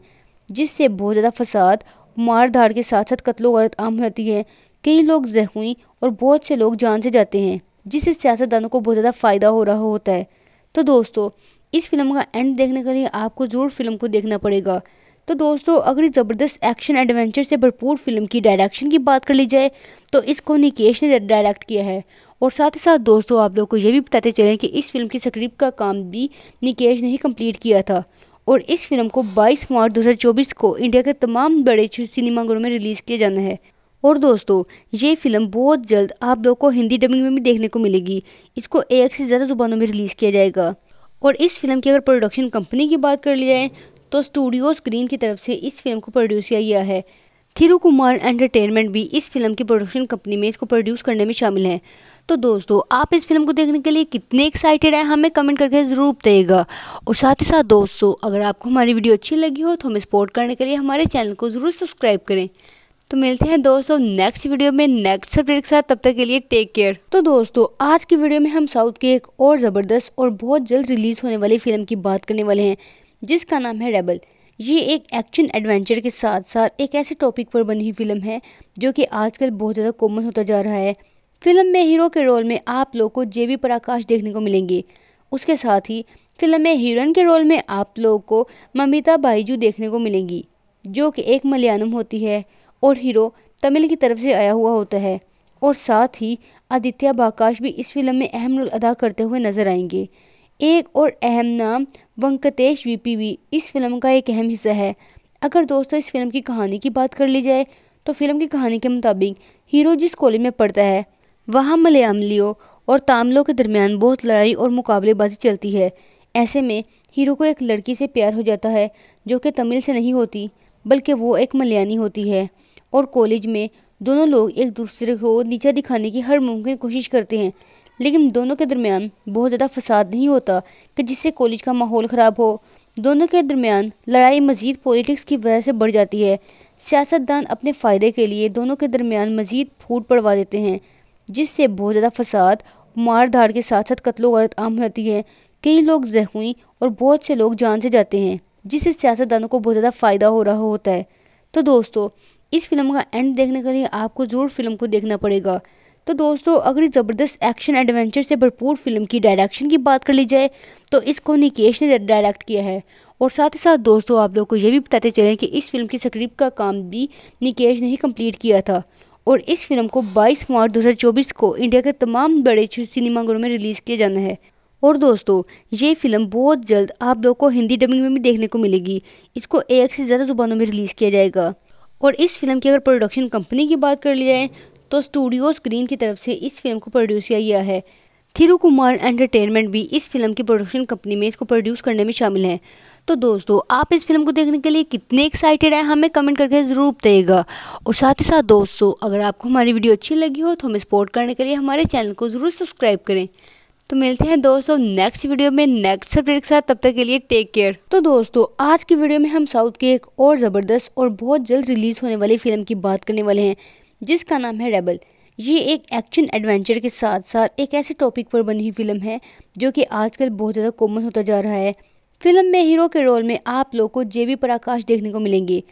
जिससे बहुत ज़्यादा फसाद मार धाड़ के साथ साथ कत्लो गर्द आम होती है कई लोग जख्मी और बहुत से लोग जान से जाते हैं जिससे सियासतदानों को बहुत ज़्यादा फ़ायदा हो रहा होता है तो दोस्तों इस फिल्म का एंड देखने के लिए आपको ज़रूर फिल्म को देखना पड़ेगा तो दोस्तों अगर ज़बरदस्त एक्शन एडवेंचर से भरपूर फिल्म की डायरेक्शन की बात कर ली जाए तो इसको निकेश ने डायरेक्ट किया है और साथ ही साथ दोस्तों आप लोग को ये भी बताते चलें कि इस फिल्म की स्क्रिप्ट का काम भी निकेश ने ही कंप्लीट किया था और इस फिल्म को 22 मार्च 2024 को इंडिया के तमाम बड़े सिनेमाघरों में रिलीज़ किया जाना है और दोस्तों ये फिल्म बहुत जल्द आप लोग को हिंदी डबिंग में भी देखने को मिलेगी इसको एक से ज़्यादा जुबानों में रिलीज़ किया जाएगा और इस फिल्म की अगर प्रोडक्शन कंपनी की बात कर ली जाए तो स्टूडियो स्क्रीन की तरफ से इस फिल्म को प्रोड्यूस किया गया है थिरू कुमार एंटरटेनमेंट भी इस फिल्म की प्रोडक्शन कंपनी में इसको प्रोड्यूस करने में शामिल है तो दोस्तों आप इस फिल्म को देखने के लिए कितने एक्साइटेड हैं हमें कमेंट करके ज़रूर बताइएगा और साथ ही साथ दोस्तों अगर आपको हमारी वीडियो अच्छी लगी हो तो हमें सपोर्ट करने के लिए हमारे चैनल को ज़रूर सब्सक्राइब करें तो मिलते हैं दोस्तों नेक्स्ट वीडियो में नेक्स्ट सब्जेक्ट के साथ तब तक के लिए टेक केयर तो दोस्तों आज की वीडियो में हम साउथ की एक और ज़बरदस्त और बहुत जल्द रिलीज़ होने वाली फिल्म की बात करने वाले हैं जिसका नाम है रेबल ये एक एक्शन एडवेंचर के साथ साथ एक ऐसे टॉपिक पर बनी हुई फिल्म है जो कि आजकल बहुत ज़्यादा कॉमन होता जा रहा है फिल्म में हीरो के रोल में आप लोग को जे बी प्रकाश देखने को मिलेंगे उसके साथ ही फिल्म में हीरोइन के रोल में आप लोगों को ममिता बाईजू देखने को मिलेंगी जो कि एक मलयालम होती है और हीरो तमिल की तरफ से आया हुआ होता है और साथ ही आदित्य बाकाश भी इस फिल्म में अहम रोल अदा करते हुए नजर आएंगे एक और अहम नाम वंकटेश वीपी भी इस फिल्म का एक अहम हिस्सा है अगर दोस्तों इस फिल्म की कहानी की बात कर ली जाए तो फिल्म की कहानी के मुताबिक हीरो जिस कॉलेज में पढ़ता है वहाँ मलयालियों और तामलों के दरमियान बहुत लड़ाई और मुकाबलेबाजी चलती है ऐसे में हीरो को एक लड़की से प्यार हो जाता है जो कि तमिल से नहीं होती बल्कि वो एक मलयानी होती है और कॉलेज में दोनों लोग एक दूसरे को नीचा दिखाने की हर मुमकिन कोशिश करते हैं लेकिन दोनों के दरमियान बहुत ज़्यादा फसाद नहीं होता कि जिससे कॉलेज का माहौल ख़राब हो दोनों के दरमियान लड़ाई मज़ीद पॉलिटिक्स की वजह से बढ़ जाती है सियासतदान अपने फ़ायदे के लिए दोनों के दरमियान मज़ीद फूट पड़वा देते हैं जिससे बहुत ज़्यादा फसाद मार धाड़ के साथ साथ कत्लो गलत आम हो जाती है कई लोग जख्मी और बहुत से लोग जान से जाते हैं जिससे सियासतदानों को बहुत ज़्यादा फ़ायदा हो रहा होता है तो दोस्तों इस फिल्म का एंड देखने के लिए आपको ज़रूर फिल्म को देखना पड़ेगा तो दोस्तों अगर ज़बरदस्त एक्शन एडवेंचर से भरपूर फिल्म की डायरेक्शन की बात कर ली जाए तो इसको निकेश ने डायरेक्ट किया है और साथ ही साथ दोस्तों आप लोग को ये भी बताते चलें कि इस फिल्म की स्क्रिप्ट का काम भी निकेश ने ही कम्प्लीट किया था और इस फिल्म को 22 मार्च 2024 को इंडिया के तमाम बड़े सिनेमाघरों में रिलीज़ किया जाना है और दोस्तों ये फिल्म बहुत जल्द आप लोग को हिंदी डबिंग में भी देखने को मिलेगी इसको एक से ज़्यादा जुबानों में रिलीज़ किया जाएगा और इस फिल्म की अगर प्रोडक्शन कंपनी की बात कर ली जाए तो स्टूडियो स्क्रीन की तरफ से इस फिल्म को प्रोड्यूस किया गया है थिरू कुमार एंटरटेनमेंट भी इस फिल्म की प्रोडक्शन कंपनी में इसको प्रोड्यूस करने में शामिल है तो दोस्तों आप इस फिल्म को देखने के लिए कितने एक्साइटेड हैं हमें कमेंट करके ज़रूर बताइएगा और साथ ही साथ दोस्तों अगर आपको हमारी वीडियो अच्छी लगी हो तो हमें सपोर्ट करने के लिए हमारे चैनल को ज़रूर सब्सक्राइब करें तो मिलते हैं दोस्तों नेक्स्ट वीडियो में नेक्स्ट सब्जेक्ट के साथ तब तक के लिए टेक केयर तो दोस्तों आज की वीडियो में हम साउथ की एक और ज़बरदस्त और बहुत जल्द रिलीज़ होने वाली फिल्म की बात करने वाले हैं जिसका नाम है रेबल ये एक एक्शन एडवेंचर के साथ साथ एक ऐसे टॉपिक पर बनी हुई फिल्म है जो कि आजकल बहुत ज़्यादा कॉमन होता जा रहा है फिल्म में हीरो के रोल में आप लोग को जे बी प्रकाश देखने को मिलेंगे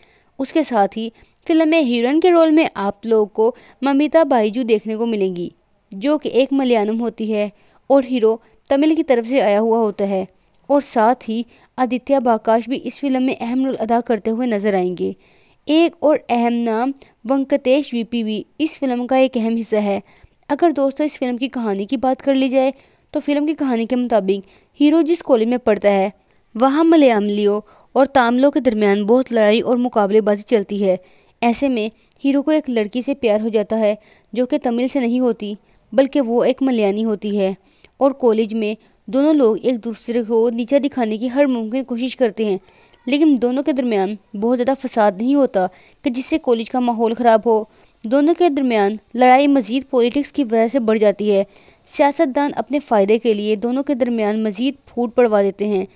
उसके साथ ही फिल्म में हीरोइन के रोल में आप लोगों को ममिता बाईजू देखने को मिलेंगी जो कि एक मलयालम होती है और हीरो तमिल की तरफ से आया हुआ होता है और साथ ही आदित्य बाकाश भी इस फिल्म में अहम रोल अदा करते हुए नजर आएंगे एक और अहम नाम वंकटेश वीपी भी इस फिल्म का एक अहम हिस्सा है अगर दोस्तों इस फिल्म की कहानी की बात कर ली जाए तो फिल्म की कहानी के मुताबिक हीरो जिस कॉलेज में पढ़ता है वहाँ मलयालियों और तामलों के दरमियान बहुत लड़ाई और मुकाबलेबाजी चलती है ऐसे में हीरो को एक लड़की से प्यार हो जाता है जो कि तमिल से नहीं होती बल्कि वो एक मलयानी होती है और कॉलेज में दोनों लोग एक दूसरे को नीचा दिखाने की हर मुमकिन कोशिश करते हैं लेकिन दोनों के दरमियान बहुत ज़्यादा फसाद नहीं होता कि जिससे कॉलेज का माहौल ख़राब हो दोनों के दरमियान लड़ाई मज़ीद पॉलिटिक्स की वजह से बढ़ जाती है सियासतदान अपने फ़ायदे के लिए दोनों के दरमियान मज़ीद फूट पड़वा देते हैं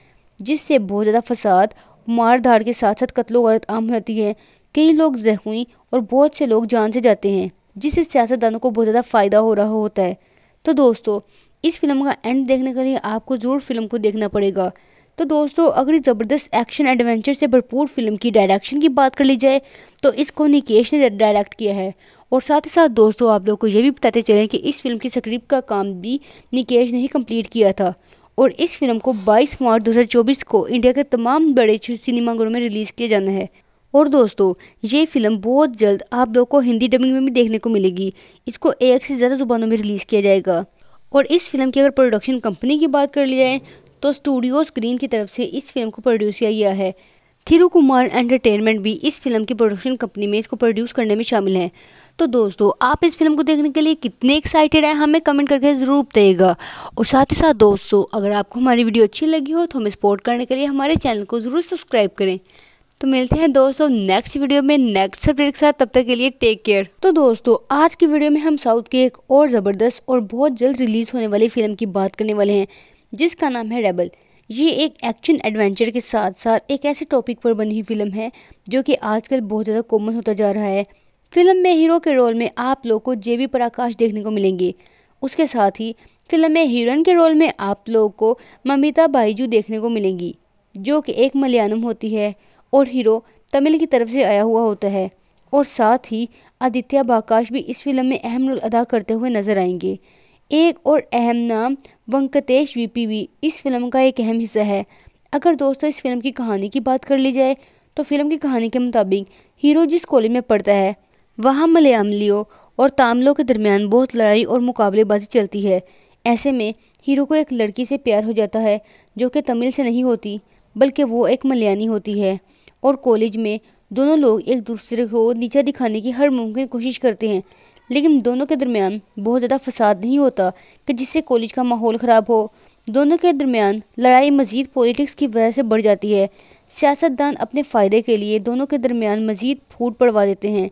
जिससे बहुत ज़्यादा फसाद मार धाड़ के साथ साथ कत्लो गलत आम होती है कई लोग जख्मी और बहुत से लोग जान से जाते हैं जिससे सियासतदानों को बहुत ज़्यादा फ़ायदा हो रहा होता है तो दोस्तों इस फिल्म का एंड देखने के लिए आपको ज़रूर फिल्म को देखना पड़ेगा तो दोस्तों अगर ज़बरदस्त एक्शन एडवेंचर से भरपूर फिल्म की डायरेक्शन की बात कर ली जाए तो इसको निकेश ने डायरेक्ट किया है और साथ ही साथ दोस्तों आप लोग को ये भी बताते चलें कि इस फिल्म की स्क्रिप्ट का काम भी निकेश ने ही कंप्लीट किया था और इस फिल्म को 22 मार्च 2024 को इंडिया के तमाम बड़े सिनेमाघरों में रिलीज़ किया जाना है और दोस्तों ये फिल्म बहुत जल्द आप लोग को हिंदी डबिंग में भी देखने को मिलेगी इसको एक से ज़्यादा जुबानों में रिलीज़ किया जाएगा और इस फिल्म की अगर प्रोडक्शन कंपनी की बात कर ली जाए तो स्टूडियो स्क्रीन की तरफ से इस फिल्म को प्रोड्यूस किया गया है थिरू कुमार एंटरटेनमेंट भी इस फिल्म की प्रोडक्शन कंपनी में इसको प्रोड्यूस करने में शामिल है तो दोस्तों आप इस फिल्म को देखने के लिए कितने एक्साइटेड हैं हमें कमेंट करके ज़रूर बताइएगा और साथ ही साथ दोस्तों अगर आपको हमारी वीडियो अच्छी लगी हो तो हमें सपोर्ट करने के लिए हमारे चैनल को ज़रूर सब्सक्राइब करें तो मिलते हैं दोस्तों नेक्स्ट वीडियो में नेक्स्ट सब्जेक्ट के साथ तब तक के लिए टेक केयर तो दोस्तों आज की वीडियो में हम साउथ के एक और ज़बरदस्त और बहुत जल्द रिलीज़ होने वाली फिल्म की बात करने वाले हैं जिसका नाम है रेबल ये एक एक्शन एडवेंचर के साथ साथ एक ऐसे टॉपिक पर बनी हुई फिल्म है जो कि आजकल बहुत ज़्यादा कॉमन होता जा रहा है फिल्म में हीरो के रोल में आप लोग को जे बी प्रकाश देखने को मिलेंगे उसके साथ ही फिल्म में हीरोइन के रोल में आप लोगों को ममिता बाईजू देखने को मिलेंगी जो कि एक मलयालम होती है और हीरो तमिल की तरफ से आया हुआ होता है और साथ ही आदित्य बाकाश भी इस फिल्म में अहम रोल अदा करते हुए नजर आएंगे एक और अहम नाम वंकटेश वीपी भी इस फिल्म का एक अहम हिस्सा है अगर दोस्तों इस फिल्म की कहानी की बात कर ली जाए तो फिल्म की कहानी के मुताबिक हीरो जिस कॉलेज में पढ़ता है वहाँ मलयालियों और तामलों के दरमियान बहुत लड़ाई और मुकाबलेबाजी चलती है ऐसे में हीरो को एक लड़की से प्यार हो जाता है जो कि तमिल से नहीं होती बल्कि वो एक मलयानी होती है और कॉलेज में दोनों लोग एक दूसरे को नीचा दिखाने की हर मुमकिन कोशिश करते हैं लेकिन दोनों के दरमियान बहुत ज़्यादा फसाद नहीं होता कि जिससे कॉलेज का माहौल ख़राब हो दोनों के दरमियान लड़ाई मज़ीद पॉलिटिक्स की वजह से बढ़ जाती है सियासतदान अपने फ़ायदे के लिए दोनों के दरमियान मज़ीद फूट पड़वा देते हैं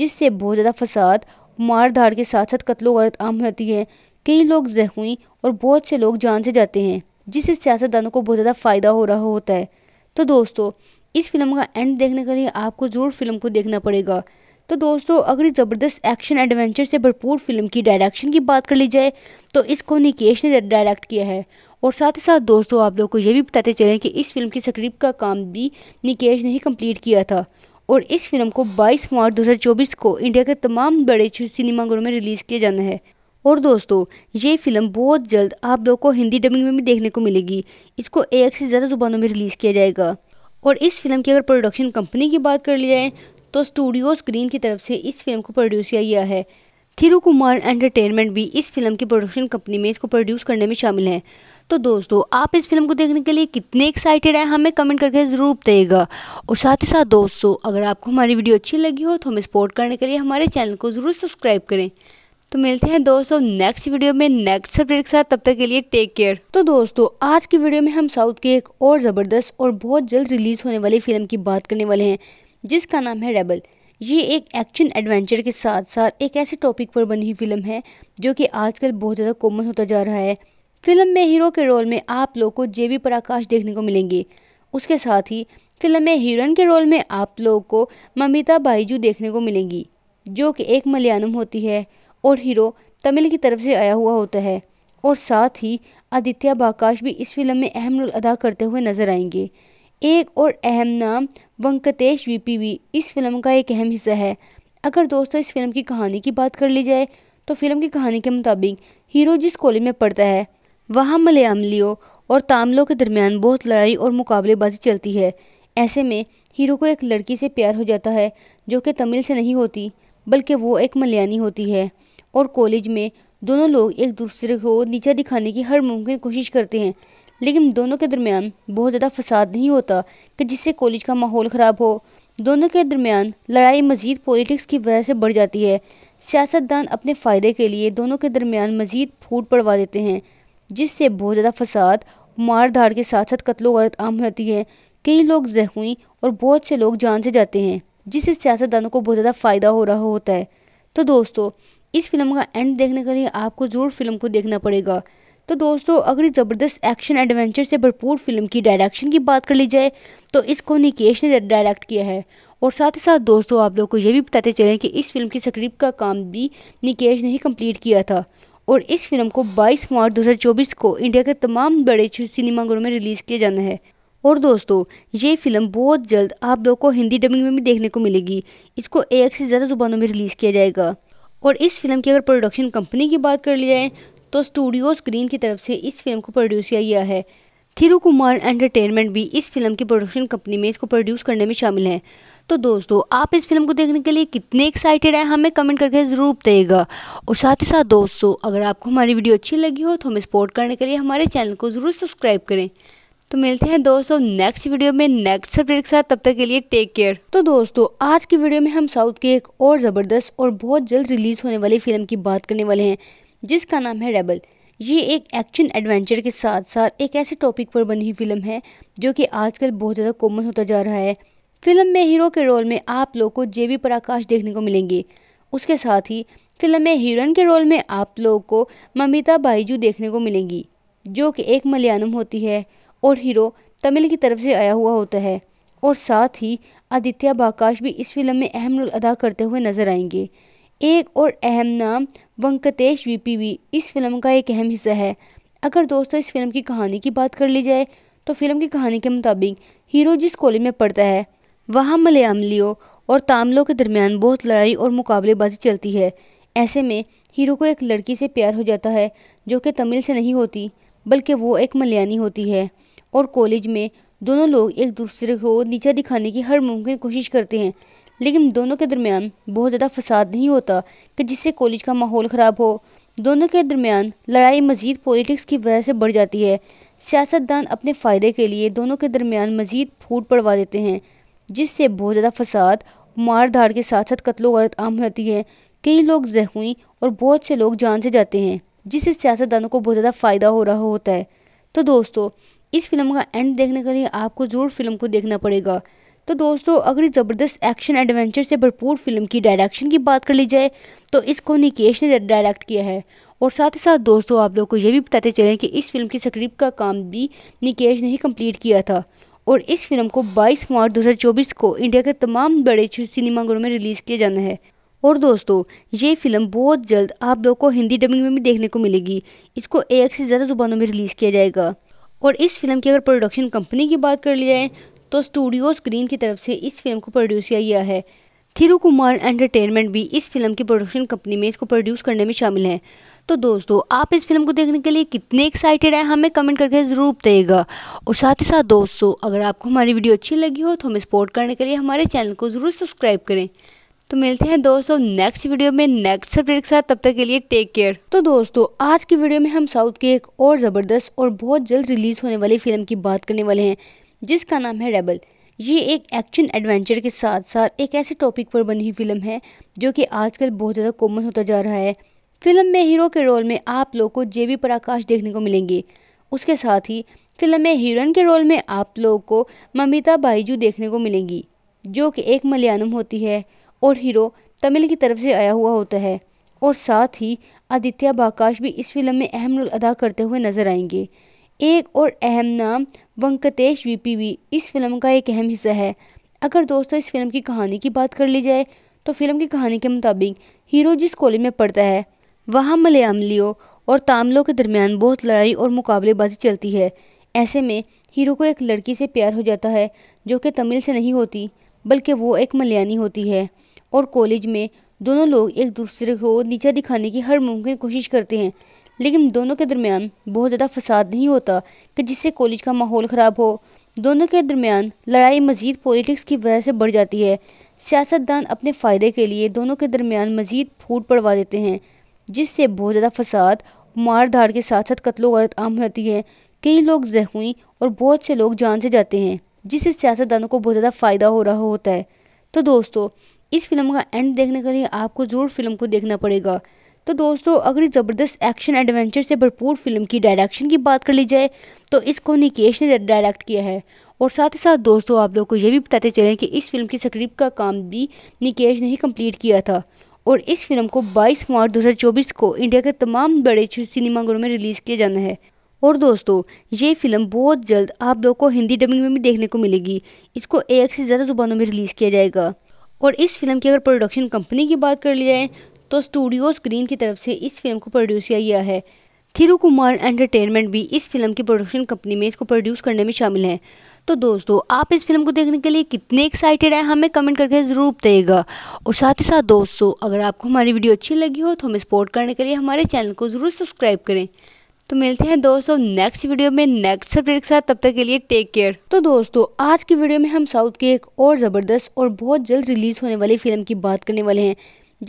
जिससे बहुत ज़्यादा फसाद मार धाड़ के साथ साथ कत्लो गलत आम होती है कई लोग जख्मी और बहुत से लोग जान से जाते हैं जिससे सियासतदानों को बहुत ज़्यादा फ़ायदा हो रहा होता है तो दोस्तों इस फिल्म का एंड देखने के लिए आपको ज़रूर फिल्म को देखना पड़ेगा तो दोस्तों अगर ज़बरदस्त एक्शन एडवेंचर से भरपूर फिल्म की डायरेक्शन की बात कर ली जाए तो इसको निकेश ने डायरेक्ट किया है और साथ ही साथ दोस्तों आप लोग को ये भी बताते चलें कि इस फिल्म की स्क्रिप्ट का काम भी निकेश ने ही कंप्लीट किया था और इस फिल्म को 22 मार्च 2024 को इंडिया के तमाम बड़े सिनेमाघरों में रिलीज़ किया जाना है और दोस्तों ये फिल्म बहुत जल्द आप लोग को हिंदी डबिंग में भी देखने को मिलेगी इसको एक से ज़्यादा जुबानों में रिलीज़ किया जाएगा और इस फिल्म की अगर प्रोडक्शन कंपनी की बात कर ली जाए तो स्टूडियो स्क्रीन की तरफ से इस फिल्म को प्रोड्यूस किया गया है थिरू कुमार एंटरटेनमेंट भी इस फिल्म की प्रोडक्शन कंपनी में इसको प्रोड्यूस करने में शामिल है तो दोस्तों आप इस फिल्म को देखने के लिए कितने एक्साइटेड हैं हमें कमेंट करके ज़रूर बताइएगा और साथ ही साथ दोस्तों अगर आपको हमारी वीडियो अच्छी लगी हो तो हमें सपोर्ट करने के लिए हमारे चैनल को ज़रूर सब्सक्राइब करें तो मिलते हैं दोस्तों नेक्स्ट वीडियो में नेक्स्ट सब्जेक्ट के साथ तब तक के लिए टेक केयर तो दोस्तों आज की वीडियो में हम साउथ के एक और ज़बरदस्त और बहुत जल्द रिलीज़ होने वाली फिल्म की बात करने वाले हैं जिसका नाम है रेबल ये एक एक्शन एडवेंचर के साथ साथ एक ऐसे टॉपिक पर बनी हुई फिल्म है जो कि आजकल बहुत ज़्यादा कॉमन होता जा रहा है फिल्म में हीरो के रोल में आप लोग को जे पराकाश देखने को मिलेंगे उसके साथ ही फिल्म में हीरोइन के रोल में आप लोगों को ममिता बाईजू देखने को मिलेंगी जो कि एक मलयालम होती है और हीरो तमिल की तरफ से आया हुआ होता है और साथ ही आदित्य बाकाश भी इस फिल्म में अहम रोल अदा करते हुए नजर आएंगे एक और अहम नाम वंकटेश वीपी भी इस फिल्म का एक अहम हिस्सा है अगर दोस्तों इस फिल्म की कहानी की बात कर ली जाए तो फिल्म की कहानी के मुताबिक हीरो जिस कॉलेज में पढ़ता है वहाँ मलयालियों और तामलों के दरमियान बहुत लड़ाई और मुकाबलेबाजी चलती है ऐसे में हीरो को एक लड़की से प्यार हो जाता है जो कि तमिल से नहीं होती बल्कि वो एक मलयानी होती है और कॉलेज में दोनों लोग एक दूसरे को नीचा दिखाने की हर मुमकिन कोशिश करते हैं लेकिन दोनों के दरमियान बहुत ज़्यादा फसाद नहीं होता कि जिससे कॉलेज का माहौल ख़राब हो दोनों के दरमियान लड़ाई मज़ीद पॉलिटिक्स की वजह से बढ़ जाती है सियासतदान अपने फ़ायदे के लिए दोनों के दरमियान मज़ीद फूट पड़वा देते हैं जिससे बहुत ज़्यादा फसाद मार धाड़ के साथ साथ कत्लो गलत आम होती है कई लोग जख्मी और बहुत से लोग जान से जाते हैं जिससे सियासतदानों को बहुत ज़्यादा फ़ायदा हो रहा होता है तो दोस्तों इस फिल्म का एंड देखने के लिए आपको ज़रूर फिल्म को देखना पड़ेगा तो दोस्तों अगर ज़बरदस्त एक्शन एडवेंचर से भरपूर फिल्म की डायरेक्शन की बात कर ली जाए तो इसको निकेश ने डायरेक्ट किया है और साथ ही साथ दोस्तों आप लोग को ये भी बताते चलें कि इस फिल्म की स्क्रिप्ट का काम भी निकेश ने ही कंप्लीट किया था और इस फिल्म को 22 मार्च 2024 को इंडिया के तमाम बड़े सिनेमाघरों में रिलीज़ किया जाना है और दोस्तों ये फिल्म बहुत जल्द आप लोग को हिंदी डबिंग में भी देखने को मिलेगी इसको एक से ज़्यादा ज़ुबानों में रिलीज़ किया जाएगा और इस फिल्म की अगर प्रोडक्शन कंपनी की बात कर ली जाए तो स्टूडियो स्क्रीन की तरफ से इस फिल्म को प्रोड्यूस किया गया है थिरु कुमार एंटरटेनमेंट भी इस फिल्म की प्रोडक्शन कंपनी में इसको प्रोड्यूस करने में शामिल है तो दोस्तों आप इस फिल्म को देखने के लिए कितने एक्साइटेड हैं हमें कमेंट करके ज़रूर बताइएगा और साथ ही साथ दोस्तों अगर आपको हमारी वीडियो अच्छी लगी हो तो हमें सपोर्ट करने के लिए हमारे चैनल को ज़रूर सब्सक्राइब करें तो मिलते हैं दोस्तों नेक्स्ट वीडियो में नेक्स्ट सब्जेक्ट के साथ तब तक के लिए टेक केयर तो दोस्तों आज की वीडियो में हम साउथ की एक और ज़बरदस्त और बहुत जल्द रिलीज़ होने वाली फिल्म की बात करने वाले हैं जिसका नाम है रेबल ये एक एक्शन एडवेंचर के साथ साथ एक ऐसे टॉपिक पर बनी हुई फिल्म है जो कि आजकल बहुत ज़्यादा कॉमन होता जा रहा है फिल्म में हीरो के रोल में आप लोग को जे पराकाश देखने को मिलेंगे उसके साथ ही फिल्म में हीरोइन के रोल में आप लोगों को ममिता बाईजू देखने को मिलेंगी जो कि एक मलयालम होती है और हीरो तमिल की तरफ से आया हुआ होता है और साथ ही आदित्य बाकाश भी इस फिल्म में अहम रोल अदा करते हुए नजर आएंगे एक और अहम नाम वंकतेश वीपी भी इस फिल्म का एक अहम हिस्सा है अगर दोस्तों इस फिल्म की कहानी की बात कर ली जाए तो फिल्म की कहानी के मुताबिक हीरो जिस कॉलेज में पढ़ता है वहाँ मलयामलियों और तामलों के दरमियान बहुत लड़ाई और मुकाबलेबाजी चलती है ऐसे में हीरो को एक लड़की से प्यार हो जाता है जो कि तमिल से नहीं होती बल्कि वो एक मलयानी होती है और कॉलेज में दोनों लोग एक दूसरे को नीचा दिखाने की हर मुमकिन कोशिश करते हैं लेकिन दोनों के दरमियान बहुत ज़्यादा फसाद नहीं होता कि जिससे कॉलेज का माहौल ख़राब हो दोनों के दरमियान लड़ाई मज़ीद पॉलिटिक्स की वजह से बढ़ जाती है सियासतदान अपने फ़ायदे के लिए दोनों के दरमियान मज़ीद फूट पड़वा देते हैं जिससे बहुत ज़्यादा फसाद मार धाड़ के साथ साथ कत्लो गलत आम होती है कई लोग जख्मी और बहुत से लोग जान से जाते हैं जिससे सियासतदानों को बहुत ज़्यादा फ़ायदा हो रहा होता है तो दोस्तों इस फिल्म का एंड देखने के लिए आपको ज़रूर फिल्म को देखना पड़ेगा तो दोस्तों अगर ज़बरदस्त एक्शन एडवेंचर से भरपूर फिल्म की डायरेक्शन की बात कर ली जाए तो इसको निकेश ने डायरेक्ट किया है और साथ ही साथ दोस्तों आप लोग को ये भी बताते चलें कि इस फिल्म की स्क्रिप्ट का काम भी निकेश ने ही कंप्लीट किया था और इस फिल्म को 22 मार्च 2024 को इंडिया के तमाम बड़े सिनेमाघरों में रिलीज़ किया जाना है और दोस्तों ये फिल्म बहुत जल्द आप लोग को हिंदी डबिंग में भी देखने को मिलेगी इसको एक से ज़्यादा ज़ुबानों में रिलीज़ किया जाएगा और इस फिल्म की अगर प्रोडक्शन कंपनी की बात कर ली जाए तो स्टूडियो स्क्रीन की तरफ से इस फिल्म को प्रोड्यूस किया गया है थिरु कुमार एंटरटेनमेंट भी इस फिल्म की प्रोडक्शन कंपनी में इसको प्रोड्यूस करने में शामिल है तो दोस्तों आप इस फिल्म को देखने के लिए कितने एक्साइटेड हैं हमें कमेंट करके ज़रूर बताइएगा और साथ ही साथ दोस्तों अगर आपको हमारी वीडियो अच्छी लगी हो तो हमें सपोर्ट करने के लिए हमारे चैनल को ज़रूर सब्सक्राइब करें तो मिलते हैं दोस्तों नेक्स्ट वीडियो में नेक्स्ट सब्जेक्ट के साथ तब तक के लिए टेक केयर तो दोस्तों आज की वीडियो में हम साउथ की एक और ज़बरदस्त और बहुत जल्द रिलीज़ होने वाली फिल्म की बात करने वाले हैं जिसका नाम है रेबल ये एक एक्शन एडवेंचर के साथ साथ एक ऐसे टॉपिक पर बनी हुई फिल्म है जो कि आजकल बहुत ज़्यादा कॉमन होता जा रहा है फिल्म में हीरो के रोल में आप लोग को जे बी प्रकाश देखने को मिलेंगे उसके साथ ही फिल्म में हीरोइन के रोल में आप लोगों को ममिता बाईजू देखने को मिलेंगी जो कि एक मलयालम होती है और हीरो तमिल की तरफ से आया हुआ होता है और साथ ही आदित्य बाकाश भी इस फिल्म में अहम रोल अदा करते हुए नजर आएंगे एक और अहम नाम वंकटेश वीपी भी इस फिल्म का एक अहम हिस्सा है अगर दोस्तों इस फिल्म की कहानी की बात कर ली जाए तो फिल्म की कहानी के मुताबिक हीरो जिस कॉलेज में पढ़ता है वहाँ मलयामलियों और तामलों के दरमियान बहुत लड़ाई और मुकाबलेबाजी चलती है ऐसे में हीरो को एक लड़की से प्यार हो जाता है जो कि तमिल से नहीं होती बल्कि वो एक मलयानी होती है और कॉलेज में दोनों लोग एक दूसरे को नीचा दिखाने की हर मुमकिन कोशिश करते हैं लेकिन दोनों के दरमियान बहुत ज़्यादा फसाद नहीं होता कि जिससे कॉलेज का माहौल ख़राब हो दोनों के दरमियान लड़ाई मज़ीद पॉलिटिक्स की वजह से बढ़ जाती है सियासतदान अपने फ़ायदे के लिए दोनों के दरमियान मज़ीद फूट पड़वा देते हैं जिससे बहुत ज़्यादा फसाद मार धाड़ के साथ साथ कत्लो गर्द आम होती है कई लोग जख्मी और बहुत से लोग जान से जाते हैं जिससे सियासतदानों को बहुत ज़्यादा फ़ायदा हो रहा होता है तो दोस्तों इस फिल्म का एंड देखने के लिए आपको ज़रूर फिल्म को देखना पड़ेगा तो दोस्तों अगर ज़बरदस्त एक्शन एडवेंचर से भरपूर फिल्म की डायरेक्शन की बात कर ली जाए तो इसको निकेश ने डायरेक्ट किया है और साथ ही साथ दोस्तों आप लोग को ये भी बताते चलें कि इस फिल्म की स्क्रिप्ट का काम भी निकेश ने ही कंप्लीट किया था और इस फिल्म को 22 मार्च 2024 को इंडिया के तमाम बड़े सिनेमाघरों में रिलीज़ किया जाना है और दोस्तों ये फिल्म बहुत जल्द आप लोग को हिंदी डबिंग में भी देखने को मिलेगी इसको एक से ज़्यादा ज़ुबानों में रिलीज़ किया जाएगा और इस फिल्म की अगर प्रोडक्शन कंपनी की बात कर ली जाए तो स्टूडियो स्क्रीन की तरफ से इस फिल्म को प्रोड्यूस किया गया है थिरु कुमार एंटरटेनमेंट भी इस फिल्म की प्रोडक्शन कंपनी में इसको प्रोड्यूस करने में शामिल है तो दोस्तों आप इस फिल्म को देखने के लिए कितने एक्साइटेड हैं हमें कमेंट करके ज़रूर बताइएगा और साथ ही साथ दोस्तों अगर आपको हमारी वीडियो अच्छी लगी हो तो हमें सपोर्ट करने के लिए हमारे चैनल को ज़रूर सब्सक्राइब करें तो मिलते हैं दोस्तों नेक्स्ट वीडियो में नेक्स्ट सब्जेक्ट के साथ तब तक के लिए टेक केयर तो दोस्तों आज की वीडियो में हम साउथ की एक और ज़बरदस्त और बहुत जल्द रिलीज़ होने वाली फिल्म की बात करने वाले हैं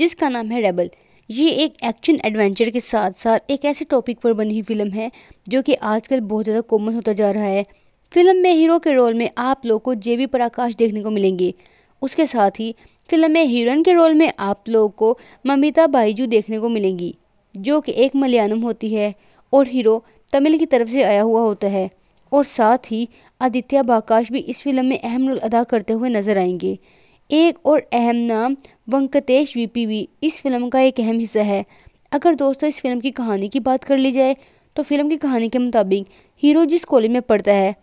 जिसका नाम है रेबल ये एक एक्शन एडवेंचर के साथ साथ एक ऐसे टॉपिक पर बनी हुई फिल्म है जो कि आजकल बहुत ज़्यादा कॉमन होता जा रहा है फिल्म में हीरो के रोल में आप लोग को जे बी प्रकाश देखने को मिलेंगे उसके साथ ही फिल्म में हीरोइन के रोल में आप लोगों को ममिता बाईजू देखने को मिलेंगी जो कि एक मलयालम होती है और हीरो तमिल की तरफ से आया हुआ होता है और साथ ही आदित्य बाकाश भी इस फिल्म में अहम रोल अदा करते हुए नजर आएंगे एक और अहम नाम वंकटेश वीपी भी इस फिल्म का एक अहम हिस्सा है अगर दोस्तों इस फिल्म की कहानी की बात कर ली जाए तो फिल्म की कहानी के मुताबिक हीरो जिस कॉलेज में पढ़ता है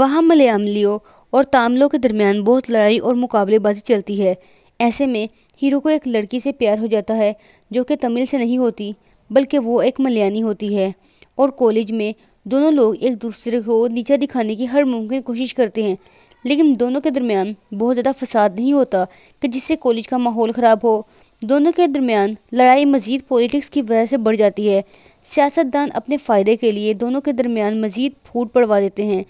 वहाँ मलयालियों और तामलों के दरमियान बहुत लड़ाई और मुकाबलेबाजी चलती है ऐसे में हीरो को एक लड़की से प्यार हो जाता है जो कि तमिल से नहीं होती बल्कि वो एक मलयानी होती है और कॉलेज में दोनों लोग एक दूसरे को नीचा दिखाने की हर मुमकिन कोशिश करते हैं लेकिन दोनों के दरमियान बहुत ज़्यादा फसाद नहीं होता कि जिससे कॉलेज का माहौल ख़राब हो दोनों के दरमियान लड़ाई मजीद पॉलिटिक्स की वजह से बढ़ जाती है सियासतदान अपने फ़ायदे के लिए दोनों के दरमियान मजीद फूट पड़वा देते हैं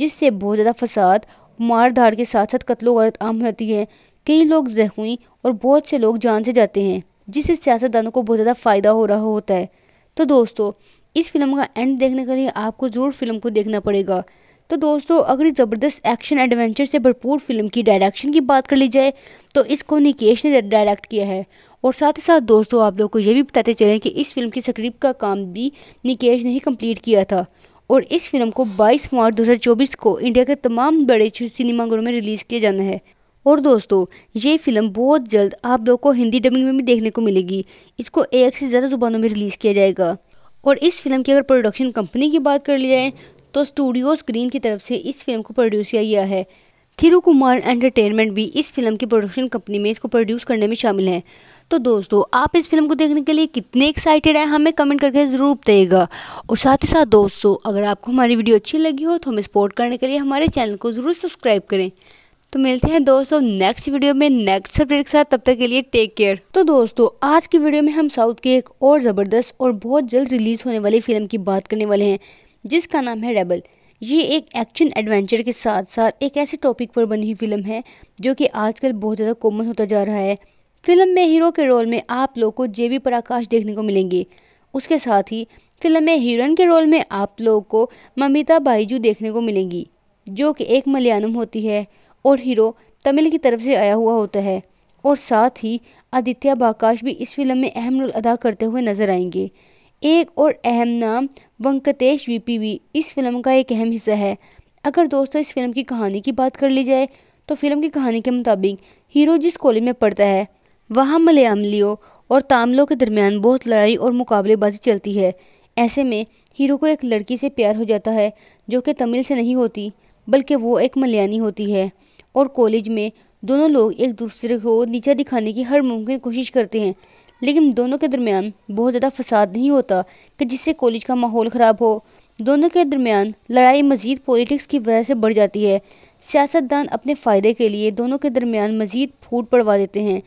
जिससे बहुत ज़्यादा फसाद मार धाड़ के साथ साथ कत्लो गलत आम होती है कई लोग जख्मी और बहुत से लोग जान से जाते हैं जिससे सियासतदानों को बहुत ज़्यादा फ़ायदा हो रहा होता है तो दोस्तों इस फिल्म का एंड देखने के लिए आपको ज़रूर फिल्म को देखना पड़ेगा तो दोस्तों अगर ज़बरदस्त एक्शन एडवेंचर से भरपूर फिल्म की डायरेक्शन की बात कर ली जाए तो इसको निकेश ने डायरेक्ट किया है और साथ ही साथ दोस्तों आप लोग को ये भी बताते चलें कि इस फिल्म की स्क्रिप्ट का काम भी निकेश ने ही कम्प्लीट किया था और इस फिल्म को 22 मार्च 2024 को इंडिया के तमाम बड़े सिनेमाघरों में रिलीज़ किया जाना है और दोस्तों ये फिल्म बहुत जल्द आप लोग को हिंदी डबिंग में भी देखने को मिलेगी इसको एक से ज़्यादा ज़ुबानों में रिलीज़ किया जाएगा और इस फिल्म की अगर प्रोडक्शन कंपनी की बात कर ली जाए तो स्टूडियो स्क्रीन की तरफ से इस फिल्म को प्रोड्यूस किया गया है थिरु कुमार एंटरटेनमेंट भी इस फिल्म की प्रोडक्शन कंपनी में इसको प्रोड्यूस करने में शामिल है तो दोस्तों आप इस फिल्म को देखने के लिए कितने एक्साइटेड हैं हमें कमेंट करके ज़रूर बताइएगा और साथ ही साथ दोस्तों अगर आपको हमारी वीडियो अच्छी लगी हो तो हमें सपोर्ट करने के लिए हमारे चैनल को ज़रूर सब्सक्राइब करें तो मिलते हैं दोस्तों नेक्स्ट वीडियो में नेक्स्ट सब्जेक्ट के साथ तब तक के लिए टेक केयर तो दोस्तों आज की वीडियो में हम साउथ की एक और ज़बरदस्त और बहुत जल्द रिलीज़ होने वाली फिल्म की बात करने वाले हैं जिसका नाम है रेबल ये एक एक्शन एडवेंचर के साथ साथ एक ऐसे टॉपिक पर बनी हुई फिल्म है जो कि आजकल बहुत ज़्यादा कॉमन होता जा रहा है फिल्म में हीरो के रोल में आप लोग को जे बी प्रकाश देखने को मिलेंगे उसके साथ ही फिल्म में हीरोइन के रोल में आप लोगों को ममिता बाईजू देखने को मिलेंगी जो कि एक मलयालम होती है और हीरो तमिल की तरफ से आया हुआ होता है और साथ ही आदित्य बाकाश भी इस फिल्म में अहम रोल अदा करते हुए नजर आएंगे एक और अहम नाम वंकटेश वीपी भी इस फिल्म का एक अहम हिस्सा है अगर दोस्तों इस फिल्म की कहानी की बात कर ली जाए तो फिल्म की कहानी के मुताबिक हीरो जिस कॉलेज में पढ़ता है वहाँ मलयामलियों और तामलों के दरमियान बहुत लड़ाई और मुकाबलेबाजी चलती है ऐसे में हीरो को एक लड़की से प्यार हो जाता है जो कि तमिल से नहीं होती बल्कि वो एक मलयानी होती है और कॉलेज में दोनों लोग एक दूसरे को नीचा दिखाने की हर मुमकिन कोशिश करते हैं लेकिन दोनों के दरमियान बहुत ज़्यादा फसाद नहीं होता कि जिससे कॉलेज का माहौल ख़राब हो दोनों के दरमियान लड़ाई मजीद पॉलिटिक्स की वजह से बढ़ जाती है सियासतदान अपने फ़ायदे के लिए दोनों के दरमियान मजीद फूट पड़वा देते हैं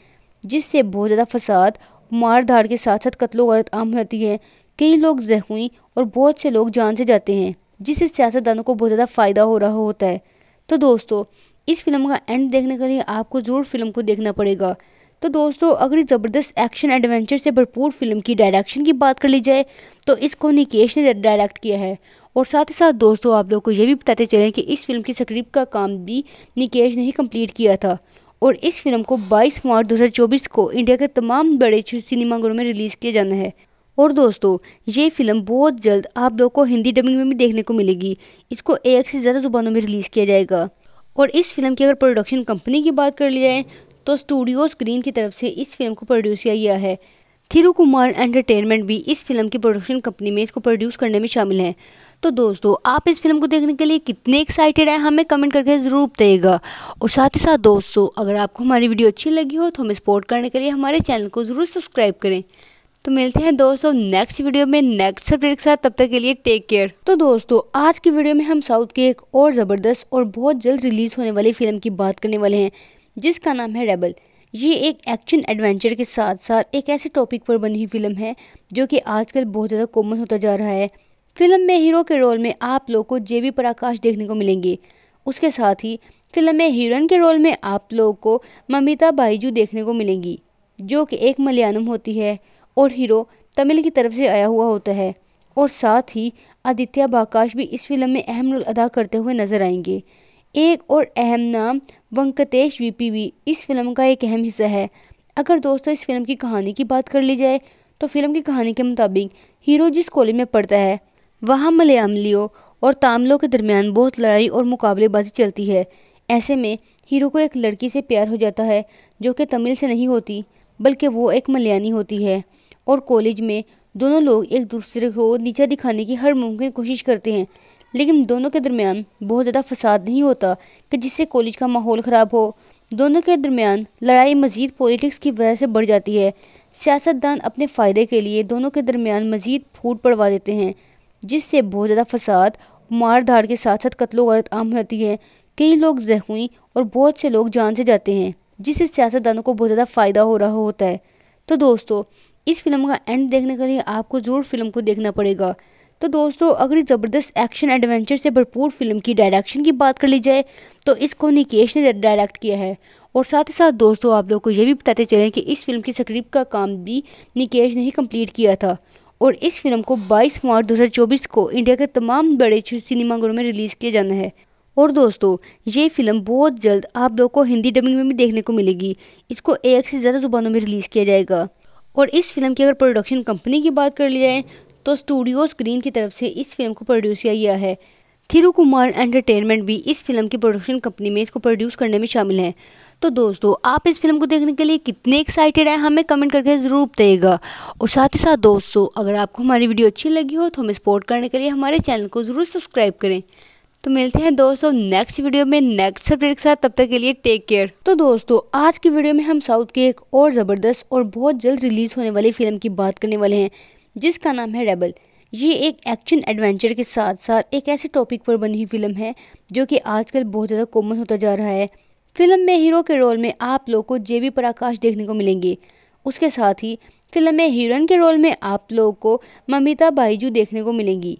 जिससे बहुत ज़्यादा फसाद मार धाड़ के साथ साथ कत्लो गर्द आम होती है कई लोग जख्मी और बहुत से लोग जान से जाते हैं जिससे सियासतदानों को बहुत ज़्यादा फ़ायदा हो रहा होता है तो दोस्तों इस फिल्म का एंड देखने के लिए आपको ज़रूर फिल्म को देखना पड़ेगा तो दोस्तों अगर ज़बरदस्त एक्शन एडवेंचर से भरपूर फिल्म की डायरेक्शन की बात कर ली जाए तो इसको निकेश ने डायरेक्ट किया है और साथ ही साथ दोस्तों आप लोग को ये भी बताते चलें कि इस फिल्म की स्क्रिप्ट का काम भी निकेश ने ही कम्प्लीट किया था और इस फिल्म को 22 मार्च 2024 को इंडिया के तमाम बड़े सिनेमाघरों में रिलीज़ किया जाना है और दोस्तों ये फिल्म बहुत जल्द आप लोग को हिंदी डबिंग में भी देखने को मिलेगी इसको एक से ज़्यादा जुबानों में रिलीज़ किया जाएगा और इस फिल्म की अगर प्रोडक्शन कंपनी की बात कर ली जाए तो स्टूडियो स्क्रीन की तरफ से इस फिल्म को प्रोड्यूस किया गया है थिरु कुमार एंटरटेनमेंट भी इस फिल्म की प्रोडक्शन कंपनी में इसको प्रोड्यूस करने में शामिल है तो दोस्तों आप इस फिल्म को देखने के लिए कितने एक्साइटेड हैं हमें कमेंट करके ज़रूर बताइएगा और साथ ही साथ दोस्तों अगर आपको हमारी वीडियो अच्छी लगी हो तो हमें सपोर्ट करने के लिए हमारे चैनल को ज़रूर सब्सक्राइब करें तो मिलते हैं दोस्तों नेक्स्ट वीडियो में नेक्स्ट सब्जेक्ट के साथ तब तक के लिए टेक केयर तो दोस्तों आज की वीडियो में हम साउथ की एक और ज़बरदस्त और बहुत जल्द रिलीज़ होने वाली फिल्म की बात करने वाले हैं जिसका नाम है रेबल ये एक एक्शन एडवेंचर के साथ साथ एक ऐसे टॉपिक पर बनी हुई फिल्म है जो कि आजकल बहुत ज़्यादा कॉमन होता जा रहा है फिल्म में हीरो के रोल में आप लोग को जे बी प्रकाश देखने को मिलेंगे उसके साथ ही फिल्म में हीरोइन के रोल में आप लोगों को ममिता बाईजू देखने को मिलेंगी जो कि एक मलयालम होती है और हीरो तमिल की तरफ से आया हुआ होता है और साथ ही आदित्य बाकाश भी इस फिल्म में अहम रोल अदा करते हुए नजर आएंगे एक और अहम नाम वंकटेश वीपी भी इस फिल्म का एक अहम हिस्सा है अगर दोस्तों इस फिल्म की कहानी की बात कर ली जाए तो फिल्म की कहानी के मुताबिक हीरो जिस कॉलेज में पढ़ता है वहाँ मलयालियों और तामलों के दरमियान बहुत लड़ाई और मुकाबलेबाजी चलती है ऐसे में हीरो को एक लड़की से प्यार हो जाता है जो कि तमिल से नहीं होती बल्कि वो एक मलयानी होती है और कॉलेज में दोनों लोग एक दूसरे को नीचा दिखाने की हर मुमकिन कोशिश करते हैं लेकिन दोनों के दरमियान बहुत ज़्यादा फसाद नहीं होता कि जिससे कॉलेज का माहौल ख़राब हो दोनों के दरमियान लड़ाई मजीद पॉलिटिक्स की वजह से बढ़ जाती है सियासतदान अपने फ़ायदे के लिए दोनों के दरमियान मजीद फूट पड़वा देते हैं जिससे बहुत ज़्यादा फसाद मार धाड़ के साथ साथ कत्लो गलत आम होती है कई लोग जख्मी और बहुत से लोग जान से जाते हैं जिससे सियासतदानों को बहुत ज़्यादा फ़ायदा हो रहा होता है तो दोस्तों इस फिल्म का एंड देखने के लिए आपको ज़रूर फिल्म को देखना पड़ेगा तो दोस्तों अगर ज़बरदस्त एक्शन एडवेंचर से भरपूर फिल्म की डायरेक्शन की बात कर ली जाए तो इसको निकेश ने डायरेक्ट किया है और साथ ही साथ दोस्तों आप लोग को ये भी बताते चलें कि इस फिल्म की स्क्रिप्ट का काम भी निकेश ने ही कम्प्लीट किया था और इस फिल्म को 22 मार्च 2024 को इंडिया के तमाम बड़े सिनेमाघरों में रिलीज़ किया जाना है और दोस्तों ये फिल्म बहुत जल्द आप लोग को हिंदी डबिंग में भी देखने को मिलेगी इसको एक से ज़्यादा जुबानों में रिलीज़ किया जाएगा और इस फिल्म की अगर प्रोडक्शन कंपनी की बात कर ली जाए तो स्टूडियो स्क्रीन की तरफ से इस फिल्म को प्रोड्यूस किया गया है थिरु कुमार एंटरटेनमेंट भी इस फिल्म की प्रोडक्शन कंपनी में इसको प्रोड्यूस करने में शामिल है तो दोस्तों आप इस फिल्म को देखने के लिए कितने एक्साइटेड हैं हमें कमेंट करके ज़रूर बताइएगा और साथ ही साथ दोस्तों अगर आपको हमारी वीडियो अच्छी लगी हो तो हमें सपोर्ट करने के लिए हमारे चैनल को ज़रूर सब्सक्राइब करें तो मिलते हैं दोस्तों नेक्स्ट वीडियो में नेक्स्ट सब्जेक्ट के साथ तब तक के लिए टेक केयर तो दोस्तों आज की वीडियो में हम साउथ की एक और ज़बरदस्त और बहुत जल्द रिलीज़ होने वाली फिल्म की बात करने वाले हैं जिसका नाम है रेबल ये एक एक्शन एडवेंचर के साथ साथ एक ऐसे टॉपिक पर बनी हुई फिल्म है जो कि आजकल बहुत ज़्यादा कॉमन होता जा रहा है फिल्म में हीरो के रोल में आप लोग को जेबी प्रकाश देखने को मिलेंगे उसके साथ ही फिल्म में हीरोइन के रोल में आप लोगों को ममिता बाईजू देखने को मिलेंगी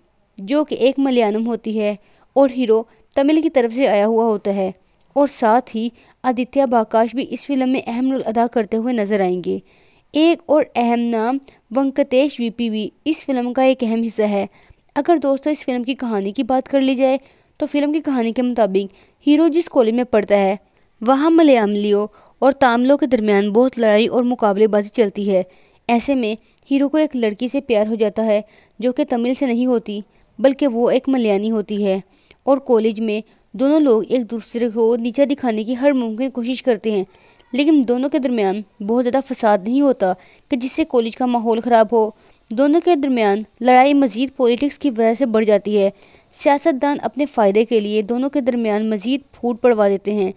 जो कि एक मलयालम होती है और हीरो तमिल की तरफ से आया हुआ होता है और साथ ही आदित्य बाकाश भी इस फिल्म में अहम रोल अदा करते हुए नजर आएंगे एक और अहम नाम वंकटेश वीपी भी इस फिल्म का एक अहम हिस्सा है अगर दोस्तों इस फिल्म की कहानी की बात कर ली जाए तो फिल्म की कहानी के मुताबिक हीरो जिस कॉलेज में पढ़ता है वहाँ मलयालियों और तामलों के दरमियान बहुत लड़ाई और मुकाबलेबाजी चलती है ऐसे में हीरो को एक लड़की से प्यार हो जाता है जो कि तमिल से नहीं होती बल्कि वो एक मलयानी होती है और कॉलेज में दोनों लोग एक दूसरे को नीचा दिखाने की हर मुमकिन कोशिश करते हैं लेकिन दोनों के दरमियान बहुत ज़्यादा फसाद नहीं होता कि जिससे कॉलेज का माहौल ख़राब हो दोनों के दरमियान लड़ाई मजीद पॉलिटिक्स की वजह से बढ़ जाती है सियासतदान अपने फ़ायदे के लिए दोनों के दरमियान मजीद फूट पड़वा देते हैं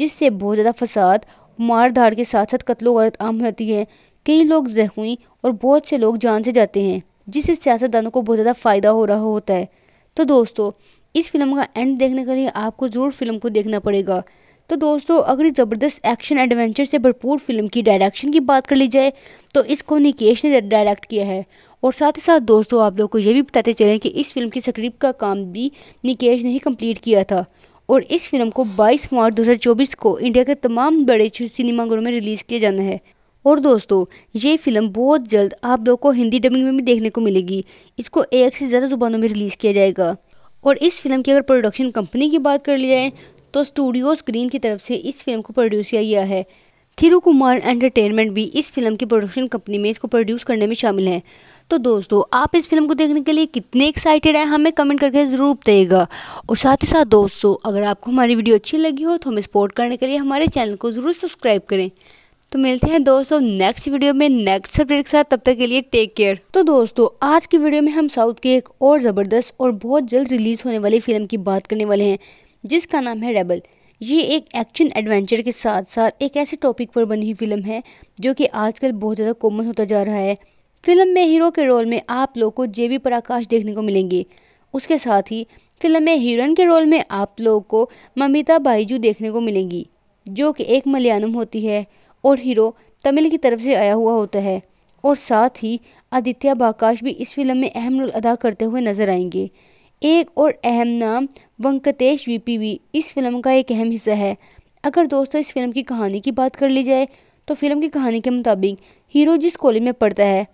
जिससे बहुत ज़्यादा फसाद मार धाड़ के साथ साथ कत्लो गर्द आम होती है कई लोग जख्मी और बहुत से लोग जान से जाते हैं जिससे सियासतदानों को बहुत ज़्यादा फ़ायदा हो रहा होता है तो दोस्तों इस फिल्म का एंड देखने के लिए आपको ज़रूर फिल्म को देखना पड़ेगा तो दोस्तों अगर ज़बरदस्त एक्शन एडवेंचर से भरपूर फिल्म की डायरेक्शन की बात कर ली जाए तो इसको निकेश ने डायरेक्ट किया है और साथ ही साथ दोस्तों आप लोग को ये भी बताते चलें कि इस फिल्म की स्क्रिप्ट का काम भी निकेश ने ही कम्प्लीट किया था और इस फिल्म को 22 मार्च 2024 को इंडिया के तमाम बड़े सिनेमाघरों में रिलीज़ किया जाना है और दोस्तों ये फिल्म बहुत जल्द आप लोग को हिंदी डबिंग में भी देखने को मिलेगी इसको एक से ज़्यादा जुबानों में रिलीज़ किया जाएगा और इस फिल्म की अगर प्रोडक्शन कंपनी की बात कर ली जाए तो स्टूडियो स्क्रीन की तरफ से इस फिल्म को प्रोड्यूस किया गया है थिरु कुमार एंटरटेनमेंट भी इस फिल्म की प्रोडक्शन कंपनी में इसको प्रोड्यूस करने में शामिल है तो दोस्तों आप इस फिल्म को देखने के लिए कितने एक्साइटेड हैं हमें कमेंट करके ज़रूर बताइएगा और साथ ही साथ दोस्तों अगर आपको हमारी वीडियो अच्छी लगी हो तो हमें सपोर्ट करने के लिए हमारे चैनल को ज़रूर सब्सक्राइब करें तो मिलते हैं दोस्तों नेक्स्ट वीडियो में नेक्स्ट सब्जेक्ट के साथ तब तक के लिए टेक केयर तो दोस्तों आज की वीडियो में हम साउथ की एक और ज़बरदस्त और बहुत जल्द रिलीज़ होने वाली फिल्म की बात करने वाले हैं जिसका नाम है रेबल ये एक एक्शन एडवेंचर के साथ साथ एक ऐसे टॉपिक पर बनी हुई फिल्म है जो कि आजकल बहुत ज़्यादा कॉमन होता जा रहा है फिल्म में हीरो के रोल में आप लोग को जे बी प्रकाश देखने को मिलेंगे उसके साथ ही फिल्म में हीरोइन के रोल में आप लोग को ममिता बाईजू देखने को मिलेंगी जो कि एक मलयालम होती है और हीरो तमिल की तरफ से आया हुआ होता है और साथ ही आदित्य बाकाश भी इस फिल्म में अहम रोल अदा करते हुए नजर आएंगे एक और अहम नाम वंकटेश वीपी भी इस फिल्म का एक अहम हिस्सा है अगर दोस्तों इस फिल्म की कहानी की बात कर ली जाए तो फिल्म की कहानी के मुताबिक हीरो जिस कॉलेज में पढ़ता है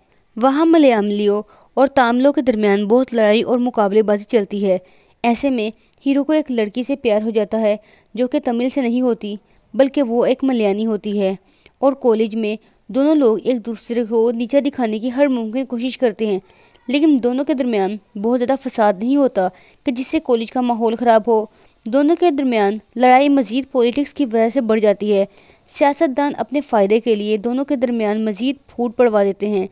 वहाँ मलयालियों और तामलों के दरमियान बहुत लड़ाई और मुकाबलेबाजी चलती है ऐसे में हीरो को एक लड़की से प्यार हो जाता है जो कि तमिल से नहीं होती बल्कि वो एक मलयानी होती है और कॉलेज में दोनों लोग एक दूसरे को नीचा दिखाने की हर मुमकिन कोशिश करते हैं लेकिन दोनों के दरमियान बहुत ज़्यादा फसाद नहीं होता कि जिससे कॉलेज का माहौल ख़राब हो दोनों के दरमियान लड़ाई मज़ीद पॉलिटिक्स की वजह से बढ़ जाती है सियासतदान अपने फ़ायदे के लिए दोनों के दरमियान मज़ीद फूट पड़वा देते हैं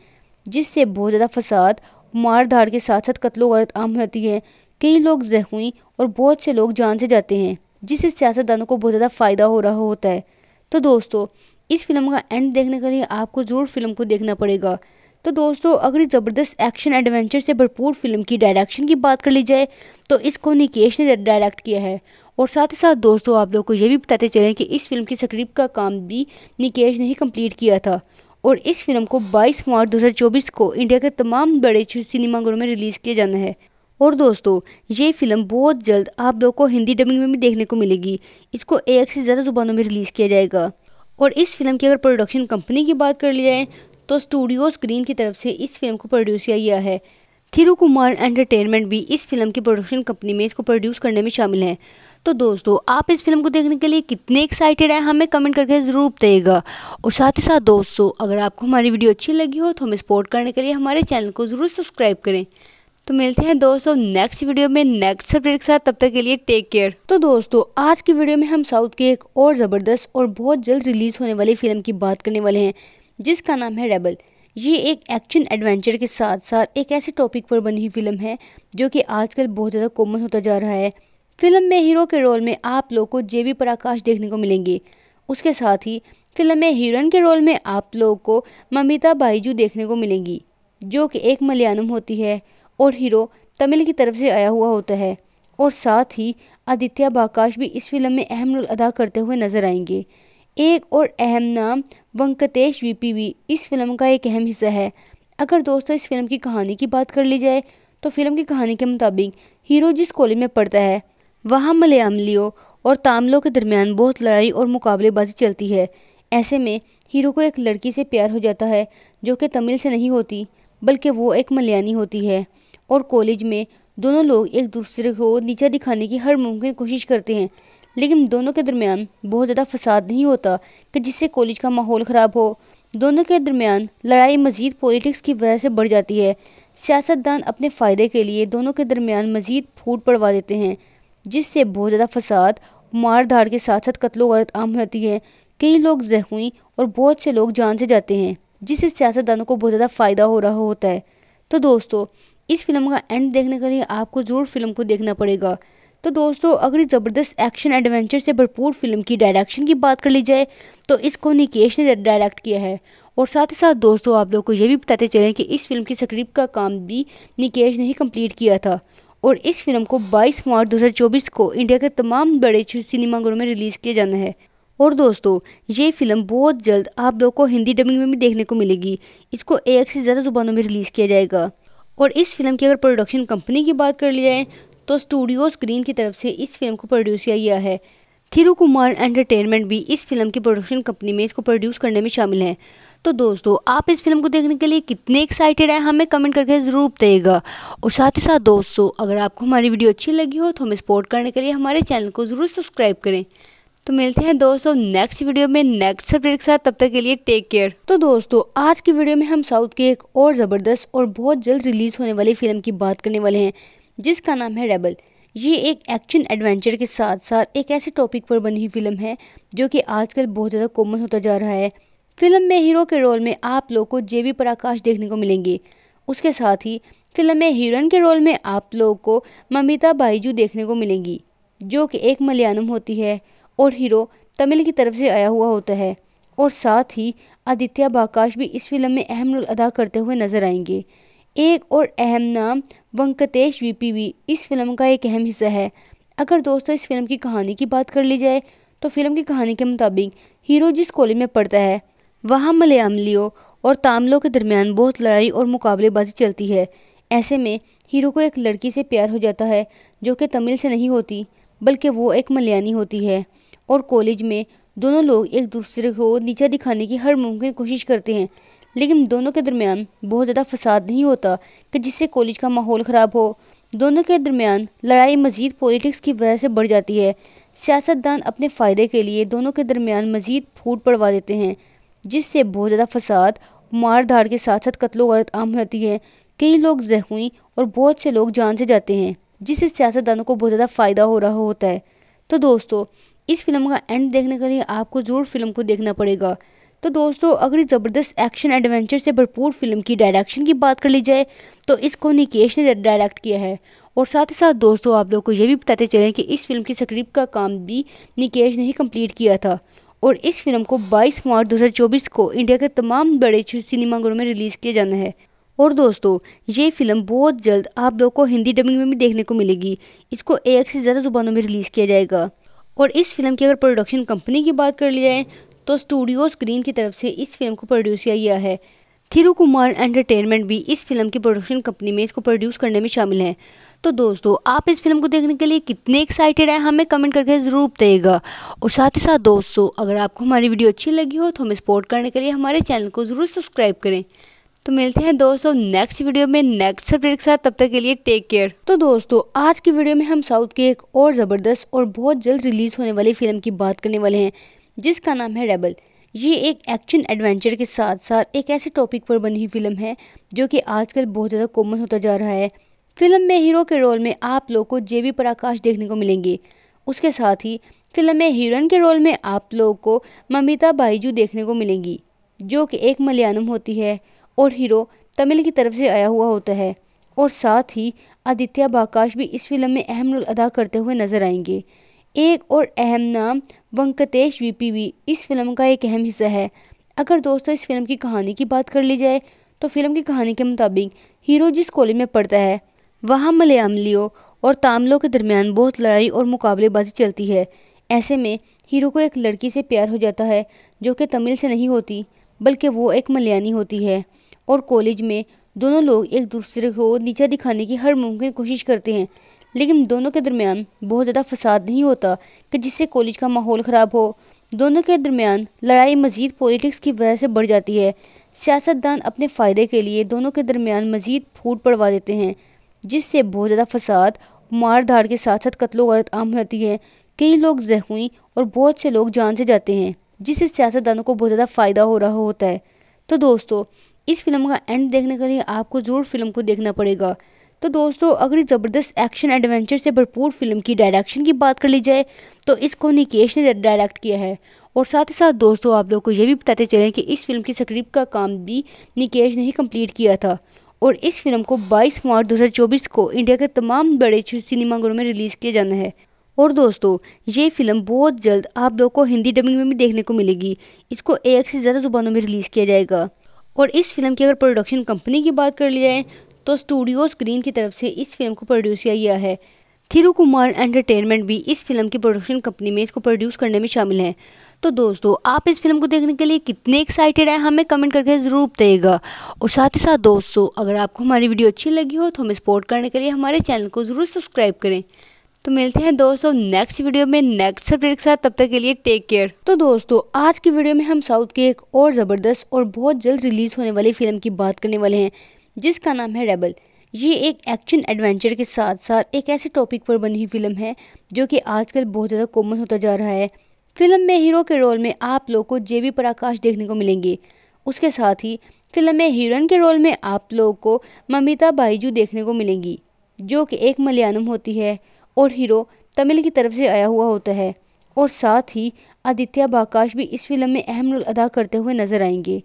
जिससे बहुत ज़्यादा फसाद मार धाड़ के साथ साथ कत्लो गलत आम होती है कई लोग जख्मी और बहुत से लोग जान से जाते हैं जिससे सियासतदानों को बहुत ज़्यादा फ़ायदा हो रहा होता है तो दोस्तों इस फिल्म का एंड देखने के लिए आपको ज़रूर फिल्म को देखना पड़ेगा तो दोस्तों अगर ज़बरदस्त एक्शन एडवेंचर से भरपूर फिल्म की डायरेक्शन की बात कर ली जाए तो इसको निकेश ने डायरेक्ट किया है और साथ ही साथ दोस्तों आप लोग को ये भी बताते चलें कि इस फिल्म की स्क्रिप्ट का काम भी निकेश ने ही कम्प्लीट किया था और इस फिल्म को 22 मार्च 2024 को इंडिया के तमाम बड़े सिनेमाघरों में रिलीज़ किया जाना है और दोस्तों ये फिल्म बहुत जल्द आप लोग को हिंदी डबिंग में भी देखने को मिलेगी इसको एक से ज़्यादा जुबानों में रिलीज़ किया जाएगा और इस फिल्म की अगर प्रोडक्शन कंपनी की बात कर ली जाए तो स्टूडियो स्क्रीन की तरफ से इस फिल्म को प्रोड्यूस किया गया है थिरू कुमार एंटरटेनमेंट भी इस फिल्म की प्रोडक्शन कंपनी में इसको प्रोड्यूस करने में शामिल है तो दोस्तों आप इस फिल्म को देखने के लिए कितने एक्साइटेड हैं हमें कमेंट करके ज़रूर बताइएगा और साथ ही साथ दोस्तों अगर आपको हमारी वीडियो अच्छी लगी हो तो हमें सपोर्ट करने के लिए हमारे चैनल को ज़रूर सब्सक्राइब करें तो मिलते हैं दोस्तों नेक्स्ट वीडियो में नेक्स्ट सब्जेक्ट के साथ तब तक के लिए टेक केयर तो दोस्तों आज की वीडियो में हम साउथ की एक और ज़बरदस्त और बहुत जल्द रिलीज़ होने वाली फिल्म की बात करने वाले हैं जिसका नाम है रेबल ये एक एक्शन एडवेंचर के साथ साथ एक ऐसे टॉपिक पर बनी हुई फिल्म है जो कि आजकल बहुत ज़्यादा कॉमन होता जा रहा है फिल्म में हीरो के रोल में आप लोग को जे बी प्रकाश देखने को मिलेंगे उसके साथ ही फिल्म में हीरोइन के रोल में आप लोग को ममिता बाईजू देखने को मिलेंगी जो कि एक मलयालम होती है और हीरो तमिल की तरफ से आया हुआ होता है और साथ ही आदित्य बाकाश भी इस फिल्म में अहम रोल अदा करते हुए नजर आएंगे एक और अहम नाम वंकटेश वीपी भी इस फिल्म का एक अहम हिस्सा है अगर दोस्तों इस फिल्म की कहानी की बात कर ली जाए तो फिल्म की कहानी के मुताबिक हीरो जिस कॉलेज में पढ़ता है वहाँ मलयालियों और तामलों के दरमियान बहुत लड़ाई और मुकाबलेबाजी चलती है ऐसे में हीरो को एक लड़की से प्यार हो जाता है जो कि तमिल से नहीं होती बल्कि वो एक मलयानी होती है और कॉलेज में दोनों लोग एक दूसरे को नीचा दिखाने की हर मुमकिन कोशिश करते हैं लेकिन दोनों के दरमियान बहुत ज़्यादा फसाद नहीं होता कि जिससे कॉलेज का माहौल ख़राब हो दोनों के दरमियान लड़ाई मज़ीद पॉलिटिक्स की वजह से बढ़ जाती है सियासतदान अपने फ़ायदे के लिए दोनों के दरमियान मज़ीद फूट पड़वा देते हैं जिससे बहुत ज़्यादा फसाद मार धाड़ के साथ साथ कत्लो गलत आम होती है कई लोग जख्मी और बहुत से लोग जान से जाते हैं जिससे सियासतदानों को बहुत ज़्यादा फ़ायदा हो रहा होता है तो दोस्तों इस फिल्म का एंड देखने के लिए आपको ज़रूर फिल्म को देखना पड़ेगा तो दोस्तों अगर ज़बरदस्त एक्शन एडवेंचर से भरपूर फिल्म की डायरेक्शन की बात कर ली जाए तो इसको निकेश ने डायरेक्ट किया है और साथ ही साथ दोस्तों आप लोग को ये भी बताते चलें कि इस फिल्म की स्क्रिप्ट का काम भी निकेश ने ही कंप्लीट किया था और इस फिल्म को 22 मार्च 2024 को इंडिया के तमाम बड़े सिनेमाघरों में रिलीज़ किया जाना है और दोस्तों ये फिल्म बहुत जल्द आप लोग को हिंदी डबिंग में भी देखने को मिलेगी इसको एक से ज़्यादा जुबानों में रिलीज़ किया जाएगा और इस फिल्म की अगर प्रोडक्शन कंपनी की बात कर ली जाए तो स्टूडियो स्क्रीन की तरफ से इस फिल्म को प्रोड्यूस किया गया है थिरू कुमार एंटरटेनमेंट भी इस फिल्म की प्रोडक्शन कंपनी में इसको प्रोड्यूस करने में शामिल है तो दोस्तों आप इस फिल्म को देखने के लिए कितने एक्साइटेड हैं हमें कमेंट करके ज़रूर बताइएगा और साथ ही साथ दोस्तों अगर आपको हमारी वीडियो अच्छी लगी हो तो हमें सपोर्ट करने के लिए हमारे चैनल को ज़रूर सब्सक्राइब करें तो मिलते हैं दोस्तों नेक्स्ट वीडियो में नेक्स्ट सब्जेक्ट के साथ तब तक के लिए टेक केयर तो दोस्तों आज की वीडियो में हम साउथ की एक और ज़बरदस्त और बहुत जल्द रिलीज़ होने वाली फिल्म की बात करने वाले हैं जिसका नाम है रेबल ये एक एक्शन एडवेंचर के साथ साथ एक ऐसे टॉपिक पर बनी हुई फिल्म है जो कि आजकल बहुत ज़्यादा कॉमन होता जा रहा है फिल्म में हीरो के रोल में आप लोग को जे बी प्रकाश देखने को मिलेंगे उसके साथ ही फिल्म में हीरोइन के रोल में आप लोगों को ममिता बाईजू देखने को मिलेंगी जो कि एक मलयालम होती है और हीरो तमिल की तरफ से आया हुआ होता है और साथ ही आदित्य बाकाश भी इस फिल्म में अहम रोल अदा करते हुए नजर आएंगे एक और अहम नाम वंकटेश वीपी भी इस फिल्म का एक अहम हिस्सा है अगर दोस्तों इस फिल्म की कहानी की बात कर ली जाए तो फिल्म की कहानी के मुताबिक हीरो जिस कॉलेज में पढ़ता है वहाँ मलयालियों और तामलों के दरमियान बहुत लड़ाई और मुकाबलेबाजी चलती है ऐसे में हीरो को एक लड़की से प्यार हो जाता है जो कि तमिल से नहीं होती बल्कि वो एक मलयानी होती है और कॉलेज में दोनों लोग एक दूसरे को नीचा दिखाने की हर मुमकिन कोशिश करते हैं लेकिन दोनों के दरमियान बहुत ज़्यादा फसाद नहीं होता कि जिससे कॉलेज का माहौल ख़राब हो दोनों के दरमियान लड़ाई मज़ीद पॉलिटिक्स की वजह से बढ़ जाती है सियासतदान अपने फ़ायदे के लिए दोनों के दरमियान मज़ीद फूट पड़वा देते हैं जिससे बहुत ज़्यादा फसाद मार धाड़ के साथ साथ कत्लो गलत आम हो जाती है कई लोग जख्मी और बहुत से लोग जान से जाते हैं जिससे सियासतदानों को बहुत ज़्यादा फ़ायदा हो रहा होता है तो दोस्तों इस फिल्म का एंड देखने के लिए आपको ज़रूर फिल्म को देखना पड़ेगा तो दोस्तों अगर ज़बरदस्त एक्शन एडवेंचर से भरपूर फिल्म की डायरेक्शन की बात कर ली जाए तो इसको निकेश ने डायरेक्ट किया है और साथ ही साथ दोस्तों आप लोग को ये भी बताते चलें कि इस फिल्म की स्क्रिप्ट का काम भी निकेश ने ही कंप्लीट किया था और इस फिल्म को 22 मार्च 2024 को इंडिया के तमाम बड़े सिनेमाघरों में रिलीज़ किया जाना है और दोस्तों ये फिल्म बहुत जल्द आप लोग को हिंदी डबिंग में भी देखने को मिलेगी इसको एक से ज़्यादा जुबानों में रिलीज़ किया जाएगा और इस फिल्म की अगर प्रोडक्शन कंपनी की बात कर ली जाए तो स्टूडियो स्क्रीन की तरफ से इस फिल्म को प्रोड्यूस किया गया है थिरु कुमार एंटरटेनमेंट भी इस फिल्म की प्रोडक्शन कंपनी में इसको प्रोड्यूस करने में शामिल है तो दोस्तों आप इस फिल्म को देखने के लिए कितने एक्साइटेड हैं हमें कमेंट करके ज़रूर बताइएगा और साथ ही साथ दोस्तों अगर आपको हमारी वीडियो अच्छी लगी हो तो हमें सपोर्ट करने के लिए हमारे चैनल को ज़रूर सब्सक्राइब करें तो मिलते हैं दोस्तों नेक्स्ट वीडियो में नेक्स्ट सब्जेक्ट के साथ तब तक के लिए टेक केयर तो दोस्तों आज की वीडियो में हम साउथ की एक और ज़बरदस्त और बहुत जल्द रिलीज़ होने वाली फिल्म की बात करने वाले हैं जिसका नाम है रेबल ये एक एक्शन एडवेंचर के साथ साथ एक ऐसे टॉपिक पर बनी हुई फिल्म है जो कि आजकल बहुत ज़्यादा कॉमन होता जा रहा है फिल्म में हीरो के रोल में आप लोग को जे बी प्रकाश देखने को मिलेंगे उसके साथ ही फिल्म में हीरोइन के रोल में आप लोगों को ममिता बाईजू देखने को मिलेंगी जो कि एक मलयालम होती है और हीरो तमिल की तरफ से आया हुआ होता है और साथ ही आदित्य बाकाश भी इस फिल्म में अहम रोल अदा करते हुए नजर आएंगे एक और अहम नाम वंकटेश वीपी भी इस फिल्म का एक अहम हिस्सा है अगर दोस्तों इस फिल्म की कहानी की बात कर ली जाए तो फिल्म की कहानी के मुताबिक हीरो जिस कॉलेज में पढ़ता है वहाँ मलयालियों और तामलों के दरमियान बहुत लड़ाई और मुकाबलेबाजी चलती है ऐसे में हीरो को एक लड़की से प्यार हो जाता है जो कि तमिल से नहीं होती बल्कि वो एक मलयानी होती है और कॉलेज में दोनों लोग एक दूसरे को नीचा दिखाने की हर मुमकिन कोशिश करते हैं लेकिन दोनों के दरमियान बहुत ज़्यादा फसाद नहीं होता कि जिससे कॉलेज का माहौल ख़राब हो दोनों के दरमियान लड़ाई मज़ीद पॉलिटिक्स की वजह से बढ़ जाती है सियासतदान अपने फ़ायदे के लिए दोनों के दरमियान मज़ीद फूट पड़वा देते हैं जिससे बहुत ज़्यादा फसाद मार धाड़ के साथ साथ कत्लो गलत आम हो जाती है कई लोग जख्मी और बहुत से लोग जान से जाते हैं जिससे सियासतदानों को बहुत ज़्यादा फ़ायदा हो रहा होता है तो दोस्तों इस फिल्म का एंड देखने के लिए आपको ज़रूर फिल्म को देखना पड़ेगा तो दोस्तों अगर ज़बरदस्त एक्शन एडवेंचर से भरपूर फिल्म की डायरेक्शन की बात कर ली जाए तो इसको निकेश ने डायरेक्ट किया है और साथ ही साथ दोस्तों आप लोग को ये भी बताते चलें कि इस फिल्म की स्क्रिप्ट का काम भी निकेश ने ही कंप्लीट किया था और इस फिल्म को 22 मार्च 2024 को इंडिया के तमाम बड़े सिनेमाघरों में रिलीज़ किया जाना है और दोस्तों ये फिल्म बहुत जल्द आप लोग को हिंदी डबिंग में भी देखने को मिलेगी इसको एक से ज़्यादा जुबानों में रिलीज़ किया जाएगा और इस फिल्म की अगर प्रोडक्शन कंपनी की बात कर ली जाए तो स्टूडियो स्क्रीन की तरफ से इस फिल्म को प्रोड्यूस किया गया है थिरू कुमार एंटरटेनमेंट भी इस फिल्म की प्रोडक्शन कंपनी में इसको प्रोड्यूस करने में शामिल है तो दोस्तों आप इस फिल्म को देखने के लिए कितने एक्साइटेड हैं हमें कमेंट करके ज़रूर बताइएगा और साथ ही साथ दोस्तों अगर आपको हमारी वीडियो अच्छी लगी हो तो हमें सपोर्ट करने के लिए हमारे चैनल को ज़रूर सब्सक्राइब करें तो मिलते हैं दोस्तों नेक्स्ट वीडियो में नेक्स्ट सब्जेक्ट के साथ तब तक के लिए टेक केयर तो दोस्तों आज की वीडियो में हम साउथ के एक और ज़बरदस्त और बहुत जल्द रिलीज़ होने वाली फिल्म की बात करने वाले हैं जिसका नाम है रेबल ये एक एक्शन एडवेंचर के साथ साथ एक ऐसे टॉपिक पर बनी हुई फिल्म है जो कि आजकल बहुत ज़्यादा कॉमन होता जा रहा है फिल्म में हीरो के रोल में आप लोग को जे बी प्रकाश देखने को मिलेंगे उसके साथ ही फिल्म में हीरोइन के रोल में आप लोगों को ममिता बाईजू देखने को मिलेंगी जो कि एक मलयालम होती है और हीरो तमिल की तरफ से आया हुआ होता है और साथ ही आदित्य बाकाश भी इस फिल्म में अहम रोल अदा करते हुए नजर आएंगे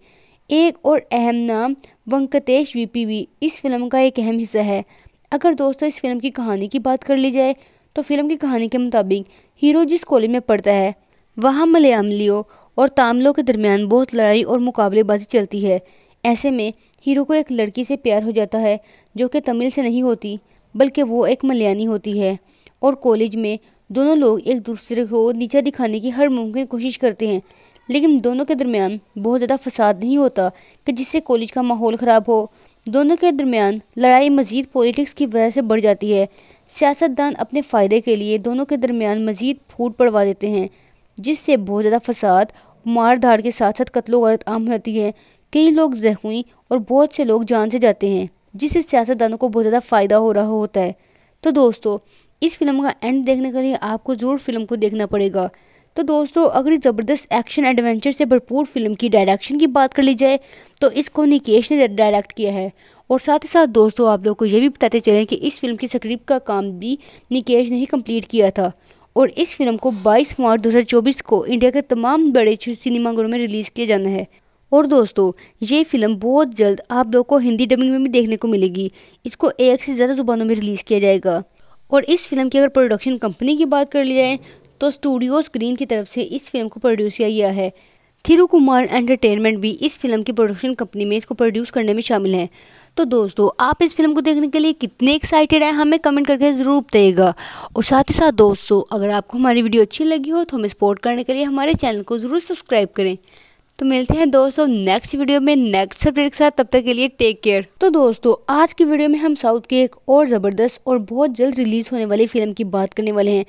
एक और अहम नाम वंकटेश वीपी भी इस फिल्म का एक अहम हिस्सा है अगर दोस्तों इस फिल्म की कहानी की बात कर ली जाए तो फिल्म की कहानी के मुताबिक हीरो जिस कॉलेज में पढ़ता है वहाँ मलयामलियों और तामलों के दरमियान बहुत लड़ाई और मुकाबलेबाजी चलती है ऐसे में हीरो को एक लड़की से प्यार हो जाता है जो कि तमिल से नहीं होती बल्कि वो एक मलयानी होती है और कॉलेज में दोनों लोग एक दूसरे को नीचा दिखाने की हर मुमकिन कोशिश करते हैं लेकिन दोनों के दरमियान बहुत ज़्यादा फसाद नहीं होता कि जिससे कॉलेज का माहौल ख़राब हो दोनों के दरमियान लड़ाई मज़ीद पॉलिटिक्स की वजह से बढ़ जाती है सियासतदान अपने फ़ायदे के लिए दोनों के दरमियान मज़ीद फूट पड़वा देते हैं जिससे बहुत ज़्यादा फसाद मार धाड़ के साथ साथ कत्लो गलत आम होती है कई लोग जख्मी और बहुत से लोग जान से जाते हैं जिससे सियासतदानों को बहुत ज़्यादा फ़ायदा हो रहा होता है तो दोस्तों इस फिल्म का एंड देखने के लिए आपको ज़रूर फिल्म को देखना पड़ेगा तो दोस्तों अगर ज़बरदस्त एक्शन एडवेंचर से भरपूर फिल्म की डायरेक्शन की बात कर ली जाए तो इसको निकेश ने डायरेक्ट किया है और साथ ही साथ दोस्तों आप लोग को ये भी बताते चलें कि इस फिल्म की स्क्रिप्ट का काम भी निकेश ने ही कंप्लीट किया था और इस फिल्म को 22 मार्च 2024 को इंडिया के तमाम बड़े सिनेमाघरों में रिलीज़ किया जाना है और दोस्तों ये फिल्म बहुत जल्द आप लोग को हिंदी डबिंग में भी देखने को मिलेगी इसको एक से ज़्यादा जुबानों में रिलीज़ किया जाएगा और इस फिल्म की अगर प्रोडक्शन कंपनी की बात कर ली जाए तो स्टूडियो स्क्रीन की तरफ से इस फिल्म को प्रोड्यूस किया गया है थिरू कुमार एंटरटेनमेंट भी इस फिल्म की प्रोडक्शन कंपनी में इसको प्रोड्यूस करने में शामिल है तो दोस्तों आप इस फिल्म को देखने के लिए कितने एक्साइटेड हैं हमें कमेंट करके ज़रूर बताइएगा और साथ ही साथ दोस्तों अगर आपको हमारी वीडियो अच्छी लगी हो तो हमें सपोर्ट करने के लिए हमारे चैनल को ज़रूर सब्सक्राइब करें तो मिलते हैं दोस्तों नेक्स्ट वीडियो में नेक्स्ट सब्जेक्ट के साथ तब तक के लिए टेक केयर तो दोस्तों आज की वीडियो में हम साउथ के एक और ज़बरदस्त और बहुत जल्द रिलीज़ होने वाली फिल्म की बात करने वाले हैं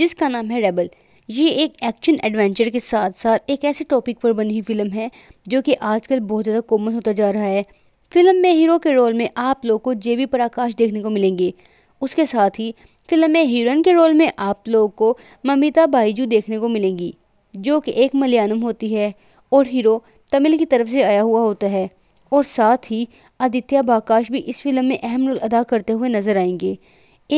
जिसका नाम है रेबल ये एक एक्शन एडवेंचर के साथ साथ एक ऐसे टॉपिक पर बनी हुई फिल्म है जो कि आजकल बहुत ज़्यादा कॉमन होता जा रहा है फिल्म में हीरो के रोल में आप लोग को जे पराकाश देखने को मिलेंगे उसके साथ ही फिल्म में हीरोइन के रोल में आप लोगों को ममिता बाईजू देखने को मिलेंगी जो कि एक मलयालम होती है और हीरो तमिल की तरफ से आया हुआ होता है और साथ ही आदित्य बाकाश भी इस फिल्म में अहम रोल अदा करते हुए नजर आएंगे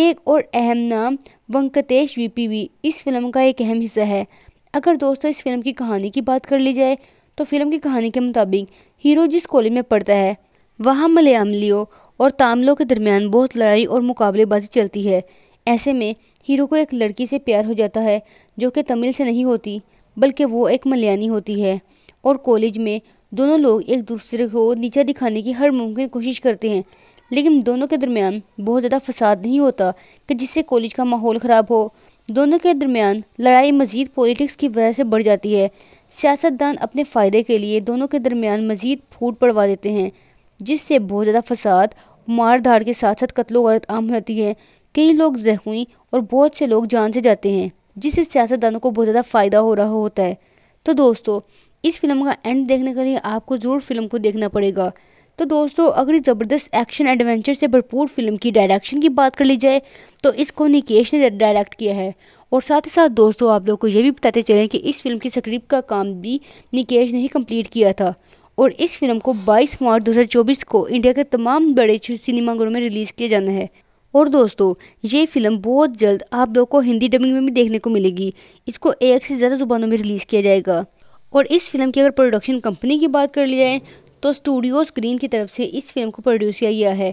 एक और अहम नाम वंकटेश वीपी भी इस फिल्म का एक अहम हिस्सा है अगर दोस्तों इस फिल्म की कहानी की बात कर ली जाए तो फिल्म की कहानी के मुताबिक हीरो जिस कॉलेज में पढ़ता है वहाँ मलयालियों और तामलों के दरमियान बहुत लड़ाई और मुकाबलेबाजी चलती है ऐसे में हीरो को एक लड़की से प्यार हो जाता है जो कि तमिल से नहीं होती बल्कि वो एक मलयानी होती है और कॉलेज में दोनों लोग एक दूसरे को नीचा दिखाने की हर मुमकिन कोशिश करते हैं लेकिन दोनों के दरमियान बहुत ज़्यादा फसाद नहीं होता कि जिससे कॉलेज का माहौल ख़राब हो दोनों के दरमियान लड़ाई मज़ीद पॉलिटिक्स की वजह से बढ़ जाती है सियासतदान अपने फ़ायदे के लिए दोनों के दरमियान मज़ीद फूट पड़वा देते हैं जिससे बहुत ज़्यादा फसाद मार धाड़ के साथ साथ कत्लो गलत आम होती है कई लोग जख्मी और बहुत से लोग जान से जाते हैं जिससे सियासतदानों को बहुत ज़्यादा फ़ायदा हो रहा होता है तो दोस्तों इस फिल्म का एंड देखने के लिए आपको ज़रूर फिल्म को देखना पड़ेगा तो दोस्तों अगर ज़बरदस्त एक्शन एडवेंचर से भरपूर फिल्म की डायरेक्शन की बात कर ली जाए तो इसको निकेश ने डायरेक्ट किया है और साथ ही साथ दोस्तों आप लोग को ये भी बताते चलें कि इस फिल्म की स्क्रिप्ट का काम भी निकेश ने ही कंप्लीट किया था और इस फिल्म को 22 मार्च 2024 को इंडिया के तमाम बड़े सिनेमाघरों में रिलीज़ किया जाना है और दोस्तों ये फिल्म बहुत जल्द आप लोग को हिंदी डबिंग में भी देखने को मिलेगी इसको एक से ज़्यादा ज़ुबानों में रिलीज़ किया जाएगा और इस फिल्म की अगर प्रोडक्शन कंपनी की बात कर ली जाए तो स्टूडियो स्क्रीन की तरफ से इस फिल्म को प्रोड्यूस किया गया है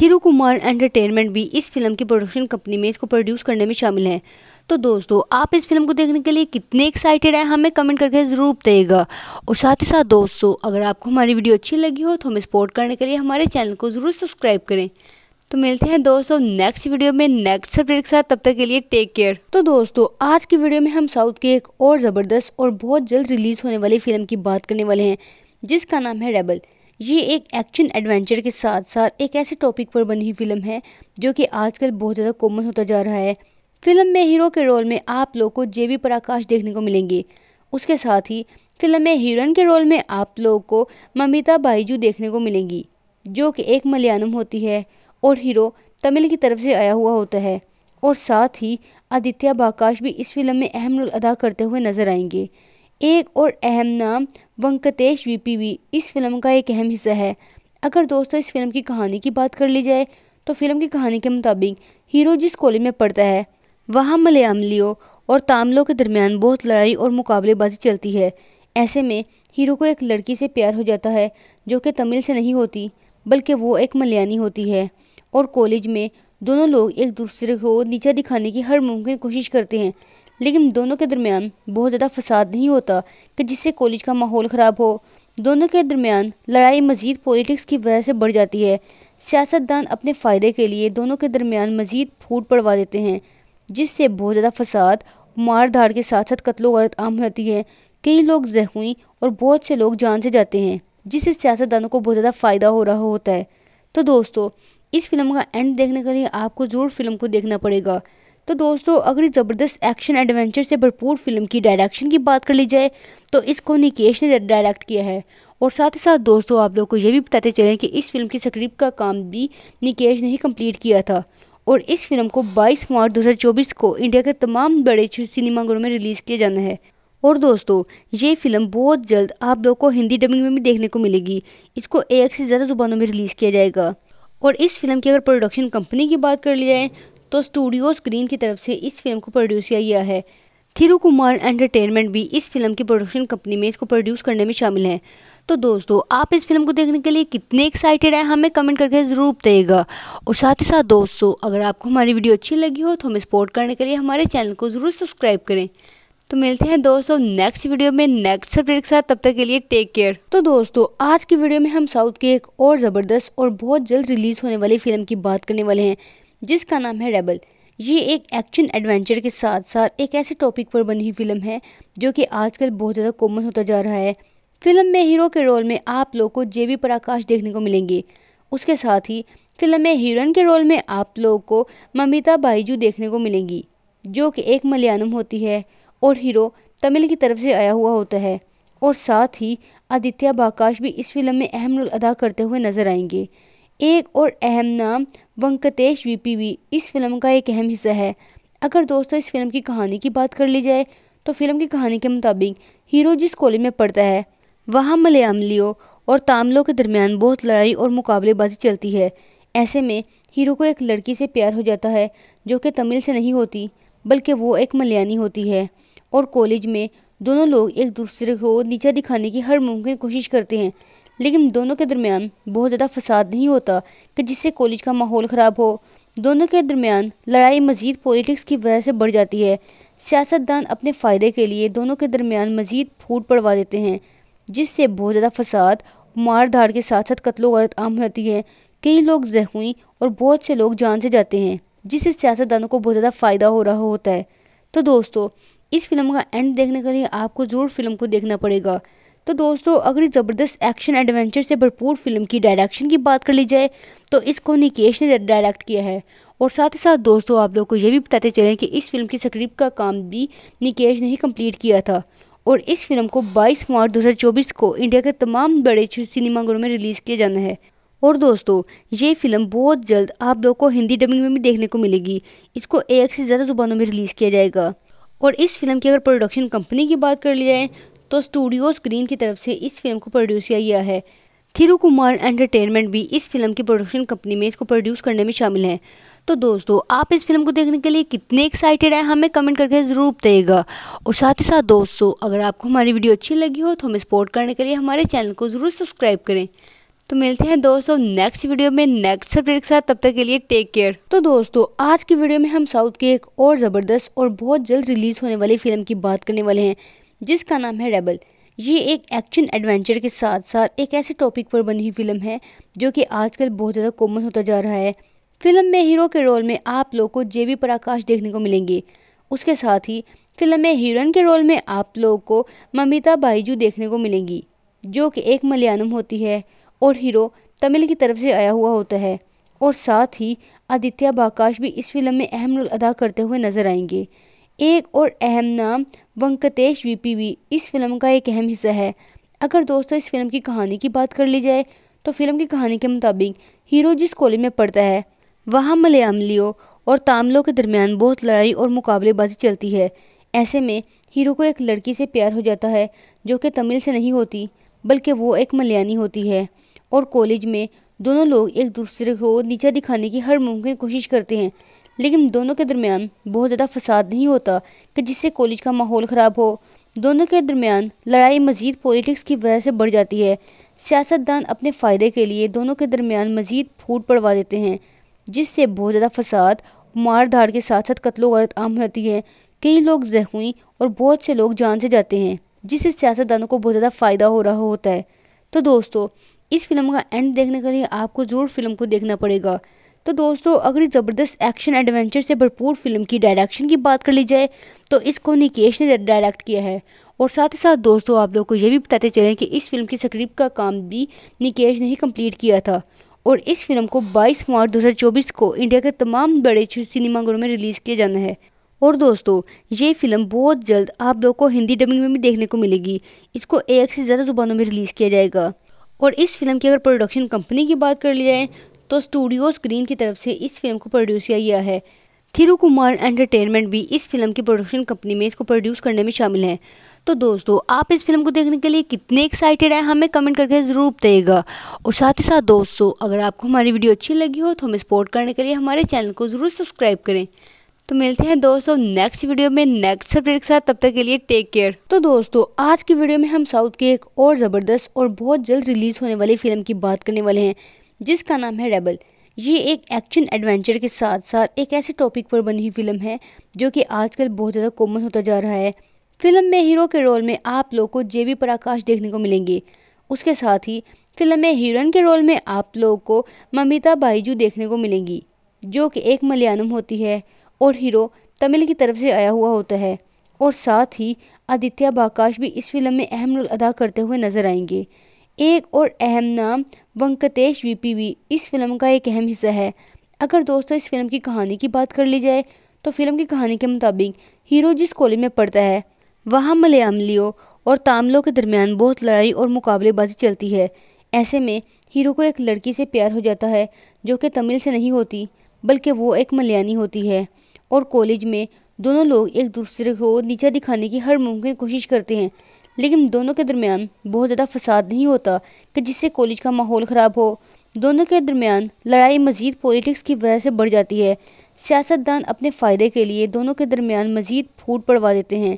थिरु कुमार एंटरटेनमेंट भी इस फिल्म की प्रोडक्शन कंपनी में इसको प्रोड्यूस करने में शामिल है तो दोस्तों आप इस फिल्म को देखने के लिए कितने एक्साइटेड हैं हमें कमेंट करके ज़रूर बताइएगा और साथ ही साथ दोस्तों अगर आपको हमारी वीडियो अच्छी लगी हो तो हमें सपोर्ट करने के लिए हमारे चैनल को ज़रूर सब्सक्राइब करें तो मिलते हैं दोस्तों नेक्स्ट वीडियो में नेक्स्ट सब्जेक्ट के साथ तब तक के लिए टेक केयर तो दोस्तों आज की वीडियो में हम साउथ की एक और ज़बरदस्त और बहुत जल्द रिलीज़ होने वाली फिल्म की बात करने वाले हैं जिसका नाम है रेबल ये एक एक्शन एडवेंचर के साथ साथ एक ऐसे टॉपिक पर बनी हुई फिल्म है जो कि आजकल बहुत ज़्यादा कॉमन होता जा रहा है फिल्म में हीरो के रोल में आप लोग को बी प्रकाश देखने को मिलेंगे उसके साथ ही फिल्म में हीरोइन के रोल में आप लोगों को ममिता बाईजू देखने को मिलेंगी जो कि एक मलयालम होती है और हीरो तमिल की तरफ से आया हुआ होता है और साथ ही आदित्य बाकाश भी इस फिल्म में अहम रोल अदा करते हुए नजर आएंगे एक और अहम नाम वंकटेश वीपी भी इस फिल्म का एक अहम हिस्सा है अगर दोस्तों इस फिल्म की कहानी की बात कर ली जाए तो फिल्म की कहानी के मुताबिक हीरो जिस कॉलेज में पढ़ता है वहाँ मलयामलियों और तामलों के दरमियान बहुत लड़ाई और मुकाबलेबाजी चलती है ऐसे में हीरो को एक लड़की से प्यार हो जाता है जो कि तमिल से नहीं होती बल्कि वो एक मलयानी होती है और कॉलेज में दोनों लोग एक दूसरे को नीचा दिखाने की हर मुमकिन कोशिश करते हैं लेकिन दोनों के दरमियान बहुत ज़्यादा फसाद नहीं होता कि जिससे कॉलेज का माहौल ख़राब हो दोनों के दरमियान लड़ाई मज़ीद पॉलिटिक्स की वजह से बढ़ जाती है सियासतदान अपने फ़ायदे के लिए दोनों के दरमियान मज़ीद फूट पड़वा देते हैं जिससे बहुत ज़्यादा फसाद मार धाड़ के साथ साथ कत्लो गलत आम होती है कई लोग जख्मी और बहुत से लोग जान से जाते हैं जिससे सियासतदानों को बहुत ज़्यादा फ़ायदा हो रहा होता है तो दोस्तों इस फिल्म का एंड देखने के लिए आपको ज़रूर फिल्म को देखना पड़ेगा तो दोस्तों अगर ज़बरदस्त एक्शन एडवेंचर से भरपूर फिल्म की डायरेक्शन की बात कर ली जाए तो इसको निकेश ने डायरेक्ट किया है और साथ ही साथ दोस्तों आप लोग को ये भी बताते चलें कि इस फिल्म की स्क्रिप्ट का काम भी निकेश ने ही कंप्लीट किया था और इस फिल्म को 22 मार्च 2024 को इंडिया के तमाम बड़े सिनेमाघरों में रिलीज़ किया जाना है और दोस्तों ये फिल्म बहुत जल्द आप लोग को हिंदी डबिंग में भी देखने को मिलेगी इसको एक से ज़्यादा ज़ुबानों में रिलीज़ किया जाएगा और इस फिल्म की अगर प्रोडक्शन कंपनी की बात कर ली जाए तो स्टूडियो स्क्रीन की तरफ से इस फिल्म को प्रोड्यूस किया गया है थिरु कुमार एंटरटेनमेंट भी इस फिल्म की प्रोडक्शन कंपनी में इसको प्रोड्यूस करने में शामिल हैं तो दोस्तों आप इस फिल्म को देखने के लिए कितने एक्साइटेड हैं हमें कमेंट करके ज़रूर बताइएगा और साथ ही साथ दोस्तों अगर आपको हमारी वीडियो अच्छी लगी हो तो हमें सपोर्ट करने के लिए हमारे चैनल को ज़रूर सब्सक्राइब करें तो मिलते हैं दोस्तों नेक्स्ट वीडियो में नेक्स्ट सब्जेक्ट के साथ तब तक के लिए टेक केयर तो दोस्तों आज की वीडियो में हम साउथ की एक और ज़बरदस्त और बहुत जल्द रिलीज़ होने वाली फिल्म की बात करने वाले हैं जिसका नाम है रेबल ये एक एक्शन एडवेंचर के साथ साथ एक ऐसे टॉपिक पर बनी हुई फिल्म है जो कि आजकल बहुत ज़्यादा कॉमन होता जा रहा है फिल्म में हीरो के रोल में आप लोग को जे बी प्रकाश देखने को मिलेंगे उसके साथ ही फिल्म में हीरोइन के रोल में आप लोगों को ममिता बाईजू देखने को मिलेंगी जो कि एक मलयालम होती है और हीरो तमिल की तरफ से आया हुआ होता है और साथ ही आदित्य बाकाश भी इस फिल्म में अहम रोल अदा करते हुए नजर आएंगे एक और अहम नाम वंकटेश वीपी भी इस फिल्म का एक अहम हिस्सा है अगर दोस्तों इस फिल्म की कहानी की बात कर ली जाए तो फिल्म की कहानी के मुताबिक हीरो जिस कॉलेज में पढ़ता है वहाँ मलयामलियों और तामलों के दरमियान बहुत लड़ाई और मुकाबलेबाजी चलती है ऐसे में हीरो को एक लड़की से प्यार हो जाता है जो कि तमिल से नहीं होती बल्कि वो एक मलयानी होती है और कॉलेज में दोनों लोग एक दूसरे को नीचा दिखाने की हर मुमकिन कोशिश करते हैं लेकिन दोनों के दरमियान बहुत ज़्यादा फसाद नहीं होता कि जिससे कॉलेज का माहौल ख़राब हो दोनों के दरमियान लड़ाई मज़ीद पॉलिटिक्स की वजह से बढ़ जाती है सियासतदान अपने फ़ायदे के लिए दोनों के दरमियान मज़ीद फूट पड़वा देते हैं जिससे बहुत ज़्यादा फसाद मार धाड़ के साथ साथ कत्लो गर्द आम होती है कई लोग जख्मी और बहुत से लोग जान से जाते हैं जिससे सियासतदानों को बहुत ज़्यादा फ़ायदा हो रहा होता है तो दोस्तों इस फिल्म का एंड देखने के लिए आपको ज़रूर फिल्म को देखना पड़ेगा तो दोस्तों अगर ज़बरदस्त एक्शन एडवेंचर से भरपूर फिल्म की डायरेक्शन की बात कर ली जाए तो इसको निकेश ने डायरेक्ट किया है और साथ ही साथ दोस्तों आप लोग को ये भी बताते चलें कि इस फिल्म की स्क्रिप्ट का काम भी निकेश ने ही कंप्लीट किया था और इस फिल्म को 22 मार्च 2024 को इंडिया के तमाम बड़े सिनेमाघरों में रिलीज़ किया जाना है और दोस्तों ये फिल्म बहुत जल्द आप लोग को हिंदी डबिंग में भी देखने को मिलेगी इसको एक से ज़्यादा ज़ुबानों में रिलीज़ किया जाएगा और इस फिल्म की अगर प्रोडक्शन कंपनी की बात कर ली जाए तो स्टूडियो स्क्रीन की तरफ से इस फिल्म को प्रोड्यूस किया गया है थिरु कुमार एंटरटेनमेंट भी इस फिल्म की प्रोडक्शन कंपनी में इसको प्रोड्यूस करने में शामिल है तो दोस्तों आप इस फिल्म को देखने के लिए कितने एक्साइटेड हैं हमें कमेंट करके ज़रूर बताइएगा और साथ ही साथ दोस्तों अगर आपको हमारी वीडियो अच्छी लगी हो तो हमें सपोर्ट करने के लिए हमारे चैनल को ज़रूर सब्सक्राइब करें तो मिलते हैं दोस्तों नेक्स्ट वीडियो में नेक्स्ट सब्जेक्ट के साथ तब तक के लिए टेक केयर तो दोस्तों आज की वीडियो में हम साउथ की एक और ज़बरदस्त और बहुत जल्द रिलीज़ होने वाली फिल्म की बात करने वाले हैं जिसका नाम है रेबल ये एक एक्शन एडवेंचर के साथ साथ एक ऐसे टॉपिक पर बनी हुई फिल्म है जो कि आजकल बहुत ज़्यादा कॉमन होता जा रहा है फिल्म में हीरो के रोल में आप लोग को जे बी प्रकाश देखने को मिलेंगे उसके साथ ही फिल्म में हीरोइन के रोल में आप लोगों को ममिता बाईजू देखने को मिलेंगी जो कि एक मलयालम होती है और हीरो तमिल की तरफ से आया हुआ होता है और साथ ही आदित्य बाकाश भी इस फिल्म में अहम रोल अदा करते हुए नजर आएंगे एक और अहम नाम वंकटेश वीपी भी इस फिल्म का एक अहम हिस्सा है अगर दोस्तों इस फिल्म की कहानी की बात कर ली जाए तो फिल्म की कहानी के मुताबिक हीरो जिस कॉलेज में पढ़ता है वहाँ मलयालियों और तामलों के दरमियान बहुत लड़ाई और मुकाबलेबाजी चलती है ऐसे में हीरो को एक लड़की से प्यार हो जाता है जो कि तमिल से नहीं होती बल्कि वो एक मलयानी होती है और कॉलेज में दोनों लोग एक दूसरे को नीचा दिखाने की हर मुमकिन कोशिश करते हैं लेकिन दोनों के दरमियान बहुत ज़्यादा फसाद नहीं होता कि जिससे कॉलेज का माहौल ख़राब हो दोनों के दरमियान लड़ाई मजीद पॉलिटिक्स की वजह से बढ़ जाती है सियासतदान अपने फ़ायदे के लिए दोनों के दरमियान मजीद फूट पड़वा देते हैं जिससे बहुत ज़्यादा फसाद मार धाड़ के साथ साथ कत्लो गलत आम होती है कई लोग जख्मी और बहुत से लोग जान से जाते हैं जिससे सियासतदानों को बहुत ज़्यादा फ़ायदा हो रहा होता है तो दोस्तों इस फिल्म का एंड देखने के लिए आपको ज़रूर फिल्म को देखना पड़ेगा तो दोस्तों अगर ज़बरदस्त एक्शन एडवेंचर से भरपूर फिल्म की डायरेक्शन की बात कर ली जाए तो इसको निकेश ने डायरेक्ट किया है और साथ ही साथ दोस्तों आप लोग को ये भी बताते चलें कि इस फिल्म की स्क्रिप्ट का काम भी निकेश ने ही कम्प्लीट किया था और इस फिल्म को 22 मार्च 2024 को इंडिया के तमाम बड़े सिनेमाघरों में रिलीज़ किया जाना है और दोस्तों ये फिल्म बहुत जल्द आप लोग को हिंदी डबिंग में भी देखने को मिलेगी इसको एक से ज़्यादा ज़ुबानों में रिलीज़ किया जाएगा और इस फिल्म की अगर प्रोडक्शन कंपनी की बात कर ली जाए तो स्टूडियो स्क्रीन की तरफ से इस फिल्म को प्रोड्यूस किया गया है थिरु कुमार एंटरटेनमेंट भी इस फिल्म की प्रोडक्शन कंपनी में इसको प्रोड्यूस करने में शामिल है तो दोस्तों आप इस फिल्म को देखने के लिए कितने एक्साइटेड हैं हमें कमेंट करके ज़रूर बताइएगा और साथ ही साथ दोस्तों अगर आपको हमारी वीडियो अच्छी लगी हो तो हमें सपोर्ट करने के लिए हमारे चैनल को ज़रूर सब्सक्राइब करें तो मिलते हैं दोस्तों नेक्स्ट वीडियो में नेक्स्ट सब्जेक्ट के साथ तब तक के लिए टेक केयर तो दोस्तों आज की वीडियो में हम साउथ की एक और ज़बरदस्त और बहुत जल्द रिलीज़ होने वाली फिल्म की बात करने वाले हैं जिसका नाम है रेबल ये एक एक्शन एडवेंचर के साथ साथ एक ऐसे टॉपिक पर बनी हुई फिल्म है जो कि आजकल बहुत ज़्यादा कॉमन होता जा रहा है फिल्म में हीरो के रोल में आप लोग को जे बी प्रकाश देखने को मिलेंगे उसके साथ ही फिल्म में हीरोइन के रोल में आप लोगों को ममिता बाईजू देखने को मिलेंगी जो कि एक मलयालम होती है और हीरो तमिल की तरफ से आया हुआ होता है और साथ ही आदित्य बाकाश भी इस फिल्म में अहम रोल अदा करते हुए नजर आएंगे एक और अहम नाम वंकटेश वीपी भी इस फिल्म का एक अहम हिस्सा है अगर दोस्तों इस फिल्म की कहानी की बात कर ली जाए तो फिल्म की कहानी के मुताबिक हीरो जिस कॉलेज में पढ़ता है वहाँ मलयामलियों और तामलों के दरमियान बहुत लड़ाई और मुकाबलेबाजी चलती है ऐसे में हीरो को एक लड़की से प्यार हो जाता है जो कि तमिल से नहीं होती बल्कि वो एक मलयानी होती है और कॉलेज में दोनों लोग एक दूसरे को नीचा दिखाने की हर मुमकिन कोशिश करते हैं लेकिन दोनों के दरमियान बहुत ज़्यादा फसाद नहीं होता कि जिससे कॉलेज का माहौल ख़राब हो दोनों के दरमियान लड़ाई मजीद पॉलिटिक्स की वजह से बढ़ जाती है सियासतदान अपने फ़ायदे के लिए दोनों के दरमियान मजीद फूट पड़वा देते हैं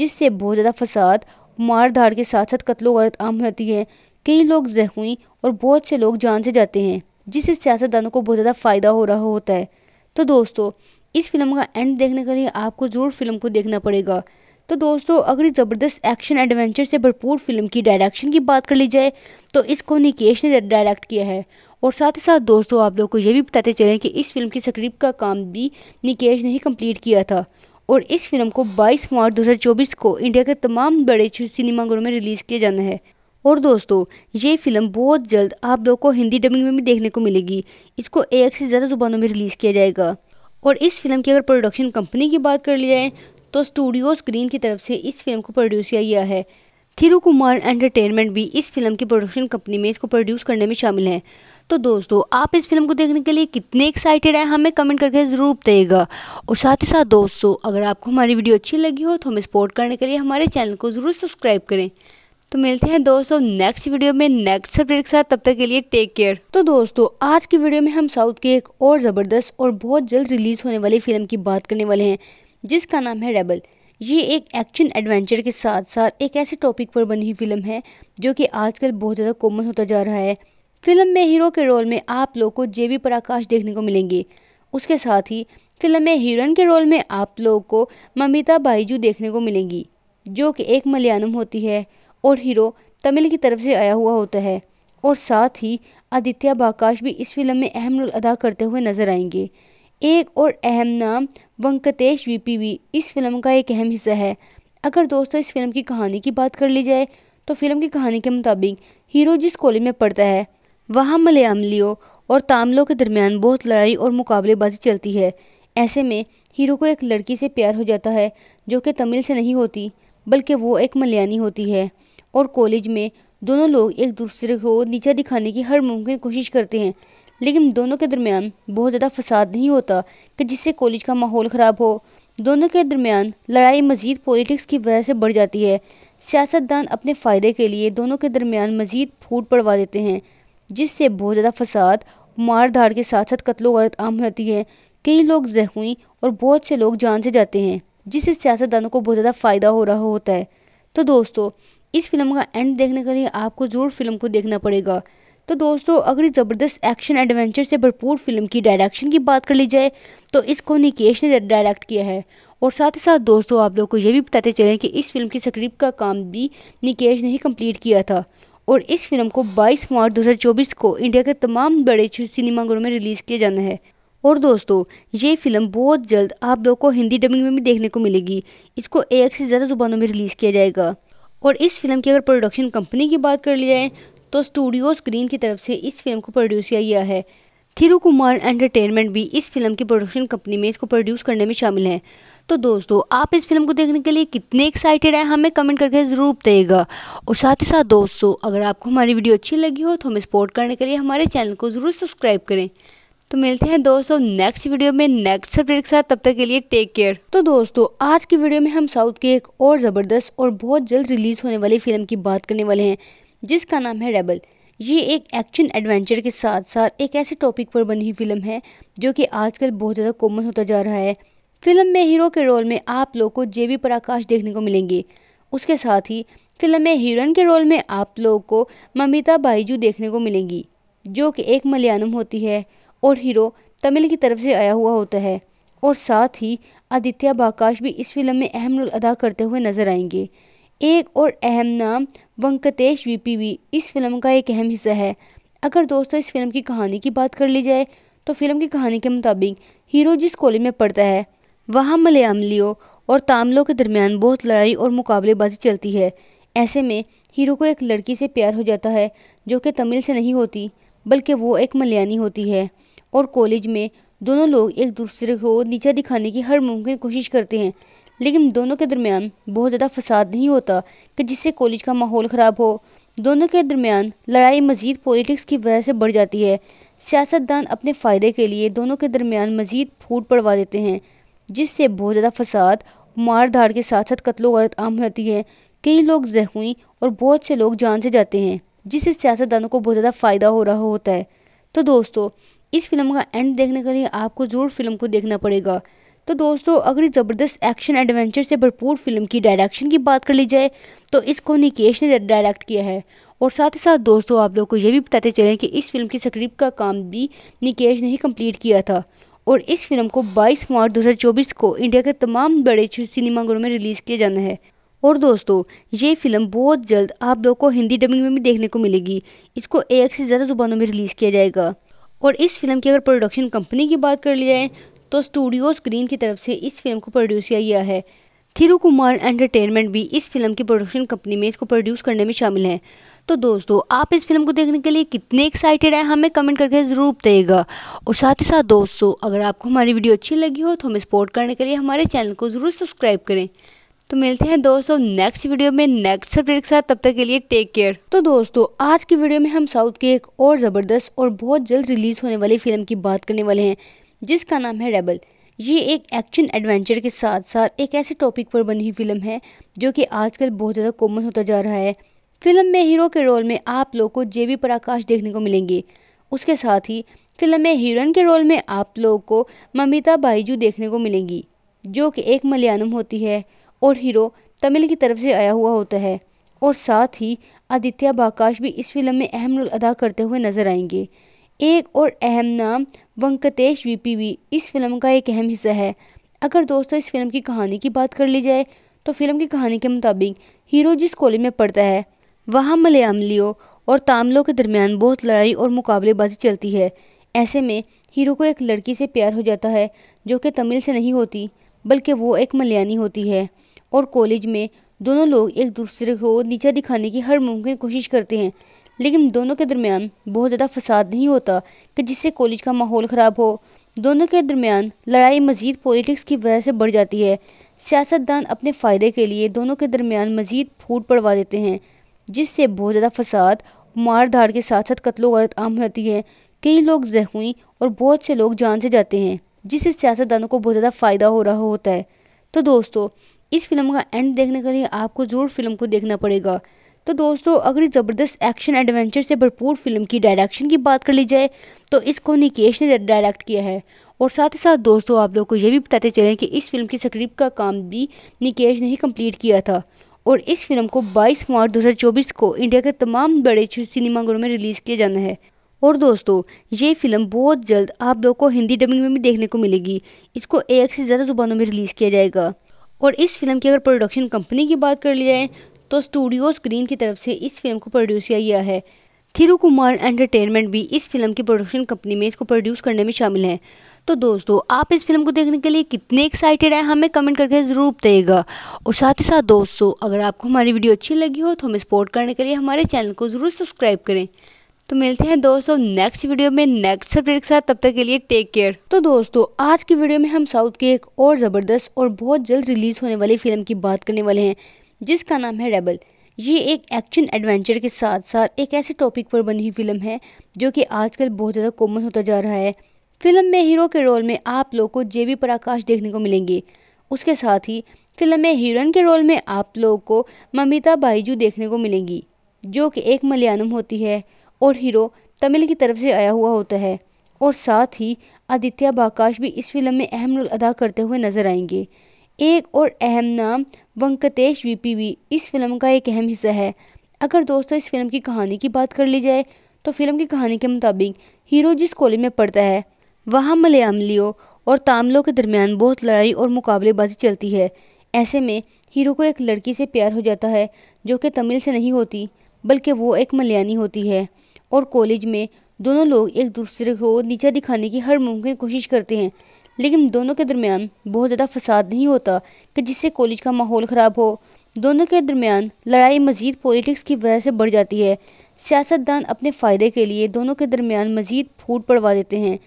जिससे बहुत ज़्यादा फसाद मार धाड़ के साथ साथ कत्लो गलत आम होती है कई लोग जख्मी और बहुत से लोग जान से जाते हैं जिससे सियासतदानों को बहुत ज़्यादा फ़ायदा हो रहा होता है तो दोस्तों इस फिल्म का एंड देखने के लिए आपको ज़रूर फिल्म को देखना पड़ेगा तो दोस्तों अगर ज़बरदस्त एक्शन एडवेंचर से भरपूर फिल्म की डायरेक्शन की बात कर ली जाए तो इसको निकेश ने डायरेक्ट किया है और साथ ही साथ दोस्तों आप लोग को ये भी बताते चलें कि इस फिल्म की स्क्रिप्ट का काम भी निकेश ने ही कम्प्लीट किया था और इस फिल्म को 22 मार्च 2024 को इंडिया के तमाम बड़े सिनेमाघरों में रिलीज़ किया जाना है और दोस्तों ये फिल्म बहुत जल्द आप लोग को हिंदी डबिंग में भी देखने को मिलेगी इसको एक से ज़्यादा जुबानों में रिलीज़ किया जाएगा और इस फिल्म की अगर प्रोडक्शन कंपनी की बात कर ली जाए तो स्टूडियो स्क्रीन की तरफ से इस फिल्म को प्रोड्यूस किया गया है थिरु कुमार एंटरटेनमेंट भी इस फिल्म की प्रोडक्शन कंपनी में इसको प्रोड्यूस करने में शामिल है तो दोस्तों आप इस फिल्म को देखने के लिए कितने एक्साइटेड हैं हमें कमेंट करके ज़रूर बताइएगा और साथ ही साथ दोस्तों अगर आपको हमारी वीडियो अच्छी लगी हो तो हमें सपोर्ट करने के लिए हमारे चैनल को ज़रूर सब्सक्राइब करें तो मिलते हैं दोस्तों नेक्स्ट वीडियो में नेक्स्ट सब्जेक्ट के साथ तब तक के लिए टेक केयर तो दोस्तों आज की वीडियो में हम साउथ की एक और ज़बरदस्त और बहुत जल्द रिलीज़ होने वाली फिल्म की बात करने वाले हैं जिसका नाम है रेबल ये एक एक्शन एडवेंचर के साथ साथ एक ऐसे टॉपिक पर बनी हुई फिल्म है जो कि आजकल बहुत ज़्यादा कॉमन होता जा रहा है फिल्म में हीरो के रोल में आप लोग को जे बी प्रकाश देखने को मिलेंगे उसके साथ ही फिल्म में हीरोइन के रोल में आप लोग को ममिता बाईजू देखने को मिलेंगी जो कि एक मलयालम होती है और हीरो तमिल की तरफ से आया हुआ होता है और साथ ही आदित्य बाकाश भी इस फिल्म में अहम रोल अदा करते हुए नजर आएंगे एक और अहम नाम वंकटेश वीपी भी इस फिल्म का एक अहम हिस्सा है अगर दोस्तों इस फिल्म की कहानी की बात कर ली जाए तो फिल्म की कहानी के मुताबिक हीरो जिस कॉलेज में पढ़ता है वहाँ मलयालियों और तामलों के दरमियान बहुत लड़ाई और मुकाबलेबाजी चलती है ऐसे में हीरो को एक लड़की से प्यार हो जाता है जो कि तमिल से नहीं होती बल्कि वो एक मलयानी होती है और कॉलेज में दोनों लोग एक दूसरे को नीचा दिखाने की हर मुमकिन कोशिश करते हैं लेकिन दोनों के दरमियान बहुत ज़्यादा फसाद नहीं होता कि जिससे कॉलेज का माहौल ख़राब हो दोनों के दरमियान लड़ाई मजीद पॉलिटिक्स की वजह से बढ़ जाती है सियासतदान अपने फ़ायदे के लिए दोनों के दरमियान मजीद फूट पड़वा देते हैं जिससे बहुत ज़्यादा फसाद मार धाड़ के साथ साथ कत्लो गलत आम होती है कई लोग जख्मी और बहुत से लोग जान से जाते हैं जिससे सियासतदानों को बहुत ज़्यादा फ़ायदा हो रहा होता है तो दोस्तों इस फिल्म का एंड देखने के लिए आपको ज़रूर फिल्म को देखना पड़ेगा तो दोस्तों अगर ज़बरदस्त एक्शन एडवेंचर से भरपूर फिल्म की डायरेक्शन की बात कर ली जाए तो इसको निकेश ने डायरेक्ट किया है और साथ ही साथ दोस्तों आप लोग को ये भी बताते चलें कि इस फिल्म की स्क्रिप्ट का काम भी निकेश ने ही कम्प्लीट किया था और इस फिल्म को 22 मार्च 2024 को इंडिया के तमाम बड़े सिनेमाघरों में रिलीज़ किया जाना है और दोस्तों ये फिल्म बहुत जल्द आप लोग को हिंदी डबिंग में भी देखने को मिलेगी इसको एक से ज़्यादा जुबानों में रिलीज़ किया जाएगा और इस फिल्म की अगर प्रोडक्शन कंपनी की बात कर ली जाए तो स्टूडियो स्क्रीन की तरफ से इस फिल्म को प्रोड्यूस किया गया है थिरु कुमार एंटरटेनमेंट भी इस फिल्म की प्रोडक्शन कंपनी में इसको प्रोड्यूस करने में शामिल है तो दोस्तों आप इस फिल्म को देखने के लिए कितने एक्साइटेड हैं हमें कमेंट करके ज़रूर बताइएगा और साथ ही साथ दोस्तों अगर आपको हमारी वीडियो अच्छी लगी हो तो हमें सपोर्ट करने के लिए हमारे चैनल को ज़रूर सब्सक्राइब करें तो मिलते हैं दोस्तों नेक्स्ट वीडियो में नेक्स्ट सब्जेक्ट के साथ तब तक के लिए टेक केयर तो दोस्तों आज की वीडियो में हम साउथ की एक और ज़बरदस्त और बहुत जल्द रिलीज़ होने वाली फिल्म की बात करने वाले हैं जिसका नाम है रेबल ये एक एक्शन एडवेंचर के साथ साथ एक ऐसे टॉपिक पर बनी हुई फिल्म है जो कि आजकल बहुत ज़्यादा कॉमन होता जा रहा है फिल्म में हीरो के रोल में आप लोग को जेबी प्रकाश देखने को मिलेंगे उसके साथ ही फिल्म में हीरोइन के रोल में आप लोगों को ममिता बाईजू देखने को मिलेंगी जो कि एक मलयालम होती है और हीरो तमिल की तरफ से आया हुआ होता है और साथ ही आदित्य बाकाश भी इस फिल्म में अहम रोल अदा करते हुए नजर आएंगे एक और अहम नाम वंकटेश वीपी भी इस फिल्म का एक अहम हिस्सा है अगर दोस्तों इस फिल्म की कहानी की बात कर ली जाए तो फिल्म की कहानी के मुताबिक हीरो जिस कॉलेज में पढ़ता है वहाँ मलयालियों और तामलों के दरमियान बहुत लड़ाई और मुकाबलेबाजी चलती है ऐसे में हीरो को एक लड़की से प्यार हो जाता है जो कि तमिल से नहीं होती बल्कि वो एक मलयानी होती है और कॉलेज में दोनों लोग एक दूसरे को नीचा दिखाने की हर मुमकिन कोशिश करते हैं लेकिन दोनों के दरमियान बहुत ज़्यादा फसाद नहीं होता कि जिससे कॉलेज का माहौल ख़राब हो दोनों के दरमियान लड़ाई मजीद पॉलिटिक्स की वजह से बढ़ जाती है सियासतदान अपने फ़ायदे के लिए दोनों के दरमियान मजीद फूट पड़वा देते हैं जिससे बहुत ज़्यादा फसाद मार धाड़ के साथ साथ कत्लो गर्द आम होती है कई लोग जख्मी और बहुत से लोग जान से जाते हैं जिससे सियासतदानों को बहुत ज़्यादा फ़ायदा हो रहा होता है तो दोस्तों इस फिल्म का एंड देखने के लिए आपको ज़रूर फिल्म को देखना पड़ेगा तो दोस्तों अगर ज़बरदस्त एक्शन एडवेंचर से भरपूर फिल्म की डायरेक्शन की बात कर ली जाए तो इसको निकेश ने डायरेक्ट किया है और साथ ही साथ दोस्तों आप लोग को ये भी बताते चलें कि इस फिल्म की स्क्रिप्ट का काम भी निकेश ने ही कम्प्लीट किया था और इस फिल्म को 22 मार्च 2024 को इंडिया के तमाम बड़े सिनेमाघरों में रिलीज़ किया जाना है और दोस्तों ये फिल्म बहुत जल्द आप लोग को हिंदी डबिंग में भी देखने को मिलेगी इसको एक से ज़्यादा जुबानों में रिलीज़ किया जाएगा और इस फिल्म की अगर प्रोडक्शन कंपनी की बात कर ली जाए तो स्टूडियो स्क्रीन की तरफ से इस फिल्म को प्रोड्यूस किया गया है थिरु कुमार एंटरटेनमेंट भी इस फिल्म की प्रोडक्शन कंपनी में इसको प्रोड्यूस करने में शामिल है तो दोस्तों आप इस फिल्म को देखने के लिए कितने एक्साइटेड हैं हमें कमेंट करके ज़रूर बताइएगा और साथ ही साथ दोस्तों अगर आपको हमारी वीडियो अच्छी लगी हो तो हमें सपोर्ट करने के लिए हमारे चैनल को ज़रूर सब्सक्राइब करें तो मिलते हैं दोस्तों नेक्स्ट वीडियो में नेक्स्ट सब्जेक्ट के साथ तब तक के लिए टेक केयर तो दोस्तों आज की वीडियो में हम साउथ की एक और ज़बरदस्त और बहुत जल्द रिलीज़ होने वाली फिल्म की बात करने वाले हैं जिसका नाम है रेबल ये एक एक्शन एडवेंचर के साथ साथ एक ऐसे टॉपिक पर बनी हुई फिल्म है जो कि आजकल बहुत ज़्यादा कॉमन होता जा रहा है फिल्म में हीरो के रोल में आप लोग को जे बी प्रकाश देखने को मिलेंगे उसके साथ ही फिल्म में हीरोइन के रोल में आप लोग को ममिता बाईजू देखने को मिलेंगी जो कि एक मलयालम होती है और हीरो तमिल की तरफ से आया हुआ होता है और साथ ही आदित्य बाकाश भी इस फिल्म में अहम रोल अदा करते हुए नजर आएंगे एक और अहम नाम वंकटेश वीपी भी इस फिल्म का एक अहम हिस्सा है अगर दोस्तों इस फिल्म की कहानी की बात कर ली जाए तो फिल्म की कहानी के मुताबिक हीरो जिस कॉलेज में पढ़ता है वहाँ मलयालियों और तामलों के दरमियान बहुत लड़ाई और मुकाबलेबाजी चलती है ऐसे में हीरो को एक लड़की से प्यार हो जाता है जो कि तमिल से नहीं होती बल्कि वो एक मलयानी होती है और कॉलेज में दोनों लोग एक दूसरे को नीचा दिखाने की हर मुमकिन कोशिश करते हैं लेकिन दोनों के दरमियान बहुत ज़्यादा फसाद नहीं होता कि जिससे कॉलेज का माहौल ख़राब हो दोनों के दरमियान लड़ाई मजीद पॉलिटिक्स की वजह से बढ़ जाती है सियासतदान अपने फ़ायदे के लिए दोनों के दरमियान मजीद फूट पड़वा देते हैं जिससे बहुत ज़्यादा फसाद मार धाड़ के साथ साथ कत्लो गर्द आम होती है कई लोग जख्मी और बहुत से लोग जान से जाते हैं जिससे सियासतदानों को बहुत ज़्यादा फ़ायदा हो रहा होता है तो दोस्तों इस फिल्म का एंड देखने के लिए आपको ज़रूर फिल्म को देखना पड़ेगा तो दोस्तों अगर ज़बरदस्त एक्शन एडवेंचर से भरपूर फिल्म की डायरेक्शन की बात कर ली जाए तो इसको निकेश ने डायरेक्ट किया है और साथ ही साथ दोस्तों आप लोग को ये भी बताते चलें कि इस फिल्म की स्क्रिप्ट का काम भी निकेश ने ही कम्प्लीट किया था और इस फिल्म को 22 मार्च 2024 को इंडिया के तमाम बड़े सिनेमाघरों में रिलीज़ किया जाना है और दोस्तों ये फिल्म बहुत जल्द आप लोग को हिंदी डबिंग में भी देखने को मिलेगी इसको एक से ज़्यादा जुबानों में रिलीज़ किया जाएगा और इस फिल्म की अगर प्रोडक्शन कंपनी की बात कर ली जाए तो स्टूडियो स्क्रीन की तरफ से इस फिल्म को प्रोड्यूस किया गया है थिरू कुमार एंटरटेनमेंट भी इस फिल्म की प्रोडक्शन कंपनी में इसको प्रोड्यूस करने में शामिल है तो दोस्तों आप इस फिल्म को देखने के लिए कितने एक्साइटेड हैं हमें कमेंट करके ज़रूर बताइएगा और साथ ही साथ दोस्तों अगर आपको हमारी वीडियो अच्छी लगी हो तो हमें सपोर्ट करने के लिए हमारे चैनल को ज़रूर सब्सक्राइब करें तो मिलते हैं दोस्तों नेक्स्ट वीडियो में नेक्स्ट सब्जेक्ट के साथ तब तक के लिए टेक केयर तो दोस्तों आज की वीडियो में हम साउथ की एक और ज़बरदस्त और बहुत जल्द रिलीज़ होने वाली फिल्म की बात करने वाले हैं जिसका नाम है रेबल ये एक एक्शन एडवेंचर के साथ साथ एक ऐसे टॉपिक पर बनी हुई फिल्म है जो कि आजकल बहुत ज़्यादा कॉमन होता जा रहा है फिल्म में हीरो के रोल में आप लोग को जे बी प्रकाश देखने को मिलेंगे उसके साथ ही फिल्म में हीरोइन के रोल में आप लोग को ममिता बाईजू देखने को मिलेंगी जो कि एक मलयालम होती है और हीरो तमिल की तरफ से आया हुआ होता है और साथ ही आदित्य बाकाश भी इस फिल्म में अहम रोल अदा करते हुए नजर आएंगे एक और अहम नाम वंकटेश वीपी भी इस फिल्म का एक अहम हिस्सा है अगर दोस्तों इस फिल्म की कहानी की बात कर ली जाए तो फिल्म की कहानी के मुताबिक हीरो जिस कॉलेज में पढ़ता है वहाँ मलयालियों और तामलों के दरमियान बहुत लड़ाई और मुकाबलेबाजी चलती है ऐसे में हीरो को एक लड़की से प्यार हो जाता है जो कि तमिल से नहीं होती बल्कि वो एक मलयानी होती है और कॉलेज में दोनों लोग एक दूसरे को नीचा दिखाने की हर मुमकिन कोशिश करते हैं लेकिन दोनों के दरमियान बहुत ज़्यादा फसाद नहीं होता कि जिससे कॉलेज का माहौल ख़राब हो दोनों के दरमियान लड़ाई मज़ीद पॉलिटिक्स की वजह से बढ़ जाती है सियासतदान अपने फ़ायदे के लिए दोनों के दरमियान मज़ीद फूट पड़वा देते हैं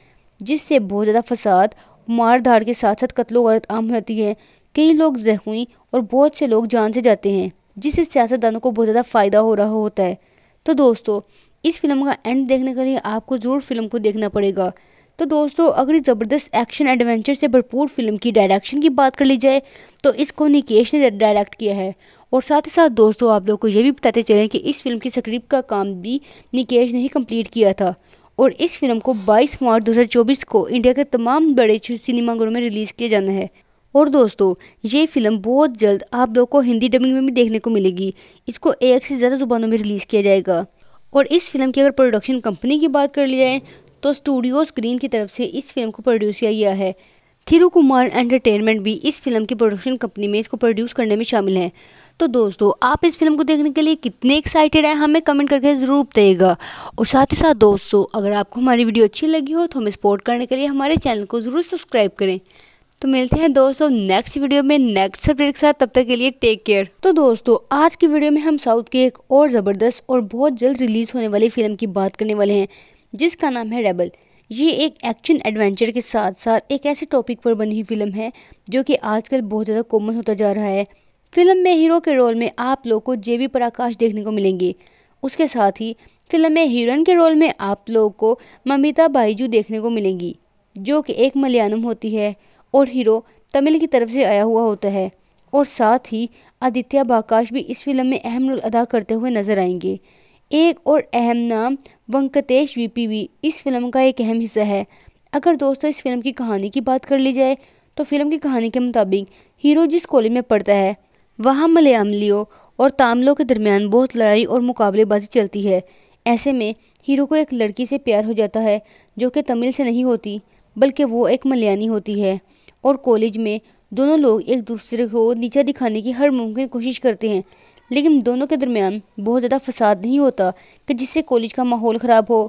जिससे बहुत ज़्यादा फसाद मार धाड़ के साथ साथ कत्लो गर्द आम होती है कई लोग जख्मी और बहुत से लोग जान से जाते हैं जिससे सियासतदानों को बहुत ज़्यादा फ़ायदा हो रहा होता है तो दोस्तों इस फिल्म का एंड देखने के लिए आपको ज़रूर फिल्म को देखना पड़ेगा तो दोस्तों अगर ज़बरदस्त एक्शन एडवेंचर से भरपूर फिल्म की डायरेक्शन की बात कर ली जाए तो इसको निकेश ने डायरेक्ट किया है और साथ ही साथ दोस्तों आप लोग को ये भी बताते चलें कि इस फिल्म की स्क्रिप्ट का काम भी निकेश ने ही कम्प्लीट किया था और इस फिल्म को 22 मार्च 2024 को इंडिया के तमाम बड़े सिनेमाघरों में रिलीज़ किया जाना है और दोस्तों ये फिल्म बहुत जल्द आप लोग को हिंदी डबिंग में भी देखने को मिलेगी इसको एक से ज़्यादा जुबानों में रिलीज़ किया जाएगा और इस फिल्म की अगर प्रोडक्शन कंपनी की बात कर ली जाए तो स्टूडियो स्क्रीन की तरफ से इस फिल्म को प्रोड्यूस किया गया है थिरू कुमार एंटरटेनमेंट भी इस फिल्म की प्रोडक्शन कंपनी में इसको प्रोड्यूस करने में शामिल है तो दोस्तों आप इस फिल्म को देखने के लिए कितने एक्साइटेड हैं हमें कमेंट करके ज़रूर बताइएगा और साथ ही साथ दोस्तों अगर आपको हमारी वीडियो अच्छी लगी हो तो हमें सपोर्ट करने के लिए हमारे चैनल को ज़रूर सब्सक्राइब करें तो मिलते हैं दोस्तों नेक्स्ट वीडियो में नेक्स्ट सब्जेक्ट के साथ तब तक के लिए टेक केयर तो दोस्तों आज की वीडियो में हम साउथ की एक और ज़बरदस्त और बहुत जल्द रिलीज़ होने वाली फिल्म की बात करने वाले हैं जिसका नाम है रेबल ये एक एक्शन एडवेंचर के साथ साथ एक ऐसे टॉपिक पर बनी हुई फिल्म है जो कि आजकल बहुत ज़्यादा कॉमन होता जा रहा है फिल्म में हीरो के रोल में आप लोग को जे बी प्रकाश देखने को मिलेंगे उसके साथ ही फिल्म में हीरोइन के रोल में आप लोग को ममिता बाईजू देखने को मिलेंगी जो कि एक मलयालम होती है और हीरो तमिल की तरफ से आया हुआ होता है और साथ ही आदित्य बाकाश भी इस फिल्म में अहम रोल अदा करते हुए नजर आएंगे एक और अहम नाम वंकटेश वीपी भी इस फिल्म का एक अहम हिस्सा है अगर दोस्तों इस फिल्म की कहानी की बात कर ली जाए तो फिल्म की कहानी के मुताबिक हीरो जिस कॉलेज में पढ़ता है वहाँ मलयालियों और तामलों के दरमियान बहुत लड़ाई और मुकाबलेबाजी चलती है ऐसे में हीरो को एक लड़की से प्यार हो जाता है जो कि तमिल से नहीं होती बल्कि वो एक मलयानी होती है और कॉलेज में दोनों लोग एक दूसरे को नीचा दिखाने की हर मुमकिन कोशिश करते हैं लेकिन दोनों के दरमियान बहुत ज़्यादा फसाद नहीं होता कि जिससे कॉलेज का माहौल ख़राब हो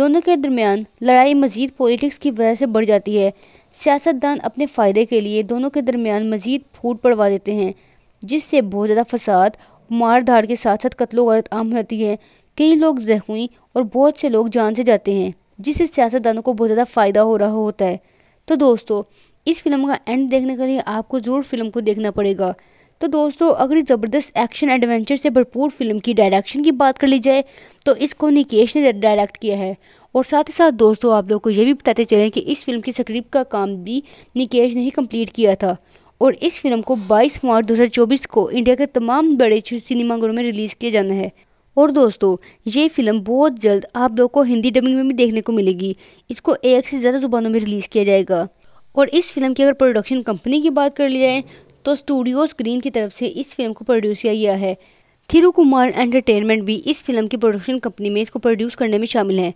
दोनों के दरमियान लड़ाई मज़ीद पॉलिटिक्स की वजह से बढ़ जाती है सियासतदान अपने फ़ायदे के लिए दोनों के दरमियान मज़ीद फूट पड़वा देते हैं जिससे बहुत ज़्यादा फसाद मार धाड़ के साथ साथ कत्लो गर्द आम हो जाती है कई लोग जख्मी और बहुत से लोग जान से जाते हैं जिससे सियासतदानों को बहुत ज़्यादा फ़ायदा हो रहा होता है तो दोस्तों इस फिल्म का एंड देखने के लिए आपको ज़रूर फिल्म को देखना पड़ेगा तो दोस्तों अगर ज़बरदस्त एक्शन एडवेंचर से भरपूर फिल्म की डायरेक्शन की बात कर ली जाए तो इसको निकेश ने डायरेक्ट किया है और साथ ही साथ दोस्तों आप लोग को ये भी बताते चलें कि इस फिल्म की स्क्रिप्ट का काम भी निकेश ने ही कम्प्लीट किया था और इस फिल्म को 22 मार्च 2024 को इंडिया के तमाम बड़े सिनेमाघरों में रिलीज़ किया जाना है और दोस्तों ये फिल्म बहुत जल्द आप लोग को हिंदी डबिंग में भी देखने को मिलेगी इसको एक से ज़्यादा जुबानों में रिलीज़ किया जाएगा और इस फिल्म की अगर प्रोडक्शन कंपनी की बात कर ली जाए तो स्टूडियो स्क्रीन की तरफ से इस फिल्म को प्रोड्यूस किया गया है थिरू कुमार एंटरटेनमेंट भी इस फिल्म की प्रोडक्शन कंपनी में इसको प्रोड्यूस करने में शामिल है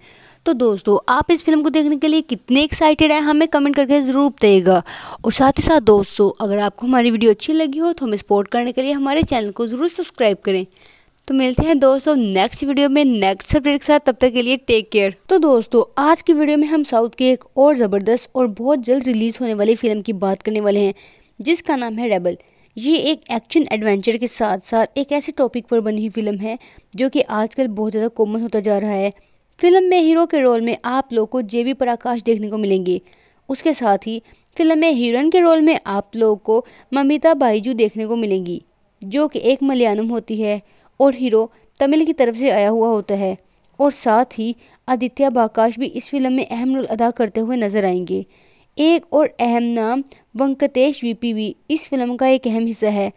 तो दोस्तों आप इस फिल्म को देखने के लिए कितने एक्साइटेड हैं हमें कमेंट करके ज़रूर बताइएगा और साथ ही साथ दोस्तों अगर आपको हमारी वीडियो अच्छी लगी हो तो हमें सपोर्ट करने के लिए हमारे चैनल को ज़रूर सब्सक्राइब करें तो मिलते हैं दोस्तों नेक्स्ट वीडियो में नेक्स्ट सब्जेक्ट के साथ तब तक के लिए टेक केयर तो दोस्तों आज की वीडियो में हम साउथ की एक और ज़बरदस्त और बहुत जल्द रिलीज़ होने वाली फिल्म की बात करने वाले हैं जिसका नाम है रेबल ये एक एक्शन एडवेंचर के साथ साथ एक ऐसे टॉपिक पर बनी हुई फिल्म है जो कि आजकल बहुत ज़्यादा कॉमन होता जा रहा है फिल्म में हीरो के रोल में आप लोग को जे बी प्रकाश देखने को मिलेंगे उसके साथ ही फिल्म में हीरोइन के रोल में आप लोगों को ममिता बाईजू देखने को मिलेंगी जो कि एक मलयालम होती है और हीरो तमिल की तरफ से आया हुआ होता है और साथ ही आदित्य बाकाश भी इस फिल्म में अहम रोल अदा करते हुए नजर आएंगे एक और अहम नाम वंकटेश वीपी भी इस फिल्म का एक अहम हिस्सा है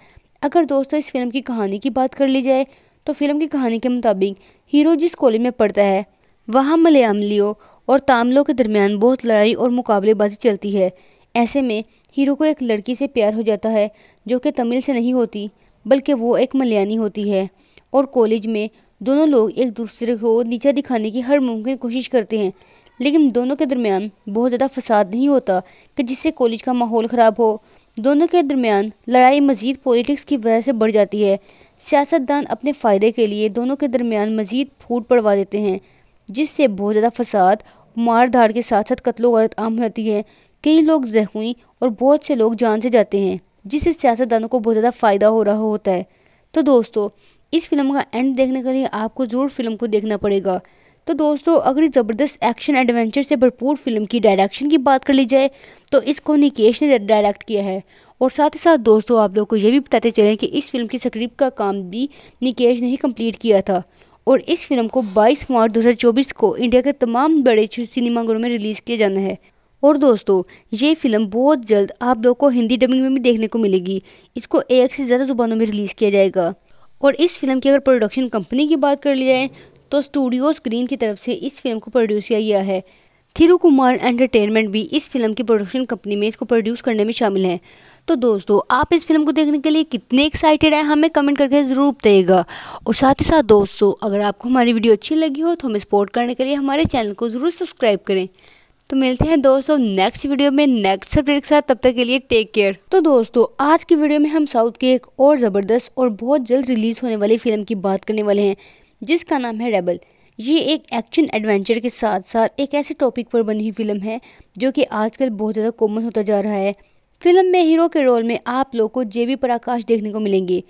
अगर दोस्तों इस फिल्म की कहानी की बात कर ली जाए तो फिल्म की कहानी के मुताबिक हीरो जिस कॉलेज में पढ़ता है वहाँ मलयालियों और तामलों के दरमियान बहुत लड़ाई और मुकाबलेबाजी चलती है ऐसे में हीरो को एक लड़की से प्यार हो जाता है जो कि तमिल से नहीं होती बल्कि वो एक मलयानी होती है और कॉलेज में दोनों लोग एक दूसरे को नीचा दिखाने की हर मुमकिन कोशिश करते हैं लेकिन दोनों के दरमियान बहुत ज़्यादा फसाद नहीं होता कि जिससे कॉलेज का माहौल ख़राब हो दोनों के दरमियान लड़ाई मज़ीद पॉलिटिक्स की वजह से बढ़ जाती है सियासतदान अपने फ़ायदे के लिए दोनों के दरमियान मज़ीद फूट पड़वा देते हैं जिससे बहुत ज़्यादा फसाद मार धाड़ के साथ साथ कत्लो गलत आम होती है कई लोग जख्मी और बहुत से लोग जान से जाते हैं जिससे सियासतदानों को बहुत ज़्यादा फ़ायदा हो रहा होता है तो दोस्तों इस फिल्म का एंड देखने के लिए आपको ज़रूर फिल्म को देखना पड़ेगा तो दोस्तों अगर ज़बरदस्त एक्शन एडवेंचर से भरपूर फिल्म की डायरेक्शन की बात कर ली जाए तो इसको निकेश ने डायरेक्ट किया है और साथ ही साथ दोस्तों आप लोग को ये भी बताते चलें कि इस फिल्म की स्क्रिप्ट का काम भी निकेश ने ही कंप्लीट किया था और इस फिल्म को 22 मार्च 2024 को इंडिया के तमाम बड़े सिनेमाघरों में रिलीज़ किया जाना है और दोस्तों ये फिल्म बहुत जल्द आप लोग को हिंदी डबिंग में भी देखने को मिलेगी इसको एक से ज़्यादा जुबानों में रिलीज़ किया जाएगा और इस फिल्म की अगर प्रोडक्शन कंपनी की बात कर ली जाए तो स्टूडियो स्क्रीन की तरफ से इस फिल्म को प्रोड्यूस किया गया है थिरू कुमार एंटरटेनमेंट भी इस फिल्म की प्रोडक्शन कंपनी में इसको प्रोड्यूस करने में शामिल है तो दोस्तों आप इस फिल्म को देखने के लिए कितने एक्साइटेड हैं हमें कमेंट करके ज़रूर बताइएगा और साथ ही साथ दोस्तों अगर आपको हमारी वीडियो अच्छी लगी हो तो हमें सपोर्ट करने के लिए हमारे चैनल को ज़रूर सब्सक्राइब करें तो मिलते हैं दोस्तों नेक्स्ट वीडियो में नेक्स्ट सब्जेक्ट के साथ तब तक के लिए टेक केयर तो दोस्तों आज की वीडियो में हम साउथ के एक और ज़बरदस्त और बहुत जल्द रिलीज़ होने वाली फिल्म की बात करने वाले हैं जिसका नाम है रेबल ये एक एक्शन एडवेंचर के साथ साथ एक ऐसे टॉपिक पर बनी हुई फिल्म है जो कि आजकल बहुत ज़्यादा कॉमन होता जा रहा है फिल्म में हीरो के रोल में आप लोग को जेबी प्रकाश देखने को मिलेंगे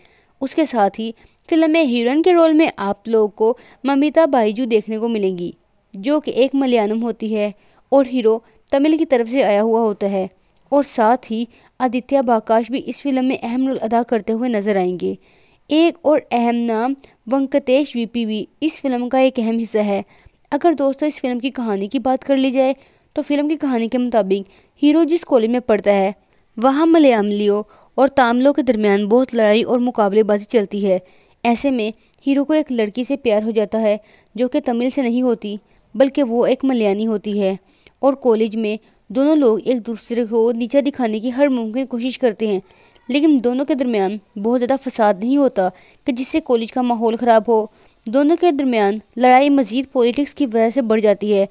उसके साथ ही फिल्म में हीरोइन के रोल में आप लोगों को ममिता बाईजू देखने को मिलेंगी जो कि एक मलयालम होती है और हीरो तमिल की तरफ से आया हुआ होता है और साथ ही आदित्य बाकाश भी इस फिल्म में अहम रोल अदा करते हुए नजर आएंगे एक और अहम नाम वंकटेश वीपी भी इस फिल्म का एक अहम हिस्सा है अगर दोस्तों इस फिल्म की कहानी की बात कर ली जाए तो फिल्म की कहानी के मुताबिक हीरो जिस कॉलेज में पढ़ता है वहाँ मलयालियों और तामलों के दरमियान बहुत लड़ाई और मुकाबलेबाजी चलती है ऐसे में हीरो को एक लड़की से प्यार हो जाता है जो कि तमिल से नहीं होती बल्कि वो एक मलयानी होती है और कॉलेज में दोनों लोग एक दूसरे को नीचा दिखाने की हर मुमकिन कोशिश करते हैं लेकिन दोनों के दरमियान बहुत ज़्यादा फसाद नहीं होता कि जिससे कॉलेज का माहौल ख़राब हो दोनों के दरमियान लड़ाई मज़ीद पॉलिटिक्स की वजह से बढ़ जाती है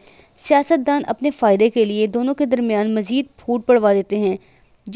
सियासतदान अपने फ़ायदे के लिए दोनों के दरमियान मज़ीद फूट पड़वा देते हैं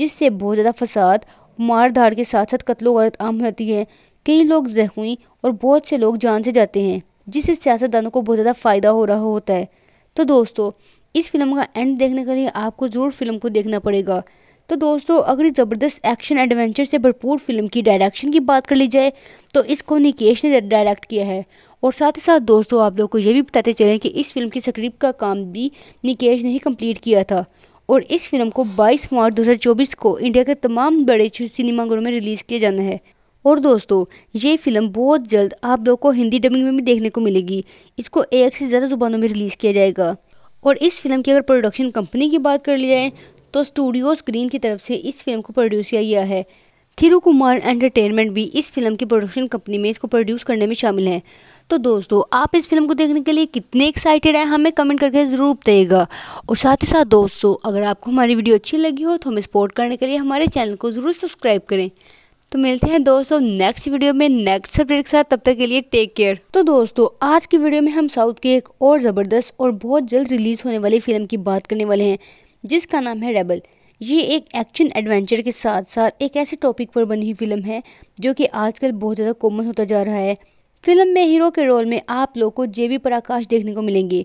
जिससे बहुत ज़्यादा फसाद मार धाड़ के साथ साथ कत्लो गलत आम होती है कई लोग जख्मी और बहुत से लोग जान से जाते हैं जिससे सियासतदानों को बहुत ज़्यादा फ़ायदा हो रहा होता है तो दोस्तों इस फिल्म का एंड देखने के लिए आपको ज़रूर फिल्म को देखना पड़ेगा तो दोस्तों अगर ज़बरदस्त एक्शन एडवेंचर से भरपूर फिल्म की डायरेक्शन की बात कर ली जाए तो इसको निकेश ने डायरेक्ट किया है और साथ ही साथ दोस्तों आप लोग को ये भी बताते चलें कि इस फिल्म की स्क्रिप्ट का काम भी निकेश ने ही कंप्लीट किया था और इस फिल्म को 22 मार्च 2024 को इंडिया के तमाम बड़े सिनेमाघरों में रिलीज़ किया जाना है और दोस्तों ये फिल्म बहुत जल्द आप लोग को हिंदी डबिंग में भी देखने को मिलेगी इसको एक से ज़्यादा जुबानों में रिलीज़ किया जाएगा और इस फिल्म की अगर प्रोडक्शन कंपनी की बात कर ली जाए तो स्टूडियो स्क्रीन की तरफ से इस फिल्म को प्रोड्यूस किया गया है थिरू कुमार एंटरटेनमेंट भी इस फिल्म की प्रोडक्शन कंपनी में इसको प्रोड्यूस करने में शामिल है तो दोस्तों आप इस फिल्म को देखने के लिए कितने एक्साइटेड हैं हमें कमेंट करके ज़रूर बताइएगा और साथ ही साथ दोस्तों अगर आपको हमारी वीडियो अच्छी लगी हो तो हमें सपोर्ट करने के लिए हमारे चैनल को ज़रूर सब्सक्राइब करें तो मिलते हैं दोस्तों नेक्स्ट वीडियो में नेक्स्ट सब्जेक्ट के साथ तब तक के लिए टेक केयर तो दोस्तों आज की वीडियो में हम साउथ के एक और ज़बरदस्त और बहुत जल्द रिलीज़ होने वाली फिल्म की बात करने वाले हैं जिसका नाम है रेबल ये एक एक्शन एडवेंचर के साथ साथ एक ऐसे टॉपिक पर बनी हुई फिल्म है जो कि आजकल बहुत ज़्यादा कॉमन होता जा रहा है फिल्म में हीरो के रोल में आप लोग को जे पराकाश देखने को मिलेंगे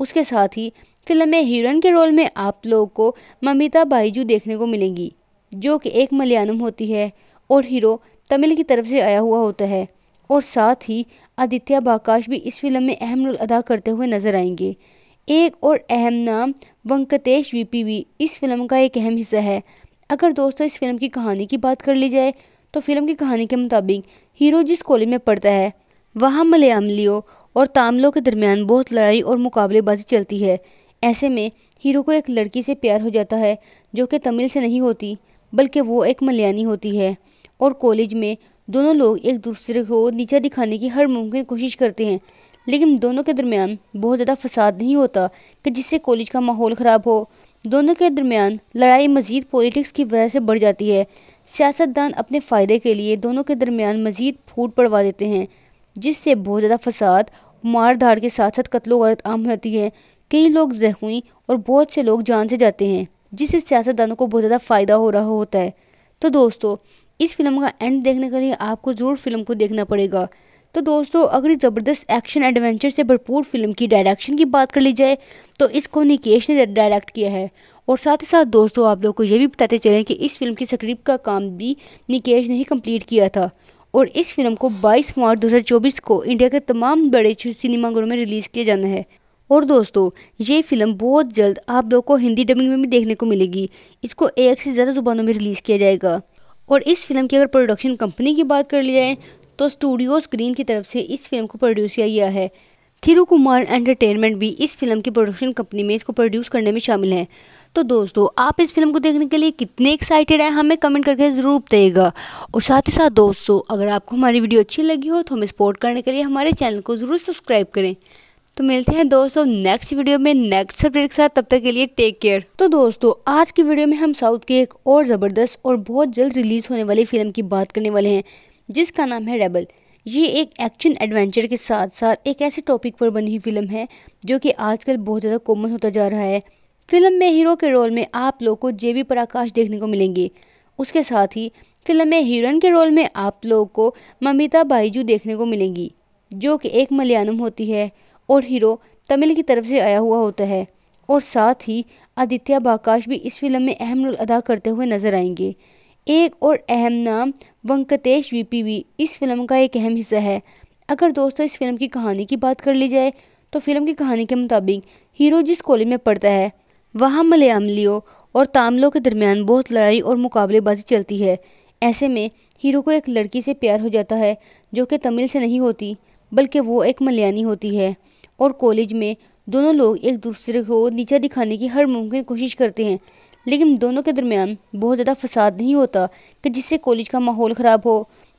उसके साथ ही फिल्म में हीरोइन के रोल में आप लोगों को ममिता बाईजू देखने को मिलेंगी जो कि एक मलयालम होती है और हीरो तमिल की तरफ से आया हुआ होता है और साथ ही आदित्य बाकाश भी इस फिल्म में अहम रोल अदा करते हुए नजर आएंगे एक और अहम नाम वंकटेश वीपी भी इस फिल्म का एक अहम हिस्सा है अगर दोस्तों इस फिल्म की कहानी की बात कर ली जाए तो फिल्म की कहानी के मुताबिक हीरो जिस कॉलेज में पढ़ता है वहाँ मलयालियों और तामलों के दरमियान बहुत लड़ाई और मुकाबलेबाजी चलती है ऐसे में हीरो को एक लड़की से प्यार हो जाता है जो कि तमिल से नहीं होती बल्कि वो एक मलयानी होती है और कॉलेज में दोनों लोग एक दूसरे को नीचा दिखाने की हर मुमकिन कोशिश करते हैं लेकिन दोनों के दरमियान बहुत ज़्यादा फसाद नहीं होता कि जिससे कॉलेज का माहौल ख़राब हो दोनों के दरमियान लड़ाई मज़ीद पॉलिटिक्स की वजह से बढ़ जाती है सियासतदान अपने फ़ायदे के लिए दोनों के दरमियान मज़ीद फूट पड़वा देते हैं जिससे बहुत ज़्यादा फसाद मार धाड़ के साथ साथ कत्लो गलत आम होती है कई लोग जख्मी और बहुत से लोग जान से जाते हैं जिससे सियासतदानों को बहुत ज़्यादा फ़ायदा हो रहा होता है तो दोस्तों इस फिल्म का एंड देखने के लिए आपको ज़रूर फिल्म को देखना पड़ेगा तो दोस्तों अगर ज़बरदस्त एक्शन एडवेंचर से भरपूर फिल्म की डायरेक्शन की बात कर ली जाए तो इसको निकेश ने डायरेक्ट किया है और साथ ही साथ दोस्तों आप लोग को ये भी बताते चलें कि इस फिल्म की स्क्रिप्ट का काम भी निकेश ने ही कंप्लीट किया था और इस फिल्म को 22 मार्च 2024 को इंडिया के तमाम बड़े सिनेमाघरों में रिलीज़ किया जाना है और दोस्तों ये फिल्म बहुत जल्द आप लोग को हिंदी डबिंग में भी देखने को मिलेगी इसको एक से ज़्यादा ज़ुबानों में रिलीज़ किया जाएगा और इस फिल्म की अगर प्रोडक्शन कंपनी की बात कर ली जाए तो स्टूडियो स्क्रीन की तरफ से इस फिल्म को प्रोड्यूस किया गया है थिरु कुमार एंटरटेनमेंट भी इस फिल्म की प्रोडक्शन कंपनी में इसको प्रोड्यूस करने में शामिल है तो दोस्तों आप इस फिल्म को देखने के लिए कितने एक्साइटेड हैं हमें कमेंट करके ज़रूर बताइएगा और साथ ही साथ दोस्तों अगर आपको हमारी वीडियो अच्छी लगी हो तो हमें सपोर्ट करने के लिए हमारे चैनल को ज़रूर सब्सक्राइब करें तो मिलते हैं दोस्तों नेक्स्ट वीडियो में नेक्स्ट सब्जेक्ट के साथ तब तक के लिए टेक केयर तो दोस्तों आज की वीडियो में हम साउथ की एक और ज़बरदस्त और बहुत जल्द रिलीज़ होने वाली फिल्म की बात करने वाले हैं जिसका नाम है रेबल ये एक एक्शन एडवेंचर के साथ साथ एक ऐसे टॉपिक पर बनी हुई फिल्म है जो कि आजकल बहुत ज़्यादा कॉमन होता जा रहा है फिल्म में हीरो के रोल में आप लोग को बी प्रकाश देखने को मिलेंगे उसके साथ ही फिल्म में हीरोइन के रोल में आप लोगों को ममिता बाईजू देखने को मिलेंगी जो कि एक मलयालम होती है और हीरो तमिल की तरफ से आया हुआ होता है और साथ ही आदित्य बाकाश भी इस फिल्म में अहम रोल अदा करते हुए नजर आएंगे एक और अहम नाम वंकतेश वीपी भी इस फिल्म का एक अहम हिस्सा है अगर दोस्तों इस फिल्म की कहानी की बात कर ली जाए तो फिल्म की कहानी के मुताबिक हीरो जिस कॉलेज में पढ़ता है वहाँ मलयामलियों और तामलों के दरमियान बहुत लड़ाई और मुकाबलेबाजी चलती है ऐसे में हीरो को एक लड़की से प्यार हो जाता है जो कि तमिल से नहीं होती बल्कि वो एक मलयानी होती है और कॉलेज में दोनों लोग एक दूसरे को नीचा दिखाने की हर मुमकिन कोशिश करते हैं लेकिन दोनों के दरमियान बहुत ज़्यादा फसाद नहीं होता कि जिससे कॉलेज का माहौल ख़राब हो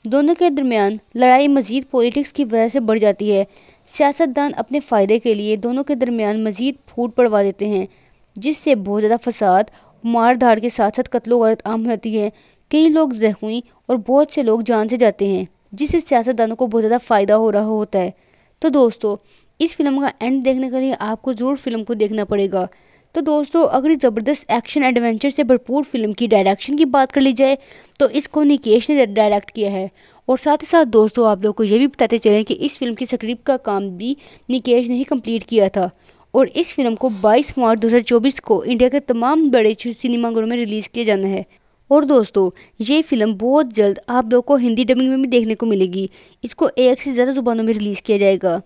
दोनों के दरमियान लड़ाई मज़ीद पॉलिटिक्स की वजह से बढ़ जाती है सियासतदान अपने फ़ायदे के लिए दोनों के दरमियान मज़ीद फूट पड़वा देते हैं जिससे बहुत ज़्यादा फसाद मार धाड़ के साथ साथ कत्लो गलत आम होती है कई लोग जख्मी और बहुत से लोग जान से जाते हैं जिससे सियासतदानों को बहुत ज़्यादा फ़ायदा हो रहा होता है तो दोस्तों इस फिल्म का एंड देखने के लिए आपको ज़रूर फिल्म को देखना पड़ेगा तो दोस्तों अगर ज़बरदस्त एक्शन एडवेंचर से भरपूर फिल्म की डायरेक्शन की बात कर ली जाए तो इसको निकेश ने डायरेक्ट किया है और साथ ही साथ दोस्तों आप लोग को ये भी बताते चलें कि इस फिल्म की स्क्रिप्ट का काम भी निकेश ने ही कंप्लीट किया था और इस फिल्म को 22 मार्च 2024 को इंडिया के तमाम बड़े सिनेमाघरों में रिलीज़ किया जाना है और दोस्तों ये फिल्म बहुत जल्द आप लोग को हिंदी डबिंग में भी देखने को मिलेगी इसको एक से ज़्यादा ज़ुबानों में रिलीज़ किया जाएगा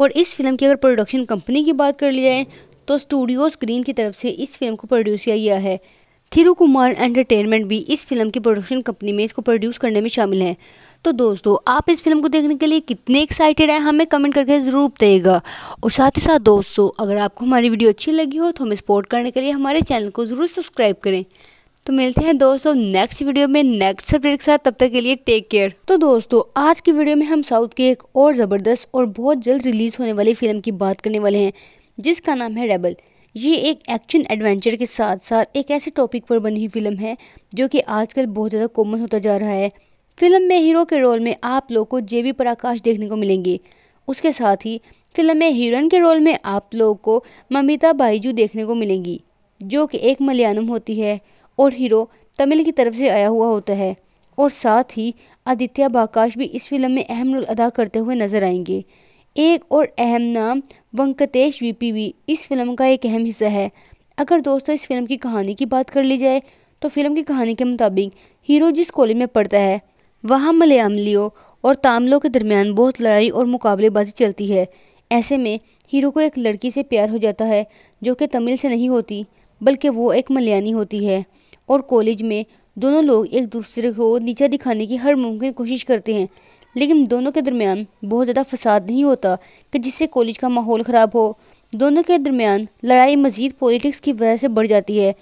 और इस फिल्म की अगर प्रोडक्शन कंपनी की बात कर ली जाए तो स्टूडियो स्क्रीन की तरफ से इस फिल्म को प्रोड्यूस किया गया है थिरु कुमार एंटरटेनमेंट भी इस फिल्म की प्रोडक्शन कंपनी में इसको प्रोड्यूस करने में शामिल है तो दोस्तों आप इस फिल्म को देखने के लिए कितने एक्साइटेड हैं हमें कमेंट करके ज़रूर बताइएगा और साथ ही साथ दोस्तों अगर आपको हमारी वीडियो अच्छी लगी हो तो हमें सपोर्ट करने के लिए हमारे चैनल को ज़रूर सब्सक्राइब करें तो मिलते हैं दोस्तों नेक्स्ट वीडियो में नेक्स्ट सब्जेक्ट के साथ तब तक के लिए टेक केयर तो दोस्तों आज की वीडियो में हम साउथ की एक और ज़बरदस्त और बहुत जल्द रिलीज़ होने वाली फिल्म की बात करने वाले हैं जिसका नाम है रेबल ये एक एक्शन एडवेंचर के साथ साथ एक ऐसे टॉपिक पर बनी हुई फिल्म है जो कि आजकल बहुत ज़्यादा कॉमन होता जा रहा है फिल्म में हीरो के रोल में आप लोग को जे बी प्रकाश देखने को मिलेंगे उसके साथ ही फिल्म में हीरोइन के रोल में आप लोगों को ममिता बाईजू देखने को मिलेंगी जो कि एक मलयालम होती है और हीरो तमिल की तरफ से आया हुआ होता है और साथ ही आदित्य बाकाश भी इस फिल्म में अहम रोल अदा करते हुए नजर आएंगे एक और अहम नाम वंकटेश वीपी भी इस फिल्म का एक अहम हिस्सा है अगर दोस्तों इस फिल्म की कहानी की बात कर ली जाए तो फिल्म की कहानी के मुताबिक हीरो जिस कॉलेज में पढ़ता है वहाँ मलयामलियों और तामलों के दरमियान बहुत लड़ाई और मुकाबलेबाजी चलती है ऐसे में हीरो को एक लड़की से प्यार हो जाता है जो कि तमिल से नहीं होती बल्कि वो एक मलयानी होती है और कॉलेज में दोनों लोग एक दूसरे को नीचा दिखाने की हर मुमकिन कोशिश करते हैं लेकिन दोनों के दरमियान बहुत ज़्यादा फसाद नहीं होता कि जिससे कॉलेज का माहौल ख़राब हो दोनों के दरमियान लड़ाई मज़ीद पॉलिटिक्स की वजह से बढ़ जाती है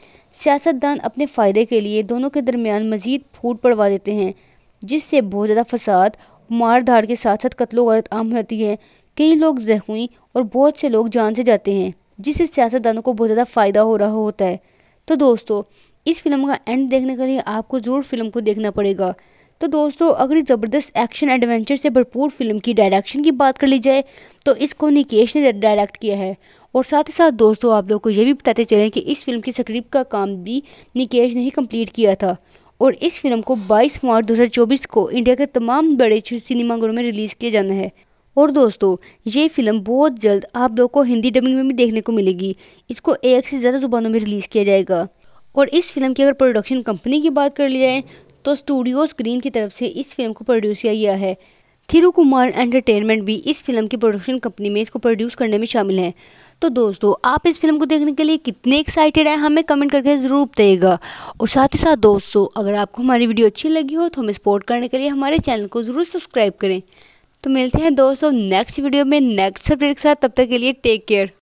सियासतदान अपने फ़ायदे के लिए दोनों के दरमियान मज़ीद फूट पड़वा देते हैं जिससे बहुत ज़्यादा फसाद मार धाड़ के साथ साथ कत्लो गर्द आम होती है कई लोग जख्मी और बहुत से लोग जान से जाते हैं जिससे सियासतदानों को बहुत ज़्यादा फ़ायदा हो रहा होता है तो दोस्तों इस फिल्म का एंड देखने के लिए आपको ज़रूर फिल्म को देखना पड़ेगा तो दोस्तों अगर ज़बरदस्त एक्शन एडवेंचर से भरपूर फिल्म की डायरेक्शन की बात कर ली जाए तो इसको निकेश ने डायरेक्ट किया है और साथ ही साथ दोस्तों आप लोग को ये भी बताते चलें कि इस फिल्म की स्क्रिप्ट का काम भी निकेश ने ही कंप्लीट किया था और इस फिल्म को 22 मार्च 2024 को इंडिया के तमाम बड़े सिनेमाघरों में रिलीज़ किया जाना है और दोस्तों ये फिल्म बहुत जल्द आप लोग को हिंदी डबिंग में भी देखने को मिलेगी इसको एक से ज़्यादा ज़ुबानों में रिलीज़ किया जाएगा और इस फिल्म की अगर प्रोडक्शन कंपनी की बात कर ली जाए तो स्टूडियो स्क्रीन की तरफ से इस फिल्म को प्रोड्यूस किया गया है थिरु कुमार एंटरटेनमेंट भी इस फिल्म की प्रोडक्शन कंपनी में इसको प्रोड्यूस करने में शामिल है तो दोस्तों आप इस फिल्म को देखने के लिए कितने एक्साइटेड हैं हमें कमेंट करके ज़रूर बताइएगा और साथ ही साथ दोस्तों अगर आपको हमारी वीडियो अच्छी लगी हो तो हमें सपोर्ट करने के लिए हमारे चैनल को ज़रूर सब्सक्राइब करें तो मिलते हैं दोस्तों नेक्स्ट वीडियो में नेक्स्ट सब्जेक्ट के साथ तब तक के लिए टेक केयर